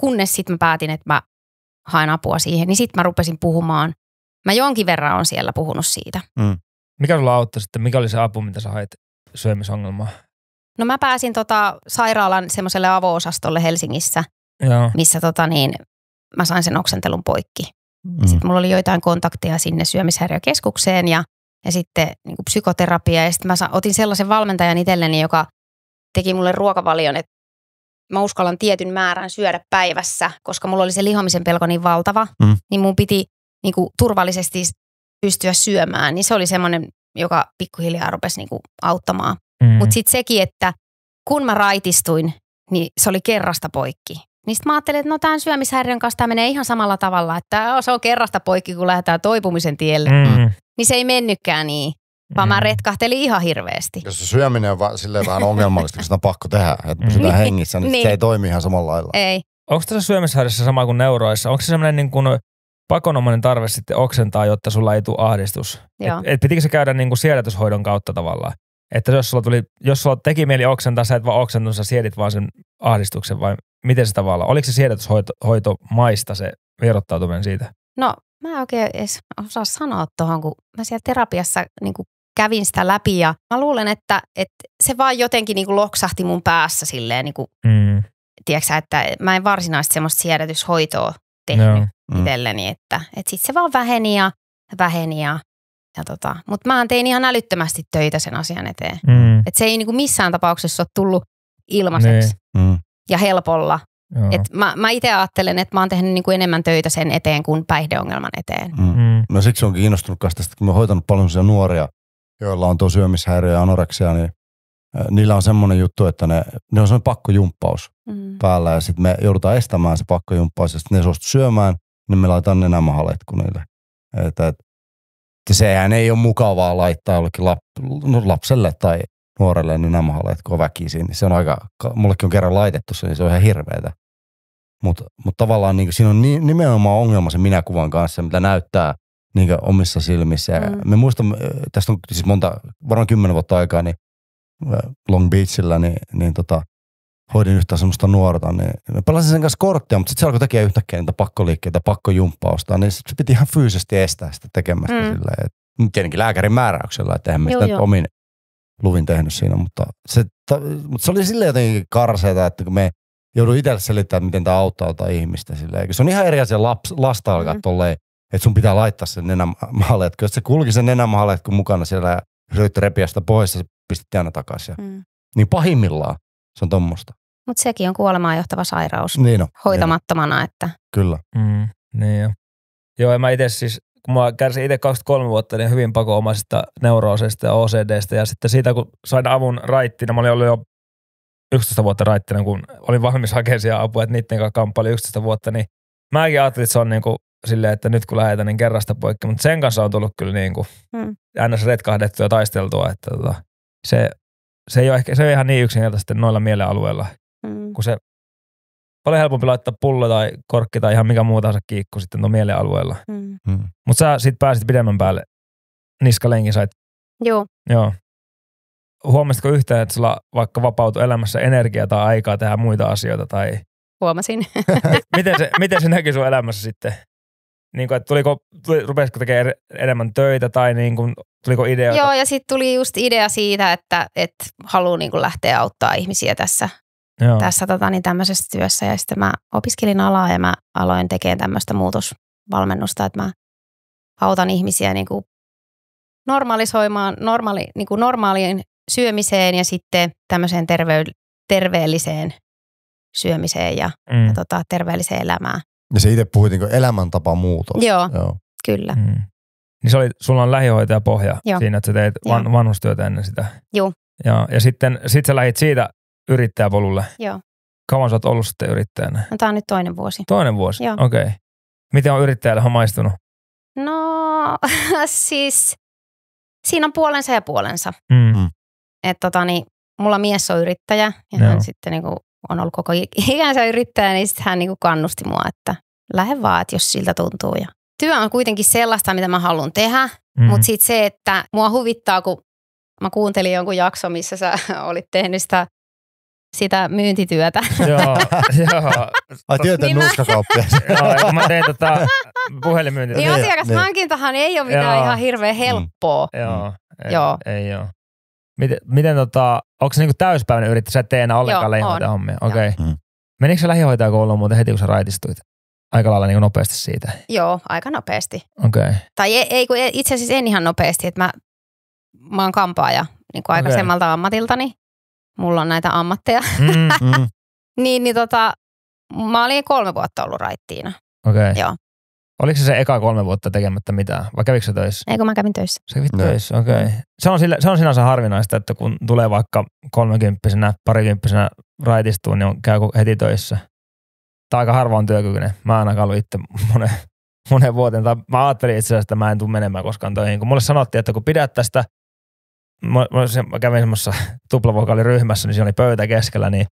Kunnes sitten mä päätin, että mä haen apua siihen, niin sitten mä rupesin puhumaan. Mä jonkin verran on siellä puhunut siitä. Mm. Mikä sulla auttoi sitten? Mikä oli se apu, mitä sä hait syömisongelmaa? No mä pääsin tota sairaalan semmoiselle avoosastolle Helsingissä, Joo. missä tota niin, mä sain sen oksentelun poikki. Mm. Sitten mulla oli joitain kontakteja sinne syömishäiriökeskukseen ja, ja sitten niin kuin psykoterapia. Ja sitten mä otin sellaisen valmentajan itselleni, joka teki mulle ruokavalion, että mä uskallan tietyn määrän syödä päivässä, koska mulla oli se lihomisen pelko niin valtava, mm. niin mun piti niin kuin, turvallisesti pystyä syömään. Niin se oli semmoinen, joka pikkuhiljaa rupesi niin kuin, auttamaan. Mm. Mutta sitten sekin, että kun mä raitistuin, niin se oli kerrasta poikki. Niistä mä ajattelin, että no tämän syömishäiriön kanssa tämä menee ihan samalla tavalla, että se on kerrasta poikki, kun lähdetään toipumisen tielle. Mm. mm. Niin se ei mennykään niin, vaan mm. mä retkahtelin ihan hirveästi. Jos se syöminen on va- silleen vähän ongelmallista, kun sitä on pakko tehdä, että pysytään niin. mm. hengissä, niin, niin se ei toimi ihan samalla lailla. Ei. Onko tässä syömishäiriössä sama kuin neuroissa? Onko se sellainen niin kuin pakonomainen tarve sitten oksentaa, jotta sulla ei tule ahdistus? Joo. Et, et pitikö se käydä niin kuin siedätyshoidon kautta tavallaan? Että jos sulla, tuli, jos sulla teki mieli oksentaa, sä et vaan oksentunut, sä siedit vaan sen ahdistuksen vai miten se tavallaan, oliko se maista se verottautuminen siitä? No mä en oikein edes osaa sanoa tuohon, kun mä siellä terapiassa niin kuin kävin sitä läpi ja mä luulen, että, että se vaan jotenkin niin kuin loksahti mun päässä silleen, niin kuin, mm. tiiäksä, että mä en varsinaisesti semmoista siedätyshoitoa tehnyt no. itselleni, että, että sit se vaan väheni ja väheni ja ja tota, mutta mä tein ihan älyttömästi töitä sen asian eteen. Mm. Et se ei niinku missään tapauksessa ole tullut ilmaiseksi. Mm ja helpolla. Et mä mä itse ajattelen, että mä oon tehnyt niinku enemmän töitä sen eteen kuin päihdeongelman eteen. Mm. Mm. Mä no siksi onkin kiinnostunut tästä, kun mä oon hoitanut paljon nuoria, joilla on tuo syömishäiriö ja anoreksia, niin äh, niillä on semmoinen juttu, että ne, ne on semmoinen pakkojumppaus mm. päällä ja sitten me joudutaan estämään se pakkojumppaus ja sitten ne suostu syömään, niin me laitetaan halet kun niille. Että, että sehän ei ole mukavaa laittaa jollekin lap, no lapselle tai nuorelle ne niin namahalet väkisin. Niin se on aika, mullekin on kerran laitettu se, niin se on ihan hirveetä. Mutta mut tavallaan niin siinä on ni, nimenomaan ongelma se minäkuvan kanssa, mitä näyttää niin omissa silmissä. Mm. Me muistamme, tästä on siis monta, varmaan kymmenen vuotta aikaa, niin äh, Long Beachillä, niin, niin tota, hoidin yhtään semmoista nuorta, niin mä pelasin sen kanssa korttia, mutta sitten se alkoi tekemään yhtäkkiä niitä pakkoliikkeitä, pakkojumppausta, niin sit se piti ihan fyysisesti estää sitä tekemästä mm. silleen. Tietenkin lääkärin määräyksellä, että eihän me sitä omin luvin tehnyt siinä, mutta se, ta, mutta se oli silleen jotenkin karseeta, että kun me joudun itse selittämään, miten tämä auttaa jotain ihmistä. Silleen. Se on ihan eri asia laps, lasta alkaa mm. tolleen, että sun pitää laittaa sen Että jos se kulki sen nenämahalle, kun mukana siellä yritti repiä sitä pois ja se pistettiin aina takaisin. Mm. Niin pahimmillaan se on tuommoista. Mutta sekin on kuolemaan johtava sairaus niin on, hoitamattomana. Niin on. Että. Kyllä. Mm, niin jo. Joo, ja mä itse siis kun mä kärsin itse 23 vuotta, niin hyvin pakoomaisesta neuroosista ja OCDstä. Ja sitten siitä, kun sain avun raittina, mä olin ollut jo 11 vuotta raittina, kun olin valmis hakemaan apua, että niiden kanssa kamppailin 11 vuotta, niin mäkin ajattelin, että se on niin kuin silleen, että nyt kun lähetän, niin kerrasta poikki. Mutta sen kanssa on tullut kyllä niin kuin hmm. ns. retkahdettua ja taisteltua, että tota, se, se, ei ole ehkä, se ei ole ihan niin yksinkertaisesti noilla mielealueilla, hmm. kun se paljon helpompi laittaa pullo tai korkki tai ihan mikä muu tahansa kiikku sitten tuon mielealueella. Mm. Mm. Mutta sä sit pääsit pidemmän päälle. Niskalenkin sait. Joo. Joo. Huomasitko yhtään, että sulla vaikka vapautui elämässä energiaa tai aikaa tehdä muita asioita tai... Huomasin. miten, se, miten se näkyy sun elämässä sitten? Niin kuin, että tuliko, tuli, rupesiko tekemään enemmän töitä tai niin kuin, tuliko ideoita? Joo, ja sitten tuli just idea siitä, että, että haluaa niin lähteä auttaa ihmisiä tässä Joo. tässä tota, niin tämmöisessä työssä. Ja sitten mä opiskelin alaa ja mä aloin tekemään tämmöistä muutosvalmennusta, että mä autan ihmisiä niin kuin normalisoimaan normaali, niin kuin normaaliin syömiseen ja sitten tämmöiseen terve, terveelliseen syömiseen ja, mm. ja tota, terveelliseen elämään. Ja se itse puhuit niin elämäntapa muutos. Joo, Joo. kyllä. Mm. Niin se oli, sulla on lähihoitaja pohja Joo. siinä, että sä teet van, vanhustyötä ennen sitä. Joo. Ja, ja sitten sit sä lähit siitä yrittäjäpolulle? Joo. Kauan sä oot ollut sitten yrittäjänä? No tää on nyt toinen vuosi. Toinen vuosi? Joo. Okei. Okay. Miten on yrittäjällä on maistunut? No siis siinä on puolensa ja puolensa. Mm. mm. Et tota, niin, mulla mies on yrittäjä ja no. hän sitten niinku on ollut koko ikänsä yrittäjä, niin sitten hän niinku kannusti mua, että lähde vaan, että jos siltä tuntuu. Ja työ on kuitenkin sellaista, mitä mä haluan tehdä, mm. mutta sitten se, että mua huvittaa, kun mä kuuntelin jonkun jakson, missä sä olit tehnyt sitä sitä myyntityötä. joo, joo. Ai niin joo, mä teen tota puhelinmyyntityötä. Niin, niin asiakashankintahan niin. ei ole mitään joo. ihan hirveän mm. helppoa. Mm. Joo, ei, joo. ei Miten, miten tota, onko se niinku täyspäiväinen yrittäjä, sä et tee enää ollenkaan lähihoitajahommia? Okei. Okay. Mm. Menikö se lähihoitajakouluun muuten heti, kun sä raitistuit? Aika lailla niin nopeasti siitä. Joo, aika nopeasti. Okei. Okay. Tai ei, ei, kun itse asiassa en ihan nopeasti, että mä, mä oon kampaaja niin kuin okay. ammatiltani mulla on näitä ammatteja. Mm, mm. niin, niin tota, mä olin kolme vuotta ollut raittiina. Okei. Okay. Joo. Oliko se se eka kolme vuotta tekemättä mitään? Vai kävikö se töissä? Eikö mä kävin töissä. Sä kävit no. töissä, okei. Okay. Se, on se on sinänsä harvinaista, että kun tulee vaikka kolmekymppisenä, parikymppisenä raitistuun, niin on, käy heti töissä. Tämä aika harva on työkykyinen. Mä ainakaan ollut itse monen, monen vuoden. Tai mä ajattelin itse asiassa, että mä en tule menemään koskaan töihin. Kun mulle sanottiin, että kun pidät tästä mä, mä kävin semmoisessa tuplavokaaliryhmässä, niin siinä oli pöytä keskellä, niin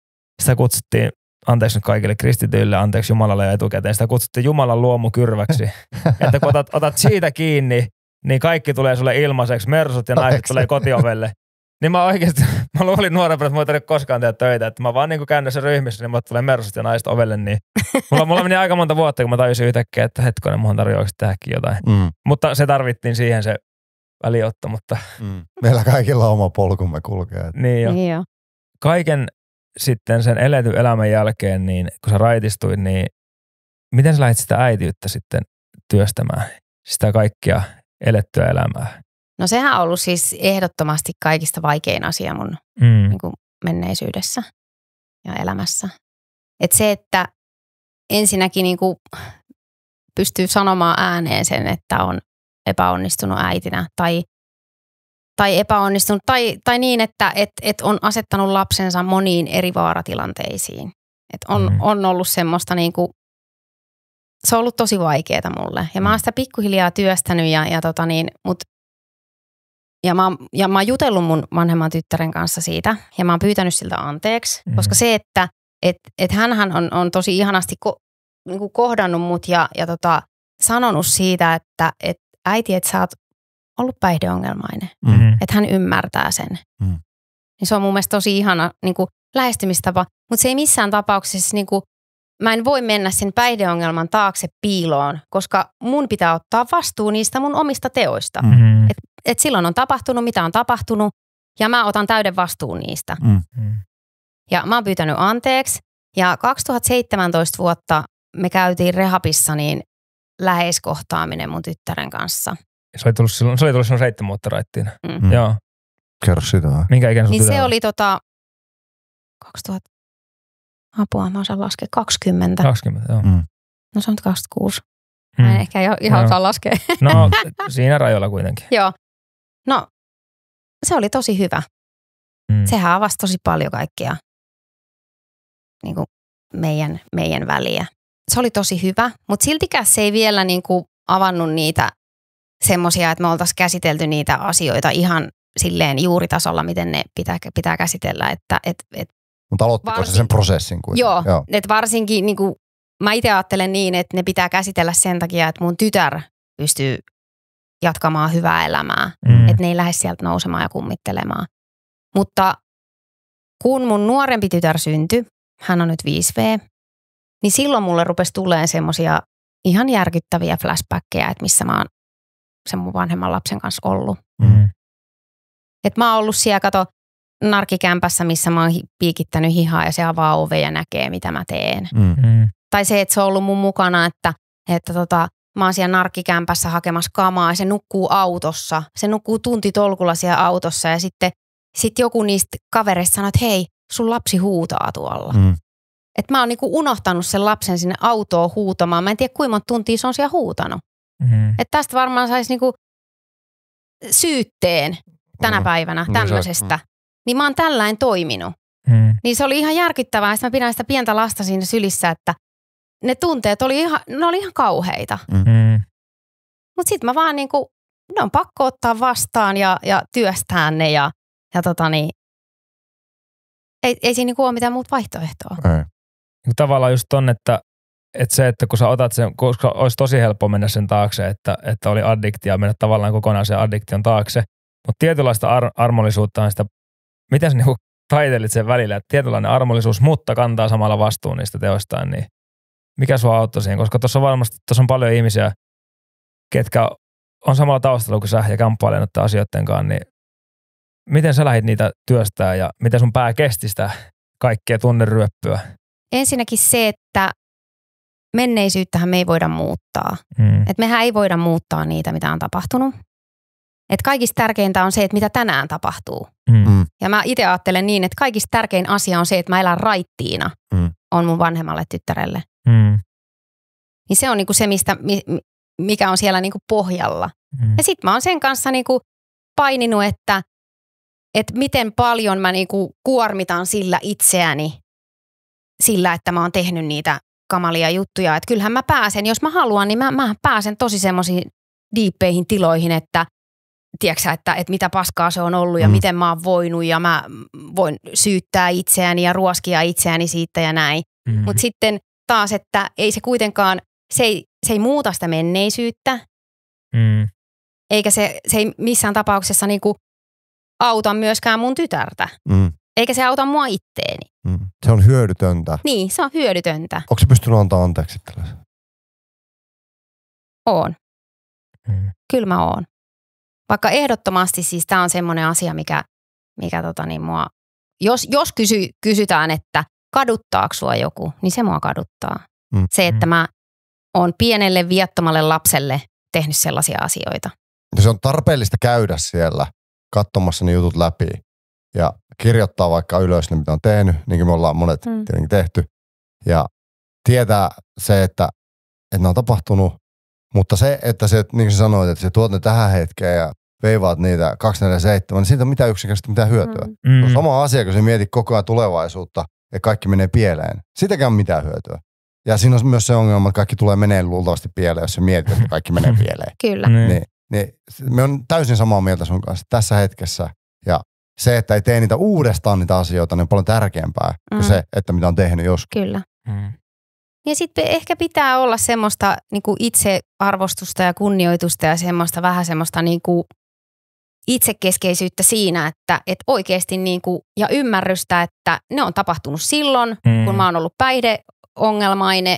sitä kutsuttiin, anteeksi nyt kaikille kristityille, anteeksi Jumalalle ja etukäteen, sitä kutsuttiin Jumalan luomukyrväksi. että kun otat, otat siitä kiinni, niin kaikki tulee sulle ilmaiseksi, mersut ja naiset tulee kotiovelle. Niin mä oikeasti, mä luulin nuorempana, että mä en koskaan tehdä töitä. Että mä vaan niin käyn sen ryhmissä, niin mä tulee mersut ja naiset ovelle. Niin mulla, mulla meni aika monta vuotta, kun mä tajusin yhtäkkiä, että hetkinen, muhan tarvii oikeasti tehdäkin jotain. Mm. Mutta se tarvittiin siihen se väliotto, mutta... Mm. Meillä kaikilla on oma polkumme kulkee. Niin jo. niin jo. Kaiken sitten sen eletyn elämän jälkeen, niin kun sä raitistuit, niin miten sä lähdit sitä äitiyttä sitten työstämään, sitä kaikkia elettyä elämää? No sehän on ollut siis ehdottomasti kaikista vaikein asia mun mm. niin kuin menneisyydessä ja elämässä. Et se, että ensinnäkin niin kuin pystyy sanomaan ääneen sen, että on epäonnistunut äitinä tai, tai epäonnistunut tai, tai niin, että et, et on asettanut lapsensa moniin eri vaaratilanteisiin. Et on, mm. on ollut semmoista niin kuin, se on ollut tosi vaikeaa mulle ja mä oon mm. sitä pikkuhiljaa työstänyt ja, ja tota niin, mut ja mä, ja mä oon jutellut mun vanhemman tyttären kanssa siitä ja mä oon pyytänyt siltä anteeksi, mm. koska se, että et, et hänhän on, on tosi ihanasti ko, niin kohdannut mut ja, ja tota, sanonut siitä, että et äiti, että sä oot ollut päihdeongelmainen. Mm. Mm-hmm. Että hän ymmärtää sen. Mm. Niin se on mun mielestä tosi ihana niin kuin lähestymistapa. Mutta se ei missään tapauksessa, niin kuin, mä en voi mennä sen päihdeongelman taakse piiloon, koska mun pitää ottaa vastuu niistä mun omista teoista. Mm. Mm-hmm. Et, et silloin on tapahtunut, mitä on tapahtunut, ja mä otan täyden vastuun niistä. Mm. Mm-hmm. Ja mä oon pyytänyt anteeksi. Ja 2017 vuotta me käytiin rehabissa, niin läheiskohtaaminen mun tyttären kanssa. Se oli tullut silloin, se oli tullut silloin seitsemän vuotta raittiin. Mm. mm. Joo. Kerro sitä. Minkä ikäinen niin se oli, oli tota 2000, apua mä osaan laskea, 20. 20, joo. Mm. No se on 26. Mm. Mä en mm. ehkä ihan no. osaa laskea. No siinä rajoilla kuitenkin. joo. No se oli tosi hyvä. Mm. Sehän avasi tosi paljon kaikkia niin kuin meidän, meidän väliä se oli tosi hyvä, mutta siltikään se ei vielä niin kuin avannut niitä semmoisia, että me oltaisiin käsitelty niitä asioita ihan silleen juuritasolla, miten ne pitää, pitää käsitellä. Että, et, et mutta aloittiko se sen prosessin kuin? Joo, joo. että varsinkin niin kuin, mä itse ajattelen niin, että ne pitää käsitellä sen takia, että mun tytär pystyy jatkamaan hyvää elämää. Mm. Että ne ei lähde sieltä nousemaan ja kummittelemaan. Mutta kun mun nuorempi tytär syntyi, hän on nyt 5V, niin silloin mulle rupesi tulemaan semmoisia ihan järkyttäviä flashbackkejä, että missä mä oon sen mun vanhemman lapsen kanssa ollut. Mm. Et mä oon ollut siellä, kato, narkikämpässä, missä mä oon piikittänyt hihaa ja se avaa ove ja näkee, mitä mä teen. Mm. mm. Tai se, että se on ollut mun mukana, että, että tota, mä oon siellä narkkikämpässä hakemassa kamaa ja se nukkuu autossa. Se nukkuu tunti tolkulla siellä autossa ja sitten sit joku niistä kavereista sanoo, että hei, sun lapsi huutaa tuolla. Mm että mä oon niinku unohtanut sen lapsen sinne autoon huutamaan. Mä en tiedä, kuinka monta tuntia se on siellä huutanut. Mm. Mm-hmm. Että tästä varmaan saisi niinku syytteen tänä mm. päivänä mm. tämmöisestä. Mm. Niin mä oon tälläin toiminut. Mm. Niin se oli ihan järkyttävää, että mä pidän sitä pientä lasta siinä sylissä, että ne tunteet oli ihan, ne oli ihan kauheita. Mm. mm. Mutta sitten mä vaan niinku, ne on pakko ottaa vastaan ja, ja työstää ne ja, ja tota niin, ei, ei siinä niinku ole mitään muuta vaihtoehtoa. Ei niin tavallaan just ton, että, että se, että kun sä otat sen, koska olisi tosi helppo mennä sen taakse, että, että oli addiktia, mennä tavallaan kokonaan sen addiktion taakse. Mutta tietynlaista ar- on sitä, miten sä niinku taitelit sen välillä, että tietynlainen armollisuus, mutta kantaa samalla vastuun niistä teoistaan, niin mikä sua auttoi siihen? Koska tuossa varmasti tuossa on paljon ihmisiä, ketkä on samalla taustalla kuin sä ja kamppailen ottaa asioiden kanssa, niin miten sä lähdit niitä työstää ja miten sun pää kesti sitä kaikkea tunneryöppyä? Ensinnäkin se, että menneisyyttähän me ei voida muuttaa. Mm. Et mehän ei voida muuttaa niitä, mitä on tapahtunut. Et kaikista tärkeintä on se, että mitä tänään tapahtuu. Mm. mm. Ja mä itse ajattelen niin, että kaikista tärkein asia on se, että mä elän raittiina. Mm. On mun vanhemmalle tyttärelle. Mm. Niin se on niinku se, mistä, mikä on siellä niinku pohjalla. Mm. Ja sitten mä oon sen kanssa niinku paininut, että et miten paljon mä niinku kuormitan sillä itseäni, sillä, että mä oon tehnyt niitä kamalia juttuja. Että kyllähän mä pääsen, jos mä haluan, niin mä, mä pääsen tosi semmoisiin diippeihin tiloihin, että tiedätkö että, että mitä paskaa se on ollut ja mm. miten mä oon voinut ja mä voin syyttää itseäni ja ruoskia itseäni siitä ja näin. Mm. Mm-hmm. Mutta sitten taas, että ei se kuitenkaan, se ei, se ei muuta sitä menneisyyttä, mm. eikä se, se ei missään tapauksessa niinku auta myöskään mun tytärtä, mm. eikä se auta mua itteeni. Mm. Se on hyödytöntä. Niin, se on hyödytöntä. Onko se pystynyt antaa anteeksi tällaisen? Oon. Hmm. Kyllä mä oon. Vaikka ehdottomasti siis tämä on semmoinen asia, mikä, mikä tota niin mua, jos, jos kysy, kysytään, että kaduttaako sua joku, niin se mua kaduttaa. Hmm. Se, että mm. mä oon pienelle viattomalle lapselle tehnyt sellaisia asioita. Ja se on tarpeellista käydä siellä katsomassa ne jutut läpi ja kirjoittaa vaikka ylös ne, niin mitä on tehnyt, niin kuin me ollaan monet mm. tietenkin tehty. Ja tietää se, että, että ne on tapahtunut, mutta se, että se, niin kuin sanoit, että se tuot ne tähän hetkeen ja veivaat niitä 247, niin siitä on mitään yksinkertaisesti mitä hyötyä. Mm. mm. On sama asia, kun se mietit koko ajan tulevaisuutta ja kaikki menee pieleen. Sitäkään on mitään hyötyä. Ja siinä on myös se ongelma, että kaikki tulee menee luultavasti pieleen, jos sä mietit, että kaikki menee pieleen. Kyllä. Niin. Niin, niin, me on täysin samaa mieltä sun kanssa tässä hetkessä se, että ei tee niitä uudestaan niitä asioita, niin on paljon tärkeämpää mm. kuin se, että mitä on tehnyt joskus. Kyllä. Mm. Ja sitten ehkä pitää olla semmoista niin kuin itsearvostusta ja kunnioitusta ja semmoista vähän semmoista niin kuin itsekeskeisyyttä siinä, että, että oikeasti niin kuin, ja ymmärrystä, että ne on tapahtunut silloin, mm. kun mä oon ollut päihdeongelmainen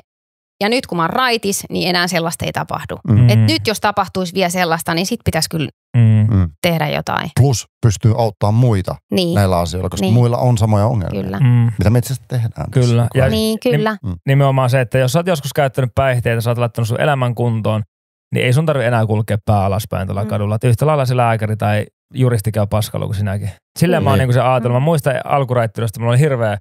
ja nyt kun mä oon raitis, niin enää sellaista ei tapahdu. Mm. Et nyt jos tapahtuisi vielä sellaista, niin sit pitäisi kyllä mm tehdä jotain. Plus pystyy auttamaan muita niin. näillä asioilla, koska niin. muilla on samoja ongelmia. Kyllä. Mm. Mitä me itse asiassa tehdään Kyllä. Tässä. Ja niin, kyllä. Mm. nimenomaan se, että jos sä oot joskus käyttänyt päihteitä, sä oot laittanut sun elämän kuntoon, niin ei sun tarvitse enää kulkea pää alaspäin tuolla mm. kadulla. Et yhtä lailla se lääkäri tai juristi käy paskalla kuin sinäkin. Sillä mm. Niin. mä oon niin se mm. ajatellut. Mä muistan alkuraittelusta, mulla oli hirveä,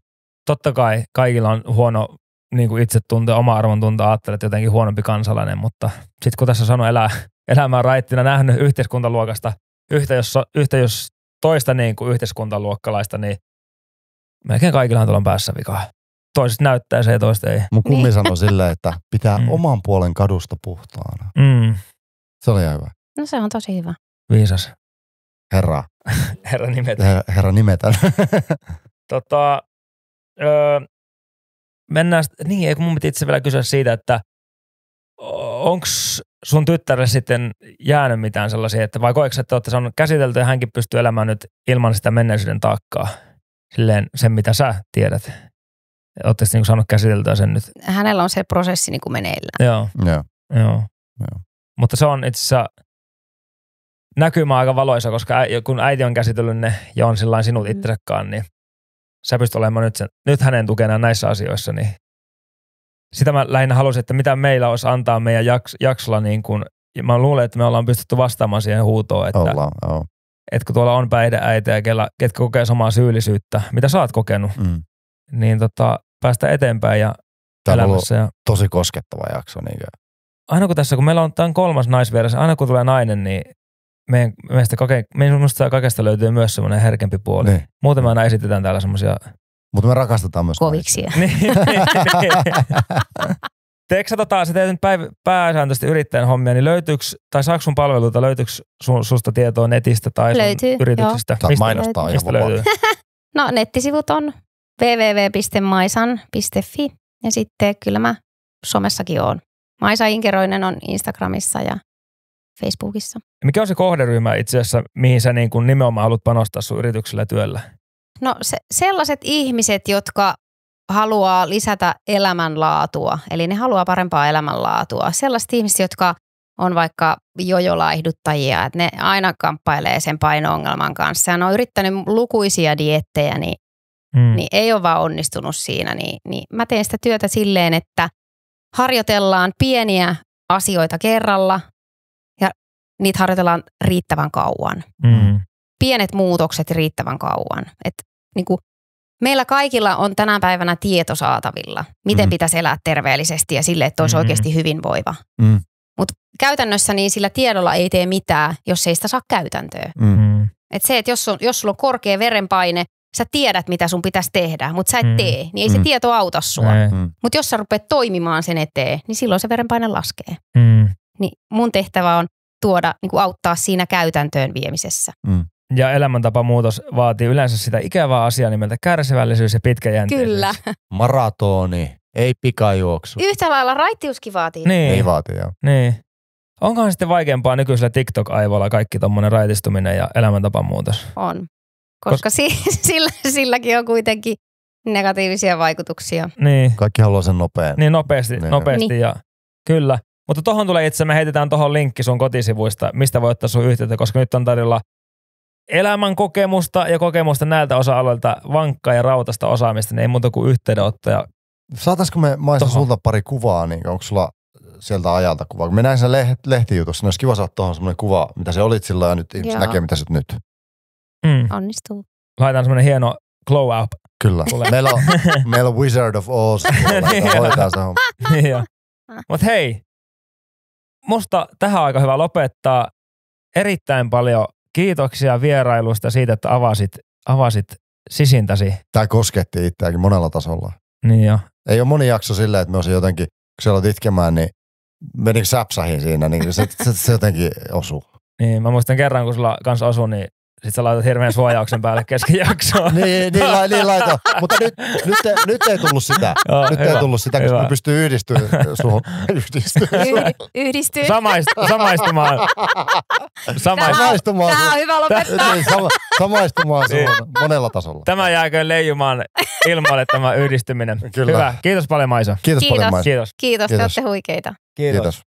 totta kai kaikilla on huono niin kuin itse tuntee oma arvon tunte, ajattelee, että jotenkin huonompi kansalainen, mutta sitten kun tässä sanoo elää, elämää raittina, nähnyt yhteiskuntaluokasta yhtä jos, yhtä jos toista niin kuin yhteiskuntaluokkalaista, niin melkein kaikilla on tuolla päässä vikaa. Toiset näyttää se ja toiset ei. Mun kummi niin. sanoi silleen, että pitää mm. oman puolen kadusta puhtaana. Mm. Se oli hyvä. No se on tosi hyvä. Viisas. Herra. Herra nimetä. Her, herra nimetä. tota, öö, mennään, niin ei kun mun piti itse vielä kysyä siitä, että onks sun tyttärelle sitten jäänyt mitään sellaisia, että vai koetko, että olette saanut käsitelty ja hänkin pystyy elämään nyt ilman sitä menneisyyden taakkaa? Silleen sen, mitä sä tiedät. Olette niin saanut käsiteltyä sen nyt. Hänellä on se prosessi niin kuin meneillään. Joo. Joo. Joo. Joo. Mutta se on itse asiassa näkymä aika valoisa, koska kun äiti on käsitellyt ne ja on sillain sinut mm. itsekään, niin sä pystyt olemaan nyt, sen, nyt hänen tukenaan näissä asioissa, niin sitä mä lähinnä halusin, että mitä meillä olisi antaa meidän jaks, jaksolla niin kuin, ja mä luulen, että me ollaan pystytty vastaamaan siihen huutoon, että, ollaan, oh. että kun tuolla on päihdeäitejä, ketkä kokee samaa syyllisyyttä, mitä sä oot kokenut, mm. niin tota, päästä eteenpäin ja Tämä on elämässä. Ja... tosi koskettava jakso. Niin kuin. Aina kun tässä, kun meillä on tämän kolmas naisvieras, aina kun tulee nainen, niin meidän, meistä kake, meidän kaikesta löytyy myös semmoinen herkempi puoli. Niin. Muuten me aina esitetään täällä semmoisia mutta me rakastetaan myös koviksi. Teekö sä tota, sä teet päiv- pääsääntöisesti yrittäjän hommia, niin löytyykö, tai saako sun palveluita, löytyykö sun, susta tietoa netistä tai sun löytyy, yrityksestä? Joo. Mistä, mainostaa löytyy. mistä löytyy? no nettisivut on www.maisan.fi ja sitten kyllä mä somessakin oon. Maisa Inkeroinen on Instagramissa ja Facebookissa. Mikä on se kohderyhmä itse asiassa, mihin sä niin kun nimenomaan haluat panostaa sun yrityksellä työllä? No se, sellaiset ihmiset, jotka haluaa lisätä elämänlaatua, eli ne haluaa parempaa elämänlaatua. Sellaiset ihmiset, jotka on vaikka jojolaihduttajia, että ne aina kamppailee sen paino-ongelman kanssa. Ja ne on yrittänyt lukuisia diettejä, niin, mm. niin ei ole vaan onnistunut siinä. Niin, niin mä teen sitä työtä silleen, että harjoitellaan pieniä asioita kerralla ja niitä harjoitellaan riittävän kauan. Mm. Pienet muutokset riittävän kauan. että niin kuin, meillä kaikilla on tänä päivänä tieto saatavilla, miten mm. pitäisi elää terveellisesti ja sille, että olisi mm. oikeasti hyvinvoiva. Mm. Mutta käytännössä niin sillä tiedolla ei tee mitään, jos ei sitä saa käytäntöä. Mm. mm. Et se, että jos, on, jos sulla on korkea verenpaine, sä tiedät, mitä sun pitäisi tehdä, mutta sä et mm. tee, niin ei mm. se tieto auta sua. Mm. Mutta jos sä rupeat toimimaan sen eteen, niin silloin se verenpaine laskee. Mm. Niin mun tehtävä on tuoda, niin auttaa siinä käytäntöön viemisessä. Mm ja elämäntapamuutos vaatii yleensä sitä ikävää asiaa nimeltä kärsivällisyys ja pitkäjänteisyys. Kyllä. Maratoni, ei pikajuoksu. Yhtä lailla raittiuskin vaatii. Niin. Ei vaati, joo. Niin. Onkohan sitten vaikeampaa nykyisellä TikTok-aivolla kaikki tuommoinen raitistuminen ja elämäntapamuutos? On, koska Kos- si- sillä, silläkin on kuitenkin negatiivisia vaikutuksia. Niin. Kaikki haluaa sen nopean. Niin, nopeasti, niin. nopeasti niin. ja kyllä. Mutta tuohon tulee itse, me heitetään tuohon linkki sun kotisivuista, mistä voi ottaa sun yhteyttä, koska nyt on tarjolla elämän kokemusta ja kokemusta näiltä osa-alueilta, vankkaa ja rautasta osaamista, niin ei muuta kuin yhteydenottoja. Saataisiko me maista tohon. sulta pari kuvaa, niin onko sulla sieltä ajalta kuvaa? Kun me näin sen lehtijutussa, niin olisi kiva saada tuohon semmoinen kuva, mitä se olit silloin ja nyt ihmiset Joo. näkee, mitä se nyt. Mm. Onnistuu. Laitan semmoinen hieno glow up. Kyllä. meillä, on, meil on Wizard of Oz. Niin. Hoitaa se hommaa. Niin Mutta hei, musta tähän aika hyvä lopettaa. Erittäin paljon kiitoksia vierailusta siitä, että avasit, avasit sisintäsi. Tämä kosketti itseäkin monella tasolla. Niin jo. Ei ole moni jakso silleen, että me olisin jotenkin, kun siellä itkemään, niin menikö säpsähin siinä, niin se, se, se jotenkin osuu. Niin, mä muistan kerran, kun sulla kanssa osui, niin sitten sä laitat hirveän suojauksen päälle kesken jaksoa. niin, niin, la, niin laita. Mutta nyt, nyt, ei, nyt ei tullut sitä. Joo, nyt hyvä, ei tullut sitä, koska pystyy yhdistymään suhun. Yhdistymään. Yh, yhdistyy. Samaist, samaistumaan. Samaistumaan. Samaistumaan. Tämä on hyvä lopettaa. Niin, sama, samaistumaan niin. monella tasolla. Tämä jääkö leijumaan ilmoille tämä yhdistyminen. Kyllä. Hyvä. Kiitos paljon Maisa. Kiitos, Kiitos. paljon Maisa. Kiitos. Kiitos, Kiitos. te olette huikeita. Kiitos. Kiitos.